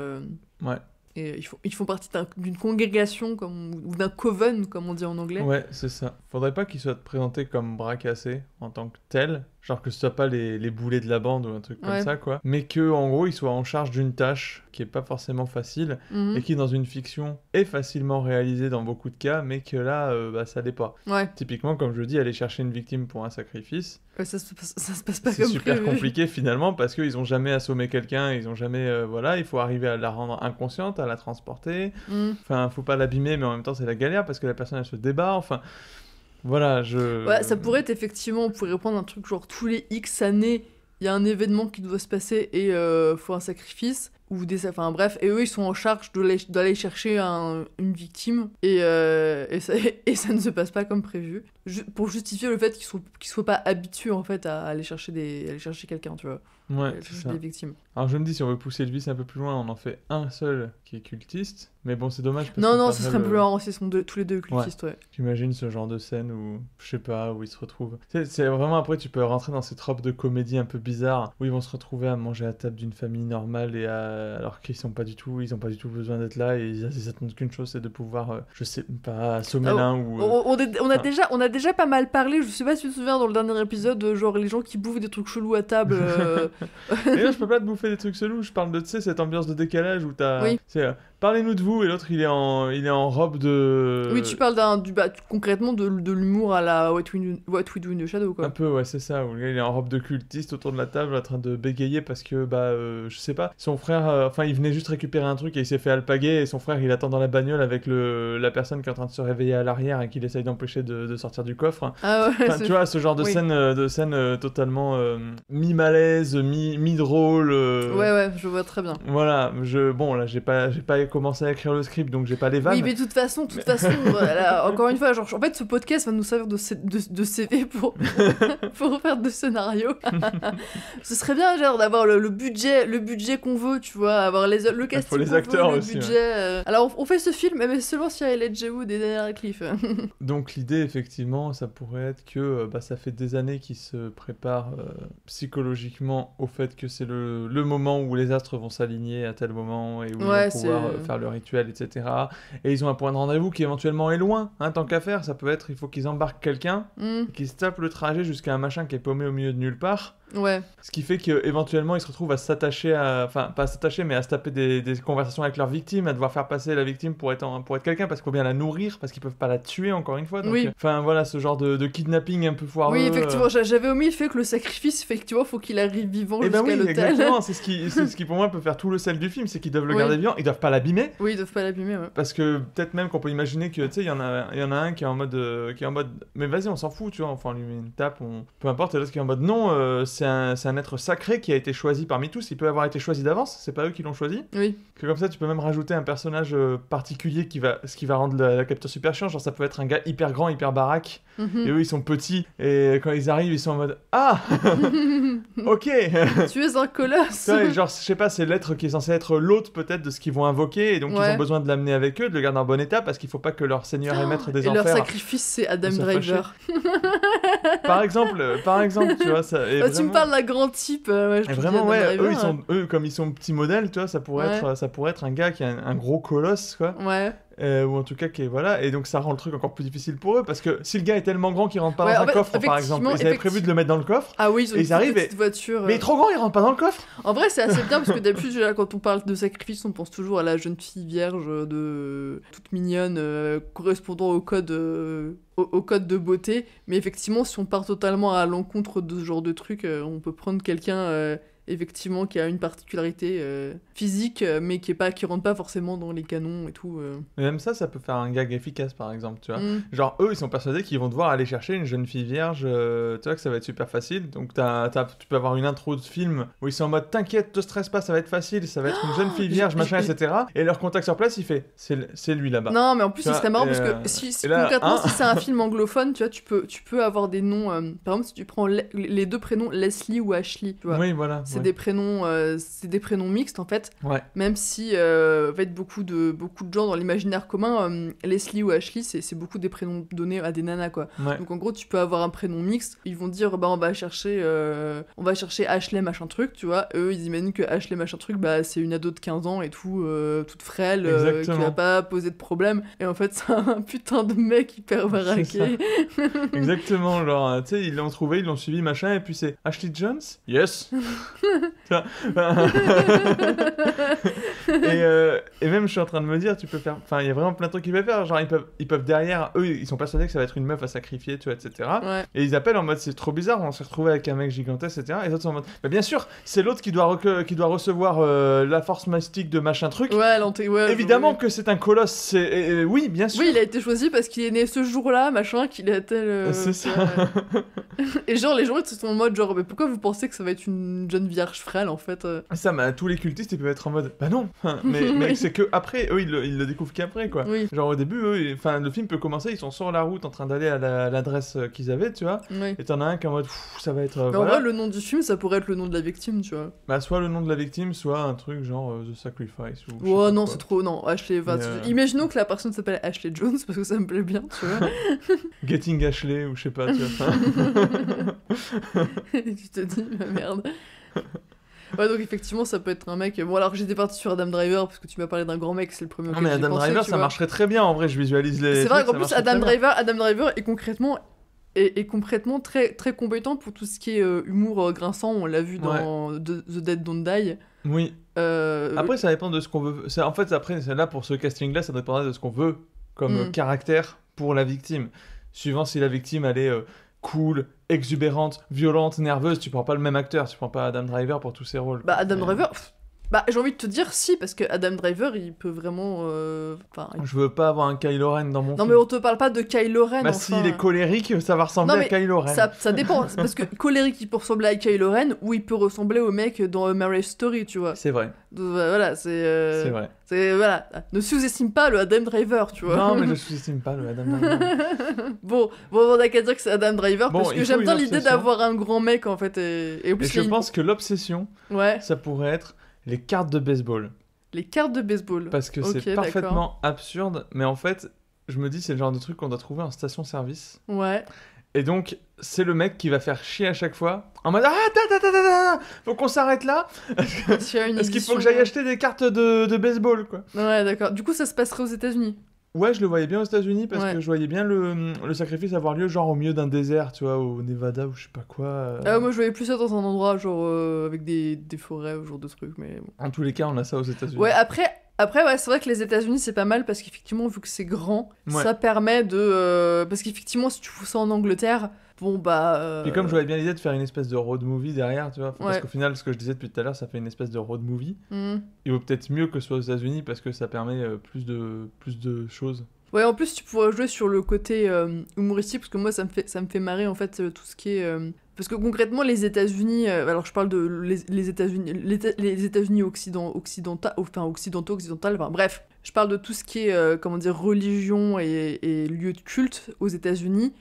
ouais. Et ils font, partie d'une congrégation comme, ou d'un coven, comme on dit en anglais. Ouais, c'est ça. Faudrait pas qu'ils soient présentés comme bras cassés en tant que tels, genre que ce soit pas les, boulets de la bande ou un truc comme ça quoi mais que en gros ils soient en charge d'une tâche qui est pas forcément facile mhm. et qui dans une fiction est facilement réalisée dans beaucoup de cas mais que là euh, bah, ça l'est pas typiquement comme je dis aller chercher une victime pour un sacrifice bah, ça, se, ça, se passe pas c'est super compliqué finalement parce qu'ils ont jamais assommé quelqu'un ils ont jamais euh, voilà il faut arriver à la rendre inconsciente à la transporter il mhm. enfin faut pas l'abîmer mais en même temps c'est la galère parce que la personne elle se débat enfin voilà, je. Ouais, ça pourrait être effectivement, on pourrait répondre un truc genre tous les X années, il y a un événement qui doit se passer et euh, faut un sacrifice ou des, enfin bref, et eux ils sont en charge d'aller chercher une victime et, euh, [LAUGHS] et, ça, ne se passe pas comme prévu pour justifier le fait qu'ils ne soient pas habitués en fait à aller chercher des, à aller chercher quelqu'un, tu vois. Ouais, euh, des victimes. Alors je me dis, si on veut pousser le vice un peu plus loin, on en fait un seul qui est cultiste. Mais bon, c'est dommage. Parce non, non, ce serait euh, plus marrant s'ils sont tous les deux cultistes, ouais. T'imagines ce genre de scène où, je sais pas, où ils se retrouvent. C'est vraiment après, tu peux rentrer dans ces tropes de comédie un peu bizarres où ils vont se retrouver à manger à table d'une famille normale et alors qu'ils sont pas du tout, ils ont pas du tout besoin d'être là et ils, attendent qu'une chose, c'est de pouvoir, euh, je sais pas, assommer oh, l'un ou. On, a déjà, on a déjà pas mal parlé, je sais pas si tu te souviens dans le dernier épisode, genre les gens qui bouffent des trucs chelous à table. [LAUGHS] Et je peux pas te bouffer des trucs chelous. Je parle de, tu sais, cette ambiance de décalage où t'as. Euh, Parlez-nous de vous et l'autre il est en il est en robe de. Oui tu parles d'un du bah, concrètement de, de l'humour à la What We, Do, in the Shadow quoi. Un peu ouais c'est ça où il est en robe de cultiste autour de la table en train de bégayer parce que bah euh, je sais pas son frère euh, enfin il venait juste récupérer un truc et il s'est fait alpaguer et son frère il attend dans la bagnole avec le la personne qui est en train de se réveiller à l'arrière et qu'il essaye d'empêcher de, sortir du coffre. Ah ouais, tu vois ce genre de scène euh, de scène totalement mi malaise mi mi drôle. Ouais ouais je vois très bien. Voilà je bon là j'ai pas j'ai pas commencé à écrire le script, donc j'ai pas les vannes. Oui, mais de toute façon, façon, [LAUGHS] encore une fois, genre, en fait, ce podcast va nous servir de, de, CV pour, [LAUGHS] pour faire de scénarios. [LAUGHS] ce serait bien, genre, d'avoir le, budget, le budget qu'on veut, tu vois, avoir les, le casting. Pour les acteurs Le budget, euh. Alors, on, fait ce film, mais seulement si elle est Wood et Daniel Radcliffe. donc, l'idée, effectivement, ça pourrait être que euh, bah, ça fait des années qu'il se préparent euh, psychologiquement au fait que c'est le, le moment où les astres vont s'aligner à tel moment et où ouais, pouvoir faire le rituel, etc. Et ils ont un point de rendez-vous qui éventuellement est loin, hein, tant qu'à faire. Ça peut être, il faut qu'ils embarquent quelqu'un, mm. qui qu'ils le trajet jusqu'à un machin qui est paumé au milieu de nulle part. Ouais. Ce qui fait qu'éventuellement, ils se retrouvent à s'attacher à. Enfin, pas à s'attacher, mais à se taper des, conversations avec leur victime, à devoir faire passer la victime pour être, pour être quelqu'un, parce qu'il faut bien la nourrir, parce qu'ils peuvent pas la tuer encore une fois. Oui. Enfin, voilà, ce genre de, kidnapping un peu foireux. Oui, euh. effectivement, j'avais omis le fait que le sacrifice, effectivement, faut qu'il arrive vivant eh ben jusqu'à l'hôtel. ben oui, exactement, c'est [LAUGHS] ce, qui, ce qui pour moi peut faire tout le sel du film, c'est qu'ils doivent le garder vivant, ils doivent pas l'abîmer. Oui, ils doivent pas l'abîmer, Parce que peut-être même qu'on peut imaginer que, tu sais, il y, en a, y en a un qui est en mode. Euh, qui est en mode mais vas-y, on s'en fout, tu vois, enfin, lui met une tape, peu importe, et l'autre qui est en mode non, euh, c'est un, être sacré qui a été choisi parmi tous. Il peut avoir été choisi d'avance, c'est pas eux qui l'ont choisi. Oui. Que comme ça, tu peux même rajouter un personnage euh, particulier qui va, ce qui va rendre la, capture super chiante Genre, ça peut être un gars hyper grand, hyper baraque, mhm. et eux ils sont petits, et quand ils arrivent, ils sont en mode Ah [LAUGHS] Ok Tu es un colosse Genre, je sais pas, c'est l'être qui est censé être l'hôte peut-être de ce qu'ils vont invoquer, et donc ils ont besoin de l'amener avec eux, de le garder en bon état, parce qu'il faut pas que leur seigneur oh, et ah, maître des et Leur sacrifice, c'est Adam Driver. par exemple, par exemple, tu vois, ça. Ah, on parle d'un grand type. Euh, ouais, vraiment, ouais, eux, ils sont, eux, comme ils sont petits modèles, tu vois, ça pourrait, être, ça pourrait être un gars qui a un gros colosse, quoi. Ouais. Euh, ou en tout cas qui voilà, et donc ça rend le truc encore plus difficile pour eux parce que si le gars est tellement grand qu'il rentre pas dans un coffre par exemple, ils avaient prévu de le mettre dans le coffre. Ah oui, ils ont et ils arrivent voiture. Mais euh. trop grand, il rentre pas dans le coffre. En vrai, c'est assez bien parce que [LAUGHS] d'habitude quand on parle de sacrifice, on pense toujours à la jeune fille vierge euh, de toute mignonne correspondant au code au, code de beauté. Mais effectivement, si on part totalement à l'encontre de ce genre de truc, on peut prendre quelqu'un effectivement, qui a une particularité euh, physique, euh, mais qui est pas, qui rentre pas forcément dans les canons et tout. Euh. mais même ça, ça peut faire un gag efficace, par exemple, tu vois. Mm. Genre, eux, ils sont persuadés qu'ils vont devoir aller chercher une jeune fille vierge, tu vois, que ça va être super facile. Donc, tu peux avoir une intro de film où ils sont en mode T'inquiète, te stresse pas, ça va être facile, ça va être une jeune [GASPS] fille vierge, machin, [LAUGHS] etc. Et leur contact sur place, il fait C'est lui là-bas. Non, mais en plus, ce serait marrant parce que si, concrètement, hein. si c'est un [LAUGHS] film anglophone, tu vois, tu peux, tu peux avoir des noms. par exemple, si tu prends les deux prénoms Leslie ou Ashley, tu vois. Oui, voilà des prénoms, euh, c'est des prénoms mixtes en fait. Même si euh, en beaucoup de beaucoup de gens dans l'imaginaire commun, euh, Leslie ou Ashley, c'est beaucoup des prénoms donnés à des nanas quoi. Donc en gros, tu peux avoir un prénom mixte. Ils vont dire bah on va chercher on va chercher Ashley machin truc, tu vois. Eux ils imaginent que Ashley machin truc, bah c'est une ado de 15 ans et tout, toute frêle, qui va pas poser de problème. Et en fait [LAUGHS] c'est un putain de mec hyper baraqué. Exactement, genre tu sais ils l'ont trouvé, ils l'ont suivi machin et puis c'est Ashley Jones. Yes. [LAUGHS] [LAUGHS] et, euh, et, même, je suis en train de me dire, tu peux faire. Enfin, il y a vraiment plein de trucs qu'ils peuvent faire. Genre, ils peuvent, ils peuvent derrière, eux, ils sont persuadés que ça va être une meuf à sacrifier, tu vois, etc. Et ils appellent en mode, c'est trop bizarre, on s'est retrouvé avec un mec gigantesque, etc. Et les autres sont en mode, bah, bien sûr, c'est l'autre qui, doit qui doit recevoir euh, la force mystique de machin truc. Ouais, Évidemment que c'est un colosse. C'est... oui, bien sûr. Oui, il a été choisi parce qu'il est né ce jour-là, machin, qu'il a tel. Euh, c'est ça. [LAUGHS] et genre, les gens, ils sont en mode, genre, mais pourquoi vous pensez que ça va être une jeune vierge frêle en fait. Euh. Ça, bah, tous les cultistes ils peuvent être en mode bah non, hein, [LAUGHS] mais, c'est que après, eux ils le, découvrent qu'après quoi. Genre au début, enfin le film peut commencer, ils sont sur la route en train d'aller à l'adresse euh, qu'ils avaient, tu vois. Oui. Et t'en as un qui est en mode ça va être. Euh, en vrai, le nom du film ça pourrait être le nom de la victime, tu vois. Bah soit le nom de la victime, soit un truc genre The Sacrifice ou. ouais, non, c'est trop. Non, Ashley Imaginons que la personne s'appelle Ashley Jones [LAUGHS] parce que ça me plaît bien, tu vois. [LAUGHS] Getting Ashley ou je sais pas, tu vois. tu te dis, ma merde. [LAUGHS] Ouais, donc effectivement, ça peut être un mec. Bon, alors j'étais parti sur Adam Driver parce que tu m'as parlé d'un grand mec, c'est le premier. Non, ah, mais Adam Driver, ça marcherait très bien en vrai, je visualise les. C'est vrai qu'en plus, Adam Driver, est concrètement. très, très compétent pour tout ce qui est euh, humour euh, grinçant, on l'a vu dans The, Dead Don't Die. Oui. Euh, après, ça dépend de ce qu'on veut. En fait, après, là, pour ce casting-là, ça dépendra de ce qu'on veut comme mm. caractère pour la victime. Suivant si la victime, elle est cool, exubérante, violente, nerveuse. Tu prends pas le même acteur, tu prends pas Adam Driver pour tous ses rôles. Bah, Adam Driver, bah, j'ai envie de te dire si, parce que Adam Driver, il peut vraiment. Euh, je veux pas avoir un Kylo Ren dans mon Non, mais on te parle pas de Kylo Ren. Bah, si s'il est colérique, ça va ressembler à Kylo Ren. ça, ça dépend, parce que colérique, il peut ressembler à Kylo Ren ou il peut ressembler au mec dans A Marriage Story, tu vois. C'est vrai, bah, Voilà, c'est. Euh, c'est vrai. voilà. Ne sous-estime pas le Adam Driver, tu vois. Non, mais je [LAUGHS] sous-estime pas le Adam Driver. Bon, bon, on n'a qu'à dire que c'est Adam Driver parce que j'aime bien l'idée d'avoir un grand mec en fait. Et, et Et je pense que l'obsession, Ouais, ça pourrait être les cartes de baseball. Les cartes de baseball. Parce que c'est parfaitement absurde, mais en fait, je me dis, c'est le genre de truc qu'on doit trouver en station-service. Ouais. Et donc, c'est le mec qui va faire chier à chaque fois. En mode Ah, ta, ta, ta, ta, faut qu'on s'arrête là. Parce qu'il faut que j'aille acheter des cartes de, de baseball, quoi. Ouais, d'accord. Du coup, ça se passerait aux États-Unis. Ouais, je le voyais bien aux États-Unis parce que je voyais bien le, sacrifice avoir lieu genre au milieu d'un désert, tu vois, au Nevada ou je sais pas quoi. Euh. Ah, moi, je voyais plus ça dans un endroit genre euh, avec des, forêts ou genre de trucs, mais. En tous les cas, on a ça aux États-Unis. Ouais, après, après ouais, c'est vrai que les États-Unis c'est pas mal parce qu'effectivement, vu que c'est grand, ça permet de. Euh, parce qu'effectivement, si tu fous ça en Angleterre, bon bah. Euh, comme je voyais bien l'idée de faire une espèce de road movie derrière, tu vois, parce qu'au final, ce que je disais depuis tout à l'heure, ça fait une espèce de road movie. Hmm. Il vaut peut-être mieux que ce soit aux États-Unis parce que ça permet euh, plus de plus de choses. Ouais, en plus tu pourrais jouer sur le côté euh, humoristique parce que moi ça me fait ça me fait marrer en fait tout ce qui est parce que concrètement les États-Unis alors je parle de les, États-Unis les États-Unis occident, occidentaux enfin occidentaux occidental enfin bref je parle de tout ce qui est comment dire religion et, et lieu de culte aux États-Unis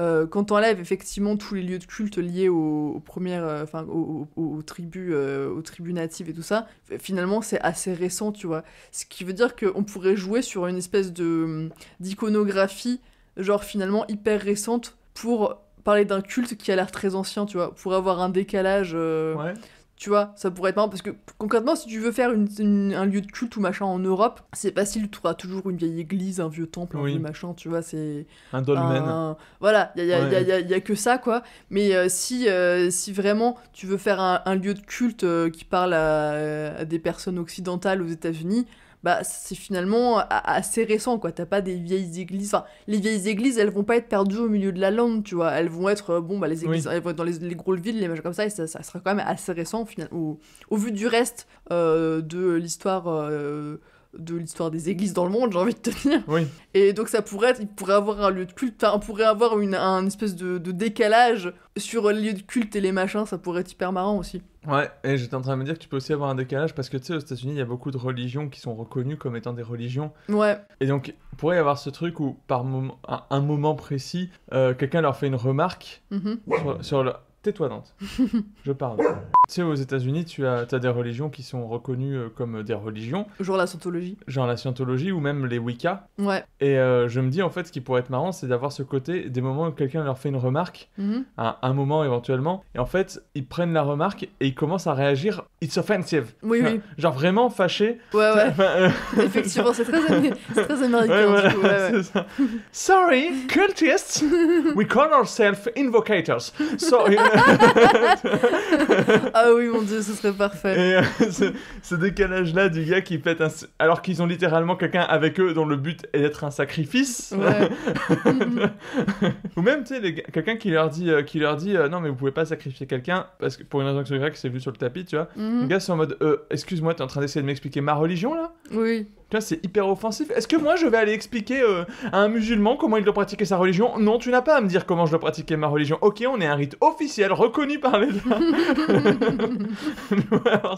euh, quand on enlève effectivement tous les lieux de culte liés aux, premières, euh, enfin aux, tribus, euh, aux tribus natives et tout ça, finalement c'est assez récent, tu vois. Ce qui veut dire qu'on pourrait jouer sur une espèce de hum, d'iconographie, genre finalement hyper récente, pour parler d'un culte qui a l'air très ancien, tu vois, pour avoir un décalage. Ouais. Tu vois, ça pourrait être marrant parce que concrètement, si tu veux faire une, un lieu de culte ou machin en Europe, c'est facile, tu trouveras toujours une vieille église, un vieux temple, un vieux machin, tu vois, c'est. Un dolmen. Voilà, il n'y a, y a, y a, y a, que ça, quoi. Mais euh, si, euh, si vraiment tu veux faire un, lieu de culte euh, qui parle à, à, des personnes occidentales aux États-Unis, bah, c'est finalement assez récent, quoi. T'as pas des vieilles églises. Enfin, les vieilles églises, elles vont pas être perdues au milieu de la lande, tu vois. Elles vont être, euh, bon, bah, les églises, elles vont dans les, gros villes, les machins comme ça, et ça, ça sera quand même assez récent, au, au, vu du reste euh, de l'histoire. Euh, de l'histoire des églises dans le monde, j'ai envie de te dire. Oui. Et donc ça pourrait être, il pourrait avoir un lieu de culte, il pourrait avoir une un espèce de, décalage sur le lieu de culte et les machins, ça pourrait être hyper marrant aussi. Ouais, et j'étais en train de me dire que tu peux aussi avoir un décalage parce que tu sais, aux États-Unis, il y a beaucoup de religions qui sont reconnues comme étant des religions. Ouais. Et donc, il pourrait y avoir ce truc où, par un, moment précis, euh, quelqu'un leur fait une remarque mhm. sur le, tais-toi Dante, [LAUGHS] je parle. tu sais, aux États-Unis, tu as, as, des religions qui sont reconnues euh, comme des religions. Genre la scientologie. Genre la scientologie ou même les Wicca. Ouais. Et euh, je me dis, en fait, ce qui pourrait être marrant, c'est d'avoir ce côté des moments où quelqu'un leur fait une remarque, mhm. à un moment éventuellement, et en fait, ils prennent la remarque et ils commencent à réagir it's offensive. Oui, oui. Genre vraiment fâché. Ouais, ouais. Euh, [LAUGHS] Effectivement, c'est très, c'est très, américain. Ouais, Ouais, Ça. Sorry, cultists, [LAUGHS] we call ourselves invocators. sorry [LAUGHS] ah oui, mon dieu, ce serait parfait. Euh, [LAUGHS] ce, décalage-là du gars qui pète Alors qu'ils ont littéralement quelqu'un avec eux dont le but est d'être un sacrifice. [LAUGHS] Ou même, tu sais, quelqu'un qui leur dit, euh, qui leur dit euh, non, mais vous pouvez pas sacrifier quelqu'un parce que pour une raison que c'est vu sur le tapis, tu vois. Mm gars c'est en mode excuse-moi, t'es en train d'essayer de m'expliquer ma religion là Oui c'est hyper offensif. Est-ce que moi, je vais aller expliquer euh, à un musulman comment il doit pratiquer sa religion Non, tu n'as pas à me dire comment je dois pratiquer ma religion. Ok, on est un rite officiel reconnu par les... [LAUGHS] [LAUGHS] ce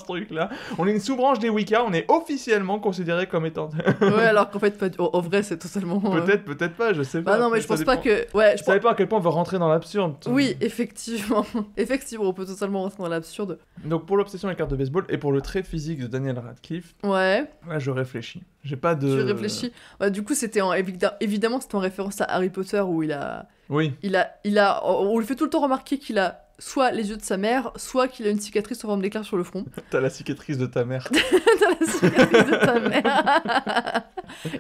truc-là. On est une sous-branche des Wicca, on est officiellement considéré comme étant. [LAUGHS] ouais, alors qu'en fait, pas en vrai, c'est totalement. Euh, peut-être, peut-être pas, je sais bah pas. Ah non, mais, je pense pas que. Ouais, je, pas à quel point on veut rentrer dans l'absurde. Oui, effectivement. effectivement, on peut totalement rentrer dans l'absurde. Donc, pour l'obsession la cartes de baseball et pour le trait physique de Daniel Radcliffe. Ouais. Là, je réfléchis. J'ai pas de. Tu réfléchis. Bah, du coup, c'était en... évidemment c'était en référence à Harry Potter où il a. Oui. Il a, il a. On lui fait tout le temps remarquer qu'il a soit les yeux de sa mère, soit qu'il a une cicatrice en forme d'éclair sur le front. [LAUGHS] T'as la cicatrice de ta mère. [LAUGHS] T'as la cicatrice de ta mère.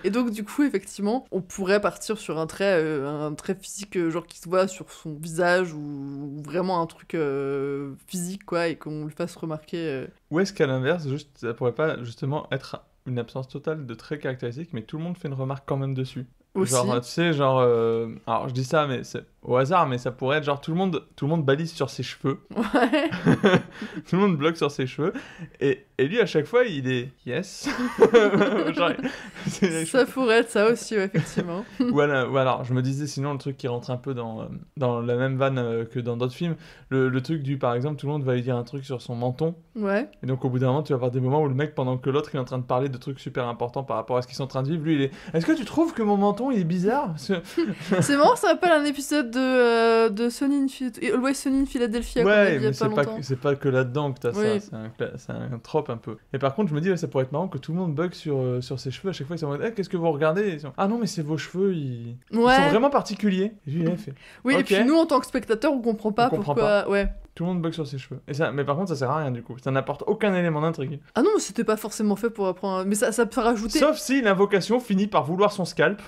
[LAUGHS] et donc du coup, effectivement, on pourrait partir sur un trait, euh, un trait physique euh, genre qui se voit sur son visage ou, vraiment un truc euh, physique quoi, et qu'on le fasse remarquer. Ou est-ce qu'à l'inverse, ça pourrait pas justement être une absence totale de traits caractéristiques, mais tout le monde fait une remarque quand même dessus. Genre, tu sais, genre. Euh, alors, je dis ça, mais c'est au hasard, mais ça pourrait être genre tout le monde, tout le monde balise sur ses cheveux. [LAUGHS] Ouais. [LAUGHS] tout le monde bloque sur ses cheveux. Et, lui, à chaque fois, il est yes. [LAUGHS] ça pourrait être ça aussi, effectivement. ou, alors, je me disais sinon le truc qui rentre un peu dans, dans la même vanne euh, que dans d'autres films, le, truc du par exemple, tout le monde va lui dire un truc sur son menton. Ouais. Et donc, au bout d'un moment, tu vas avoir des moments où le mec, pendant que l'autre est en train de parler de trucs super importants par rapport à ce qu'ils sont en train de vivre, lui, il est Est-ce que tu trouves que mon menton il est bizarre C'est marrant, ça rappelle un épisode de, euh, de in... Philadelphia ouais, y a c'est pas, C'est pas, que là-dedans que t'as ça, c'est un, trope un peu. Et par contre, je me dis, ça pourrait être marrant que tout le monde bug sur, euh, sur ses cheveux à chaque fois. Ils sont en mode, eh, qu'est-ce que vous regardez Ah non, mais c'est vos cheveux, ils... sont vraiment particuliers. oui, et puis nous, en tant que spectateurs, on comprend pas pourquoi. Ouais. Tout le monde bloque sur ses cheveux. Et ça, mais par contre, ça sert à rien du coup. Ça n'apporte aucun élément d'intrigue. Ah non, c'était pas forcément fait pour apprendre. Mais ça, ça peut rajouter. Sauf si l'invocation finit par vouloir son scalp.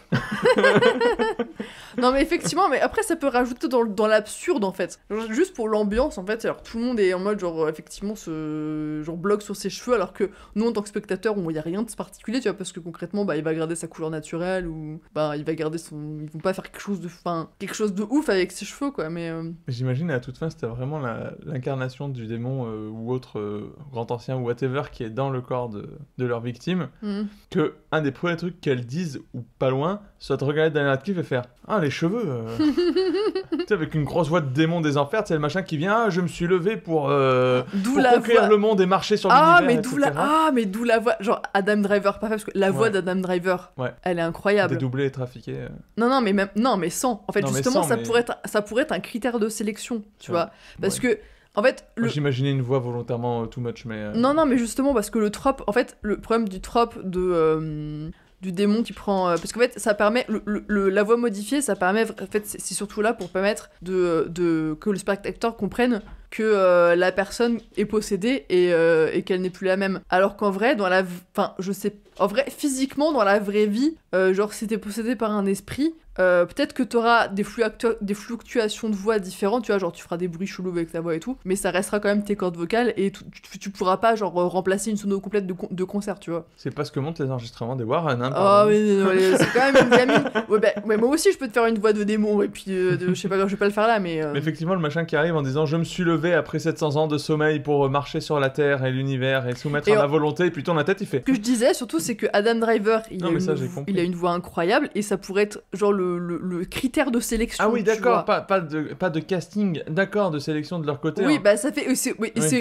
[LAUGHS] non, mais effectivement, mais après, ça peut rajouter dans, dans l'absurde en fait. juste pour l'ambiance en fait. Alors tout le monde est en mode, genre, euh, effectivement, ce genre bloque sur ses cheveux. Alors que nous, en tant que spectateurs, il n'y a rien de particulier, tu vois, parce que concrètement, bah, il va garder sa couleur naturelle ou bah, il va garder son. Ils vont pas faire quelque chose de. Enfin, quelque chose de ouf avec ses cheveux quoi. Mais. Euh. J'imagine à toute fin, c'était vraiment la l'incarnation du démon euh, ou autre euh, grand ancien ou whatever qui est dans le corps de, de leur victime, mm. que un des premiers trucs qu'elles disent ou pas loin, soit de regarder Daniel Radcliffe et faire Ah, les cheveux euh. [LAUGHS] Tu sais, avec une grosse voix de démon des enfers, c'est le machin qui vient Ah, je me suis levé pour, pour conquérir le monde et marcher sur ah, Mais d'où la... Ah, mais d'où la voix Genre Adam Driver, parfait, parce que la voix d'Adam Driver, elle est incroyable. Dédoublée et trafiquée. Non, non, mais même... non, mais sans. En fait, justement, ça, pourrait être... ça pourrait être un critère de sélection, tu vois. Parce que en fait. J'imaginais une voix volontairement euh, too much, mais. Euh, non, non, mais justement, parce que le trope. En fait, le problème du trop de. Euh, du démon qui prend. parce qu'en fait, ça permet. Le, la voix modifiée, ça permet. En fait, c'est surtout là pour permettre de, que le spectateur comprenne que la personne est possédée et, qu'elle n'est plus la même. Alors qu'en vrai, dans la. Enfin, je sais. En vrai, physiquement, dans la vraie vie, genre, si possédé par un esprit, euh, peut-être que tu auras des, des, fluctuations de voix différentes, tu vois, genre tu feras des bruits chelous avec ta voix et tout, mais ça restera quand même tes cordes vocales et tu, pourras pas genre remplacer une sono complète de, concert, tu vois. C'est pas ce que montrent les enregistrements des Warren, hein. Oh, mais c'est quand même une gamine. [LAUGHS] Ouais, mais bah, moi aussi, je peux te faire une voix de démon et puis euh, je sais pas, je vais pas le faire là, euh. mais, Effectivement, le machin qui arrive en disant Je me suis levé après 700 ans de sommeil pour marcher sur la terre et l'univers et soumettre à ma volonté, et puis ton la tête, il fait. Ce que je disais surtout, c'est que Adam Driver, il, il a une voix incroyable et ça pourrait être genre le le, critère de sélection. Ah oui, d'accord, pas, pas, de, pas de casting, d'accord, de sélection de leur côté. Oui, hein. bah ça fait. C'est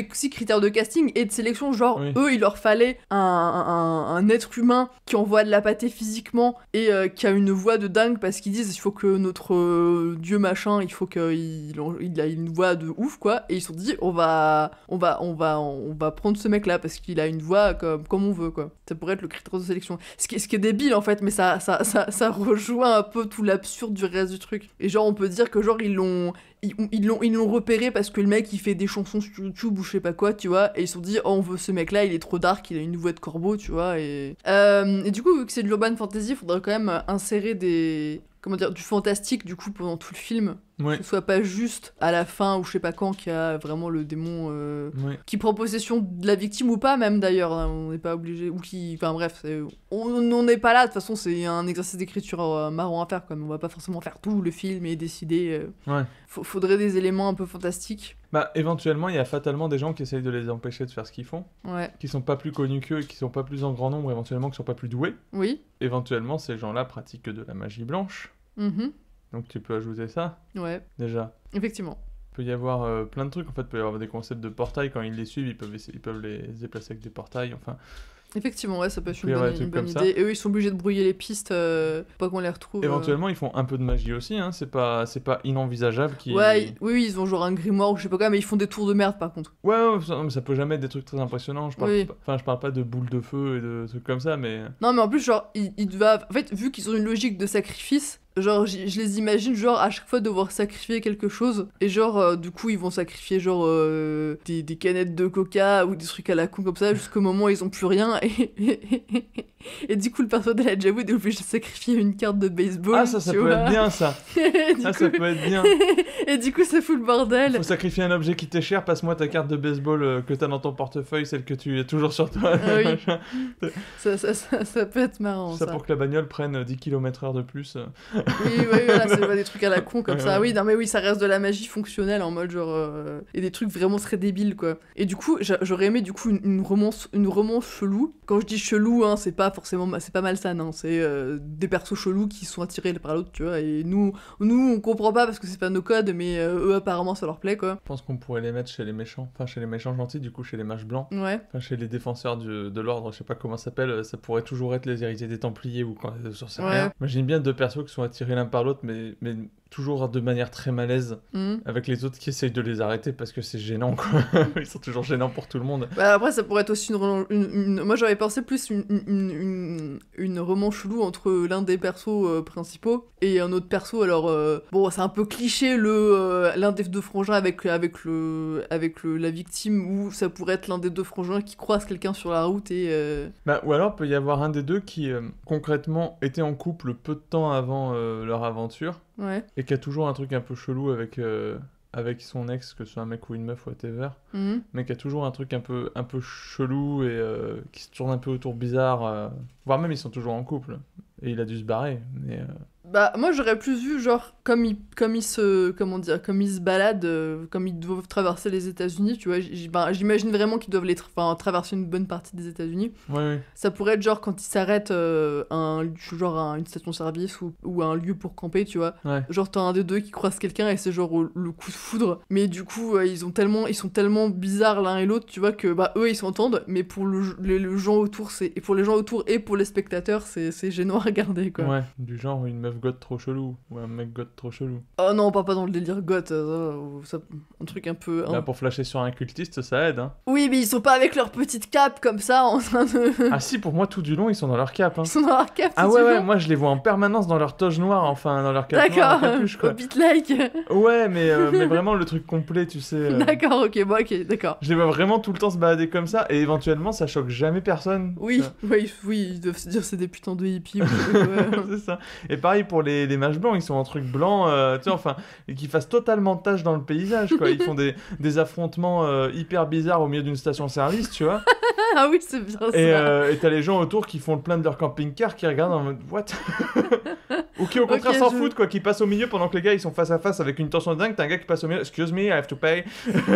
aussi critère de casting et de sélection, genre, eux, il leur fallait un, être humain qui envoie de la pâté physiquement et euh, qui a une voix de dingue parce qu'ils disent il faut que notre euh, dieu machin, il faut qu'il il a une voix de ouf, quoi. Et ils se sont dit on va, on va, on va, on va prendre ce mec là parce qu'il a une voix comme, comme on veut, quoi. Ça pourrait être le critère de sélection. Ce qui, ce qui est débile en fait, mais ça, ça, ça, ça rejoint un peu l'absurde du reste du truc. Et genre, on peut dire que genre, ils l'ont ils l'ont ils l'ont repéré parce que le mec il fait des chansons sur YouTube ou je sais pas quoi tu vois et ils se sont dit oh on veut ce mec là il est trop dark il a une voix de corbeau tu vois et euh, et du coup vu que c'est de l'urban fantasy il faudrait quand même insérer des comment dire du fantastique du coup pendant tout le film que ce soit pas juste à la fin ou je sais pas quand qu'il y a vraiment le démon euh, qui prend possession de la victime ou pas même d'ailleurs, hein, on n'est pas obligé ou qui, enfin bref, on n'est pas là de toute façon c'est un exercice d'écriture euh, marrant à faire comme on va pas forcément faire tout le film et décider. Euh, ouais. Faudrait des éléments un peu fantastiques. Bah, éventuellement, il y a fatalement des gens qui essayent de les empêcher de faire ce qu'ils font, ouais. qui sont pas plus connus qu'eux, qui sont pas plus en grand nombre, éventuellement, qui sont pas plus doués. Oui. Éventuellement, ces gens-là pratiquent de la magie blanche. Mm-hmm. Donc tu peux ajouter ça Ouais. Déjà. Effectivement. Il peut y avoir euh, plein de trucs en fait. Il peut y avoir des concepts de portails quand ils les suivent, ils peuvent, ils peuvent les déplacer avec des portails. Enfin. Effectivement, ouais, ça peut être une bonne, idée. Et eux, ils sont obligés de brouiller les pistes, pour euh, pas qu'on les retrouve. Éventuellement, euh. ils font un peu de magie aussi, hein. c'est pas, c'est pas inenvisageable. Qu'ils... Ouais, oui, ils ont genre un grimoire ou je sais pas quoi, mais ils font des tours de merde par contre. Ouais, ouais ça, ça, peut jamais être des trucs très impressionnants. Je parle, Enfin, je parle pas de boules de feu et de trucs comme ça, mais. Non, mais en plus, genre, ils, ils doivent. En fait, vu qu'ils ont une logique de sacrifice, Genre, je les imagine, genre, à chaque fois devoir sacrifier quelque chose. Et genre, euh, du coup, ils vont sacrifier, genre, euh, des, des, canettes de coca ou des trucs à la con comme ça, jusqu'au moment où ils ont plus rien. [LAUGHS] Et, et du coup, le perso de la Jabu est obligé de sacrifier une carte de baseball. Ah, ça, ça [LAUGHS] peut être bien, ça. ça, ça peut être bien. et du coup, ça fout le bordel. Faut sacrifier un objet qui t'est cher, passe-moi ta carte de baseball euh, que t'as dans ton portefeuille, celle que tu as toujours sur toi. Ah [LAUGHS] ça, ça, ça, peut être marrant. Ça, ça pour que la bagnole prenne 10 km/h de plus oui, oui, voilà, c'est pas des trucs à la con comme ça. Oui, non, mais oui, ça reste de la magie fonctionnelle en mode genre. Euh, et des trucs vraiment très débiles, quoi. Et du coup, j'aurais aimé du coup une, une, romance, une chelou. Quand je dis chelou, hein, c'est pas forcément. C'est pas mal ça, non. Hein. C'est euh, des persos chelous qui sont attirés par l'autre, tu vois. Et nous, nous, on comprend pas parce que c'est pas nos codes, mais euh, eux, apparemment, ça leur plaît, quoi. Je pense qu'on pourrait les mettre chez les méchants. Enfin, chez les méchants gentils, du coup, chez les mages blancs. Ouais. Enfin, chez les défenseurs de l'ordre, je sais pas comment ça s'appelle. Ça pourrait toujours être les héritiers des Templiers ou quoi. sur bien deux persos qui sont tirer l'un par l'autre, mais, mais toujours de manière très malaise hmm. avec les autres qui essayent de les arrêter parce que c'est gênant quoi. [LAUGHS] Ils sont toujours gênants pour tout le monde. Bah après ça pourrait être aussi une, moi j'avais pensé plus une, une, une entre l'un des persos euh, principaux et un autre perso alors euh, bon c'est un peu cliché le euh, l'un des deux frangins avec avec le avec le, la victime ou ça pourrait être l'un des deux frangins qui croise quelqu'un sur la route et bah ou alors peut y avoir un des deux qui concrètement était en couple peu de temps avant leur aventure et qui a toujours un truc un peu chelou avec, euh, avec son ex, que ce soit un mec ou une meuf, whatever, mm mais qui a toujours un truc un peu, un peu chelou et euh, qui se tourne un peu autour bizarre, euh, voire même ils sont toujours en couple, et il a dû se barrer. Mais, euh, Bah moi j'aurais plus vu genre comme ils comme il se comment dire comme se balade euh, comme ils doivent traverser les États-Unis, tu vois, ben, j'imagine vraiment qu'ils doivent les traverser une bonne partie des États-Unis. Ça pourrait être genre quand ils s'arrêtent à euh, un genre une station-service ou, ou un lieu pour camper, tu vois. un des deux qui croise quelqu'un et c'est genre le coup de foudre, mais du coup ils ont tellement ils sont tellement bizarres l'un et l'autre, tu vois que bah eux ils s'entendent, mais pour le, gens autour et pour les gens autour et pour les spectateurs, c'est c'est gênant regarder, quoi. Ouais, du genre une meuf goth trop chelou ou un mec goth trop chelou. Oh non, pas, pas dans le délire goth, euh, un truc un peu. Là, bah, pour flasher sur un cultiste, ça aide, hein. Oui, mais ils sont pas avec leur petite cape comme ça en train de. [LAUGHS] ah si, pour moi, tout du long, ils sont dans leur cape. Hein. Ils sont dans leur cape, Ah ouais, ouais, moi, je les vois en permanence dans leur toge noire, enfin, dans leur cape. D'accord, au [LAUGHS] beat-like. ouais, mais, euh, mais [LAUGHS] vraiment le truc complet, tu sais. Euh. D'accord, ok, bon, ok, d'accord. Je les vois vraiment tout le temps se balader comme ça et éventuellement, ça choque jamais personne. Oui, oui, oui, ils doivent se dire c'est des putains de hippies. [LAUGHS] c'est ça. Et pareil pour les, les mages blancs, ils sont en truc blanc, euh, tu sais, enfin, et qui fassent totalement tâche dans le paysage, quoi. Ils font des, [LAUGHS] affrontements euh, hyper bizarres au milieu d'une station-service, tu vois. [LAUGHS] ah oui, c'est bien ça. Euh, et t'as les gens autour qui font le plein de leur camping-car, qui regardent en mode, what ou qui au contraire s'en foutent, quoi, qui passent au milieu pendant que les gars ils sont face à face avec une tension de dingue. T'as un gars qui passe au milieu, excuse me, I have to pay. ah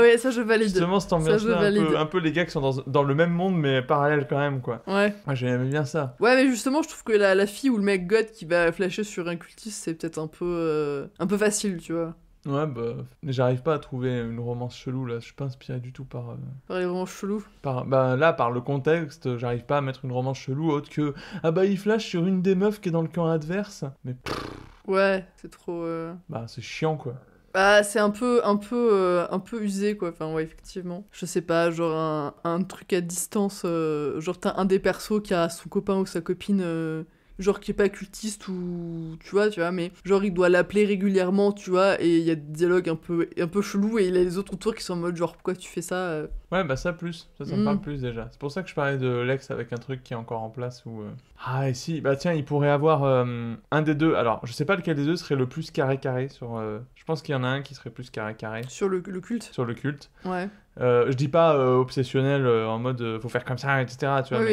ouais, ah ça je valide. Justement, c'est un, peu, un peu les gars qui sont dans, dans, le même monde mais parallèle quand même, quoi. Ouais. Moi j'aime bien ça. Ouais, mais justement, je trouve que la, la fille ou le mec god qui va flasher sur un cultiste, c'est peut-être un peu, euh, un peu facile, tu vois. Ouais, bah, j'arrive pas à trouver une romance chelou là. Je suis pas inspiré du tout par. Euh, par les romances cheloues par, Bah là, par le contexte, j'arrive pas à mettre une romance chelou autre que. Ah bah, il flash sur une des meufs qui est dans le camp adverse. Mais. Ouais, c'est trop. Euh, bah, c'est chiant quoi. Bah, c'est un peu, un peu, euh, un peu usé, quoi. Enfin, ouais, effectivement. Je sais pas, genre un, truc à distance. genre, t'as un des persos qui a son copain ou sa copine genre qui est pas cultiste ou tu vois tu vois mais genre il doit l'appeler régulièrement tu vois et il y a des dialogues un peu un peu chelou et il a les autres autour qui sont en mode genre pourquoi tu fais ça euh? ouais bah ça plus ça ça mm. parle plus déjà c'est pour ça que je parlais de Lex avec un truc qui est encore en place ou euh, ah et si bah tiens il pourrait avoir euh, un des deux alors je sais pas lequel des deux serait le plus carré carré sur je pense qu'il y en a un qui serait plus carré carré sur le, le culte sur le culte ouais euh, je dis pas euh, obsessionnel euh, en mode faut faire comme ça, etc. Tu vois,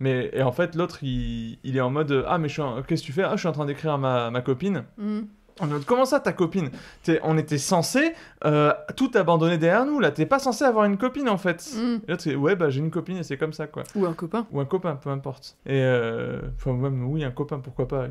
mais, et en fait, l'autre il, est en mode ah, mais qu'est-ce que tu fais Ah, je suis en train d'écrire à ma, copine. Mmh comment ça, ta copine es, On était censé euh, tout abandonner derrière nous. Là, t'es pas censé avoir une copine en fait. Mm. ouais, bah j'ai une copine et c'est comme ça quoi. Ou un copain. Ou un copain, peu importe. Et euh, enfin, oui, un copain, pourquoi pas.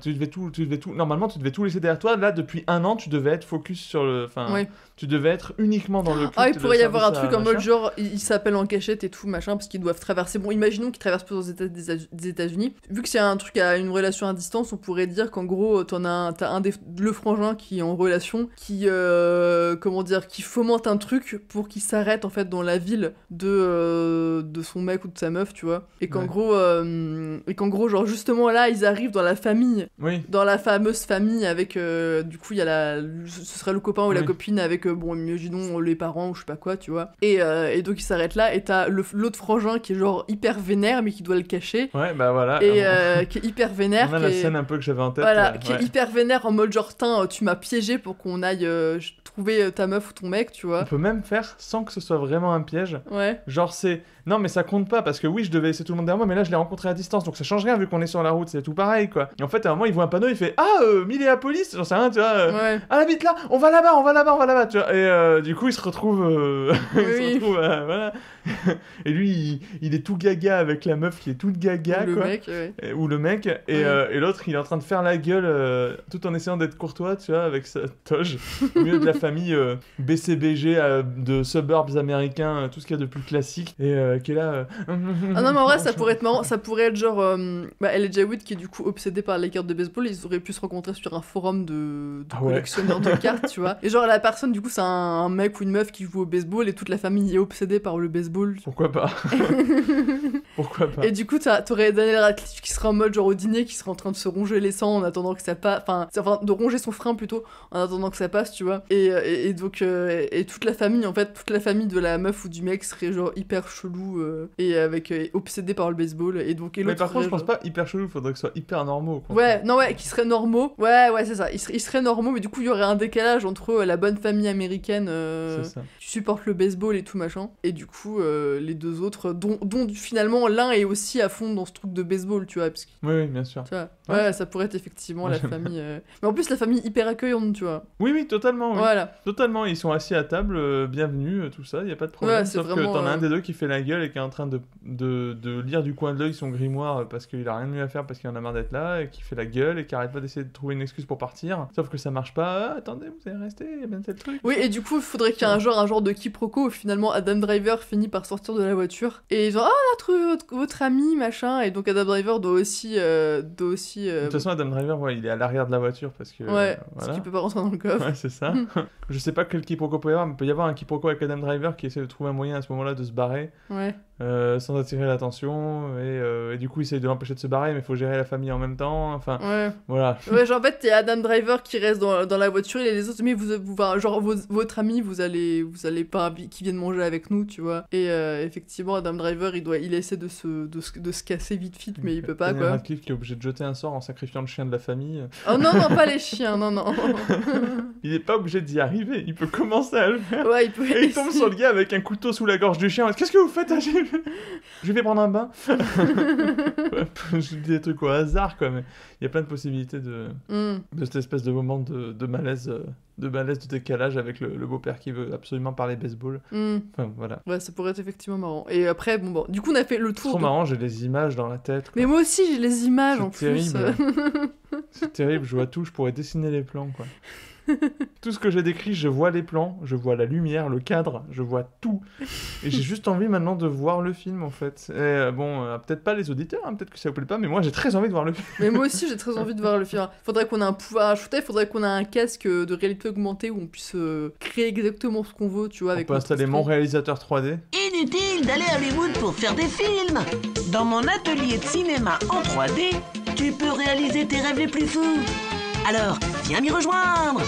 tu devais tout, tu tout. Normalement, tu devais tout laisser derrière toi. Là, depuis un an, tu devais être focus sur le. Enfin, tu devais être uniquement dans le. ah, il pourrait y avoir un truc en mode genre, ils s'appellent en cachette et tout machin parce qu'ils doivent traverser. Bon, imaginons qu'ils traversent plusieurs états des États-Unis. Vu que c'est un truc à une relation à distance, on pourrait dire qu'en gros, t'en as un, as un des le frangin qui est en relation, qui euh, comment dire, qui fomente un truc pour qu'il s'arrête en fait dans la ville de euh, de son mec ou de sa meuf, tu vois. Et qu'en gros euh, et qu'en gros genre justement là ils arrivent dans la famille, oui. dans la fameuse famille avec du coup il y a la ce serait le copain ou la copine avec bon mieux non les parents ou je sais pas quoi, tu vois. Et, et donc ils s'arrêtent là et t'as l'autre frangin qui est genre hyper vénère mais qui doit le cacher. Ouais bah voilà. Et ah qui est hyper vénère. On la scène un peu que j'avais en tête. Voilà, qui est hyper vénère en mode genre, tiens, euh, tu m'as piégé pour qu'on aille euh, trouver euh, ta meuf ou ton mec, tu vois. On peut même faire sans que ce soit vraiment un piège. Ouais. Genre, c'est non, mais ça compte pas parce que oui, je devais laisser tout le monde derrière moi, mais là je l'ai rencontré à distance donc ça change rien vu qu'on est sur la route, c'est tout pareil quoi. Et en fait, à un moment, il voit un panneau, il fait Ah, euh, Minneapolis, j'en sais rien, tu vois. Euh, ouais. Ah, là, on va là-bas, on va là-bas, on va là-bas, tu vois. Et euh, du coup, il se retrouve. Euh, [LAUGHS] se retrouve, voilà. [LAUGHS] et lui, il, est tout gaga avec la meuf qui est toute gaga, ou Le mec, et, ou le mec. Et, l'autre, il est en train de faire la gueule tout en essayant d'être courtois, tu vois, avec sa toge au milieu de la famille BCBG de suburbs américains, tout ce qu'il y a de plus classique. Et euh, qui est là. Euh. ah non, mais en vrai, ça [LAUGHS] pourrait être marrant. Ça pourrait être genre. elle est LJ Wood qui est du coup obsédée par les cartes de baseball. Ils auraient pu se rencontrer sur un forum de, ah collectionneurs de cartes, tu vois. Et genre, la personne, du coup, c'est un, mec ou une meuf qui joue au baseball et toute la famille est obsédée par le baseball. Pourquoi pas [LAUGHS] Pourquoi pas Et du coup, t'aurais Daniel Radcliffe qui serait en mode genre au dîner, qui serait en train de se ronger les sangs en attendant que ça passe. Enfin, de ronger son frein plutôt en attendant que ça passe, tu vois. Et, donc, euh, et toute la famille, en fait, toute la famille de la meuf ou du mec serait genre hyper chelou euh, et avec euh, obsédé par le baseball et donc et Mais par contre, je pense pas hyper chelou, faudrait que ce soit hyper normaux. Ouais, non ouais, qui serait normaux. Ouais, ouais, c'est ça. Ils, serait seraient, normaux, mais du coup, il y aurait un décalage entre euh, la bonne famille américaine qui supporte le baseball et tout machin et du coup les deux autres dont, dont finalement l'un est aussi à fond dans ce truc de baseball, tu vois, oui, oui, bien sûr. ouais. ça pourrait être effectivement la famille mais en plus la famille hyper accueillante, tu vois. Oui, oui, totalement. Voilà. Totalement, ils sont assis à table, bienvenue, tout ça, il y a pas de problème. Ouais, Sauf que t'en as un des deux qui fait la gueule et qui est en train de, de, lire du coin de l'œil son grimoire parce qu'il a rien de mieux à faire parce qu'il en a marre d'être là et qui fait la gueule et qui arrête pas d'essayer de trouver une excuse pour partir. Sauf que ça marche pas. Ah, attendez, vous allez rester, il y a bien tel truc. Oui, et du coup, il faudrait qu'il y ait un genre, un genre de quiproquo où finalement Adam Driver finit par sortir de la voiture et ils ont Ah, trouvé votre ami, machin. Et donc Adam Driver doit aussi. Euh, doit aussi euh, De toute façon, Adam Driver, il est à l'arrière de la voiture parce que. Ouais, euh, voilà. peut pas rentrer dans le coffre. Ouais, c'est ça. [LAUGHS] Je sais pas quel quiproquo peut y avoir, mais peut y avoir un quiproquo avec Adam Driver qui essaie de trouver un moyen à ce moment-là de se barrer. Ouais. Bye. Euh, sans attirer l'attention et, euh, du coup essaye de l'empêcher de se barrer mais il faut gérer la famille en même temps enfin ouais. voilà [LAUGHS] ouais en fait il Adam Driver qui reste dans, dans, la voiture et les autres mais vous, genre votre ami vous allez vous allez pas qui viennent manger avec nous tu vois et euh, effectivement Adam Driver il doit il essaie de se de, se, de se casser vite vite mais il peut pas quoi Radcliffe qui est obligé de jeter un sort en sacrifiant le chien de la famille oh non non pas les [LAUGHS] chiens non non [LAUGHS] il est pas obligé d'y arriver il peut commencer à le faire ouais, il peut et il tombe sur le gars avec un couteau sous la gorge du chien qu'est-ce que vous faites à [LAUGHS] je vais prendre un bain. [LAUGHS] je dis des trucs au hasard, quoi. Mais il y a plein de possibilités de, mm. cette espèce de moment de, malaise, euh, de malaise, de décalage avec le, beau-père qui veut absolument parler baseball. Mm. voilà. Ouais, ça pourrait être effectivement marrant. Et après, bon, bon du coup, on a fait le tour. Trop marrant, j'ai les images dans la tête. Mais moi aussi, j'ai les images en terrible. plus. [LAUGHS] C'est terrible, je vois tout, je pourrais dessiner les plans, quoi. [LAUGHS] tout ce que j'ai décrit, je vois les plans, je vois la lumière, le cadre, je vois tout. Et j'ai juste envie maintenant de voir le film en fait. Euh, bon, euh, peut-être pas les auditeurs, hein, peut-être que ça vous plaît pas, mais moi j'ai très envie de voir le film. mais moi [LAUGHS] aussi j'ai très envie de voir le film. Faudrait qu'on ait un pouvoir à shooter, faudrait qu'on ait un casque de réalité augmentée où on puisse euh, créer exactement ce qu'on veut, tu vois. Avec on installer mon réalisateur 3D. Inutile d'aller à Hollywood pour faire des films. Dans mon atelier de cinéma en 3D, tu peux réaliser tes rêves les plus fous. Alors, viens m'y rejoindre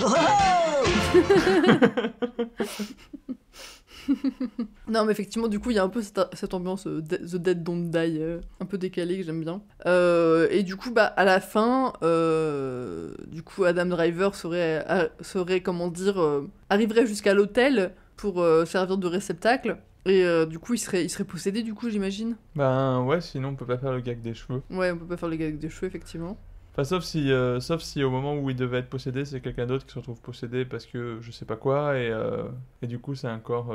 oh, oh. [LAUGHS] non mais effectivement du coup il y a un peu cette, ambiance euh, The Dead Don't Die euh, un peu décalée que j'aime bien euh, et du coup bah, à la fin du coup Adam Driver serait serait comment dire arriverait jusqu'à l'hôtel pour servir de réceptacle et euh, du coup, il serait, il serait possédé, du coup, j'imagine Ben ouais, sinon on peut pas faire le gag des cheveux. Ouais, on peut pas faire le gag des cheveux, effectivement. Enfin, sauf si, euh, sauf si au moment où il devait être possédé, c'est quelqu'un d'autre qui se retrouve possédé parce que je sais pas quoi, et, euh, et du coup, c'est un corps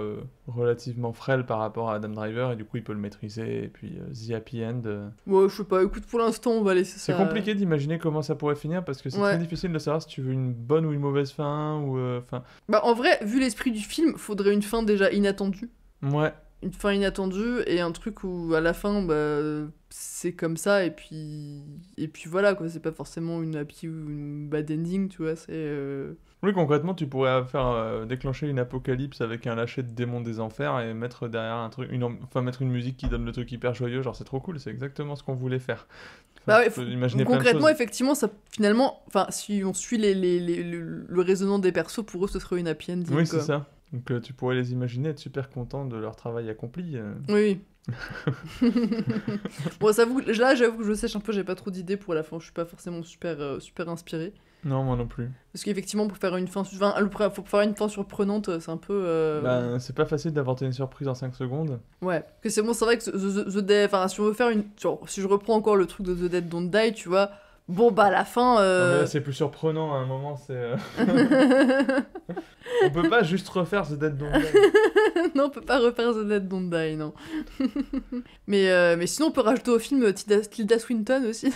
relativement frêle par rapport à Adam Driver, et du coup, il peut le maîtriser, et puis The Happy End. Ouais, je sais pas, écoute, pour l'instant, on va laisser ça. C'est compliqué d'imaginer comment ça pourrait finir parce que c'est très difficile de savoir si tu veux une bonne ou une mauvaise fin, ou. enfin Bah, en vrai, vu l'esprit du film, faudrait une fin déjà inattendue. Ouais. Une fin inattendue et un truc où à la fin, bah, c'est comme ça et puis et puis voilà quoi. C'est pas forcément une happy ou une bad ending, tu vois. C'est euh, Oui, concrètement, tu pourrais faire euh, déclencher une apocalypse avec un lâcher de démon des enfers et mettre derrière un truc, une, enfin mettre une musique qui donne le truc hyper joyeux. Genre, c'est trop cool. C'est exactement ce qu'on voulait faire. bah ouais, imaginer concrètement, effectivement, ça finalement, enfin, si on suit les, les, le, le raisonnement des persos, pour eux, ce serait une happy ending. Oui, c'est ça. Donc euh, tu pourrais les imaginer être super contents de leur travail accompli. Euh. Oui. [LAUGHS] bon, ça vous, là, j'avoue que je sais, un peu, j'ai pas trop d'idées pour la fin. Je suis pas forcément super, euh, super inspiré. Non, moi non plus. Parce qu'effectivement, pour faire une fin, faire une fin surprenante, c'est un peu. Bah, c'est pas facile d'inventer une surprise en 5 secondes. Ouais. Que c'est bon, c'est vrai que The, Dead. Enfin, si faire une. si je reprends encore le truc de The Dead Don't Die, tu vois Bon, bah, à la fin. Euh, c'est plus surprenant à un moment, c'est. Euh, [LAUGHS] on peut pas juste refaire The Dead Don't Die. [LAUGHS] non, on peut pas refaire The Dead Don't Die, non. [LAUGHS] mais, euh, mais sinon, on peut rajouter au film Tilda Swinton aussi.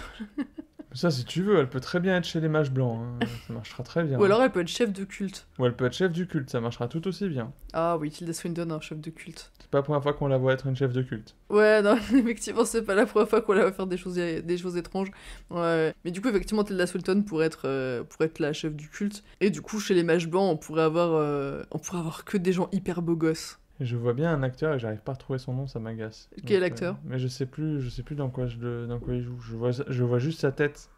Ça, si tu veux, elle peut très bien être chez les mages blancs. Hein. [LAUGHS] Ça marchera très bien. Ou alors elle peut être chef de culte. Ou elle peut être chef du culte, ça marchera tout aussi bien. Ah oui, Tilda Swinton, un chef de culte. C'est pas la première fois qu'on la voit être une chef de culte. Ouais, non, [LAUGHS] effectivement, c'est pas la première fois qu'on la voit faire des choses, des choses étranges. Ouais. Mais du coup, effectivement, Tilda Swinton pourrait être, euh, pour être la chef du culte. Et du coup, chez les mages blancs, on pourrait avoir, euh, on pourrait avoir que des gens hyper beaux gosses. Je vois bien un acteur et j'arrive pas à retrouver son nom, ça m'agace. Quel acteur euh, Mais je sais plus, je sais plus dans quoi je dans quoi il joue. Je vois, je vois juste sa tête.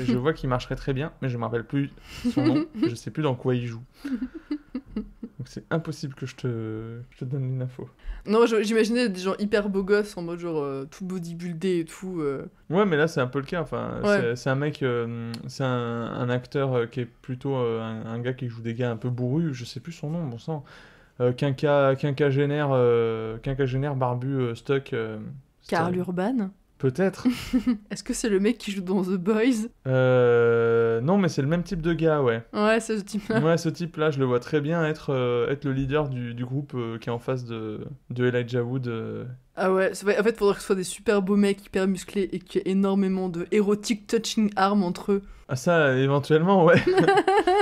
Et je [LAUGHS] vois qu'il marcherait très bien, mais je me rappelle plus son nom. [LAUGHS] je sais plus dans quoi il joue. Donc c'est impossible que je te, je te donne une info. Non, j'imaginais des gens hyper beaux gosses en mode genre euh, tout bodybuildé et tout. Euh. Ouais, mais là c'est un peu le cas. Enfin, c'est un mec, c'est un, acteur qui est plutôt un, un, gars qui joue des gars un peu bourrus. Je sais plus son nom, bon sang. Euh, quinca, quinquagénaire, euh, quinquagénaire, barbu, euh, Stuck. Carl Urban Peut-être. [LAUGHS] Est-ce que c'est le mec qui joue dans The Boys Non, mais c'est le même type de gars, ouais. Ouais, c'est ce type-là. Ouais, ce type-là, je le vois très bien être, être le leader du, groupe qui est en face de, de Elijah Wood ah ouais, en fait, il faudrait que ce soit des super beaux mecs hyper musclés et qu'il y ait énormément de érotique touching arm entre eux. Ah ça, éventuellement, ouais. [LAUGHS]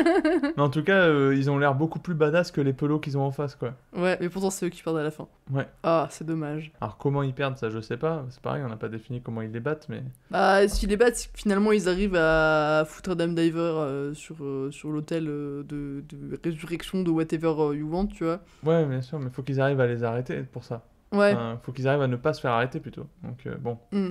[LAUGHS] mais en tout cas, euh, ils ont l'air beaucoup plus badass que les pelots qu'ils ont en face, quoi. Ouais, mais pourtant, c'est eux qui perdent à la fin. Ouais. Ah, c'est dommage. Alors, comment ils perdent, ça, je sais pas. C'est pareil, on n'a pas défini comment ils les battent, mais... Bah, s'ils les battent, finalement, ils arrivent à foutre Dame Diver euh, sur, euh, sur l'hôtel de, de, résurrection de whatever you want, tu vois. Ouais, bien sûr, mais faut qu'ils arrivent à les arrêter pour ça. Ouais. faut qu'ils arrivent à ne pas se faire arrêter plutôt. Donc euh, bon. Mm.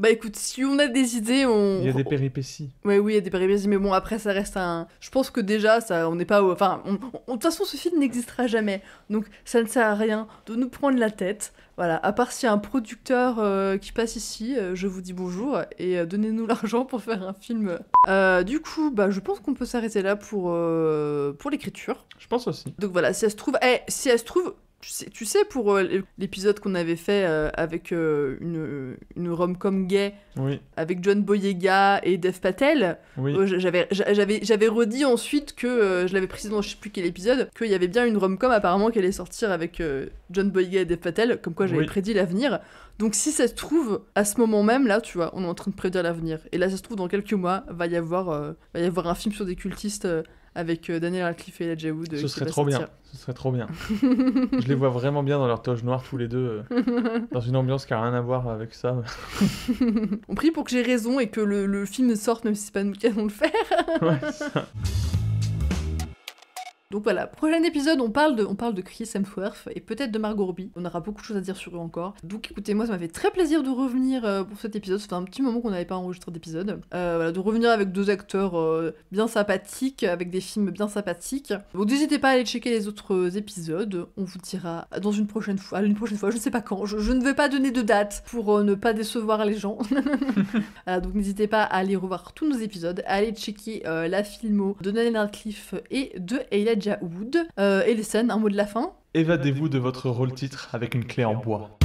Bah écoute, si on a des idées, on. Il y a des péripéties. Ouais, oui, il y a des péripéties, mais bon, après ça reste un. Je pense que déjà, ça, on n'est pas. Enfin, de toute façon, ce film n'existera jamais. Donc ça ne sert à rien de nous prendre la tête. Voilà, à part s'il y a un producteur euh, qui passe ici, euh, je vous dis bonjour et donnez-nous [LAUGHS] l'argent pour faire un film. du coup, bah, je pense qu'on peut s'arrêter là pour, pour l'écriture. Je pense aussi. Donc voilà, si elle se trouve, eh, si elle se trouve, tu sais, tu sais pour euh, l'épisode qu'on avait fait euh, avec euh, une, rom-com gay, avec John Boyega et Dev Patel, j'avais, j'avais, j'avais redit ensuite que, je l'avais précisé dans je sais plus quel épisode, qu'il y avait bien une rom-com apparemment qui allait sortir avec John Boyega et Dev Patel, comme quoi j'avais prédit l'avenir. Donc si ça se trouve, à ce moment même, là, tu vois, on est en train de prédire l'avenir. Et là, ça se trouve, dans quelques mois, va y avoir, va y avoir un film sur des cultistes avec euh, Daniel Radcliffe et Elijah Wood. Euh, Ce serait trop bien. serait trop bien. je les vois vraiment bien dans leur toge noire tous les deux, euh, [LAUGHS] dans une ambiance qui a rien à voir avec ça. On prie pour que j'ai raison et que le, le film sorte, même si c'est pas nous qui allons le faire. ouais, [LAUGHS] Donc voilà, prochain épisode, on parle de, on parle de Chris Hemsworth et peut-être de Margot Robbie. On aura beaucoup de choses à dire sur eux encore. Donc écoutez, moi ça m'a fait très plaisir de revenir euh, pour cet épisode. Ça un petit moment qu'on n'avait pas enregistré d'épisode. Euh, voilà, de revenir avec deux acteurs euh, bien sympathiques, avec des films bien sympathiques. Donc n'hésitez pas à aller checker les autres épisodes. On vous dira dans une prochaine fois, une prochaine fois, je ne sais pas quand. Je, ne vais pas donner de date pour ne pas décevoir les gens. [LAUGHS] donc n'hésitez pas à aller revoir tous nos épisodes, à aller checker la filmo de Daniel Radcliffe et de Ayla Wood. Euh, et un mot de la fin Évadez-vous de votre rôle-titre avec une clé en bois.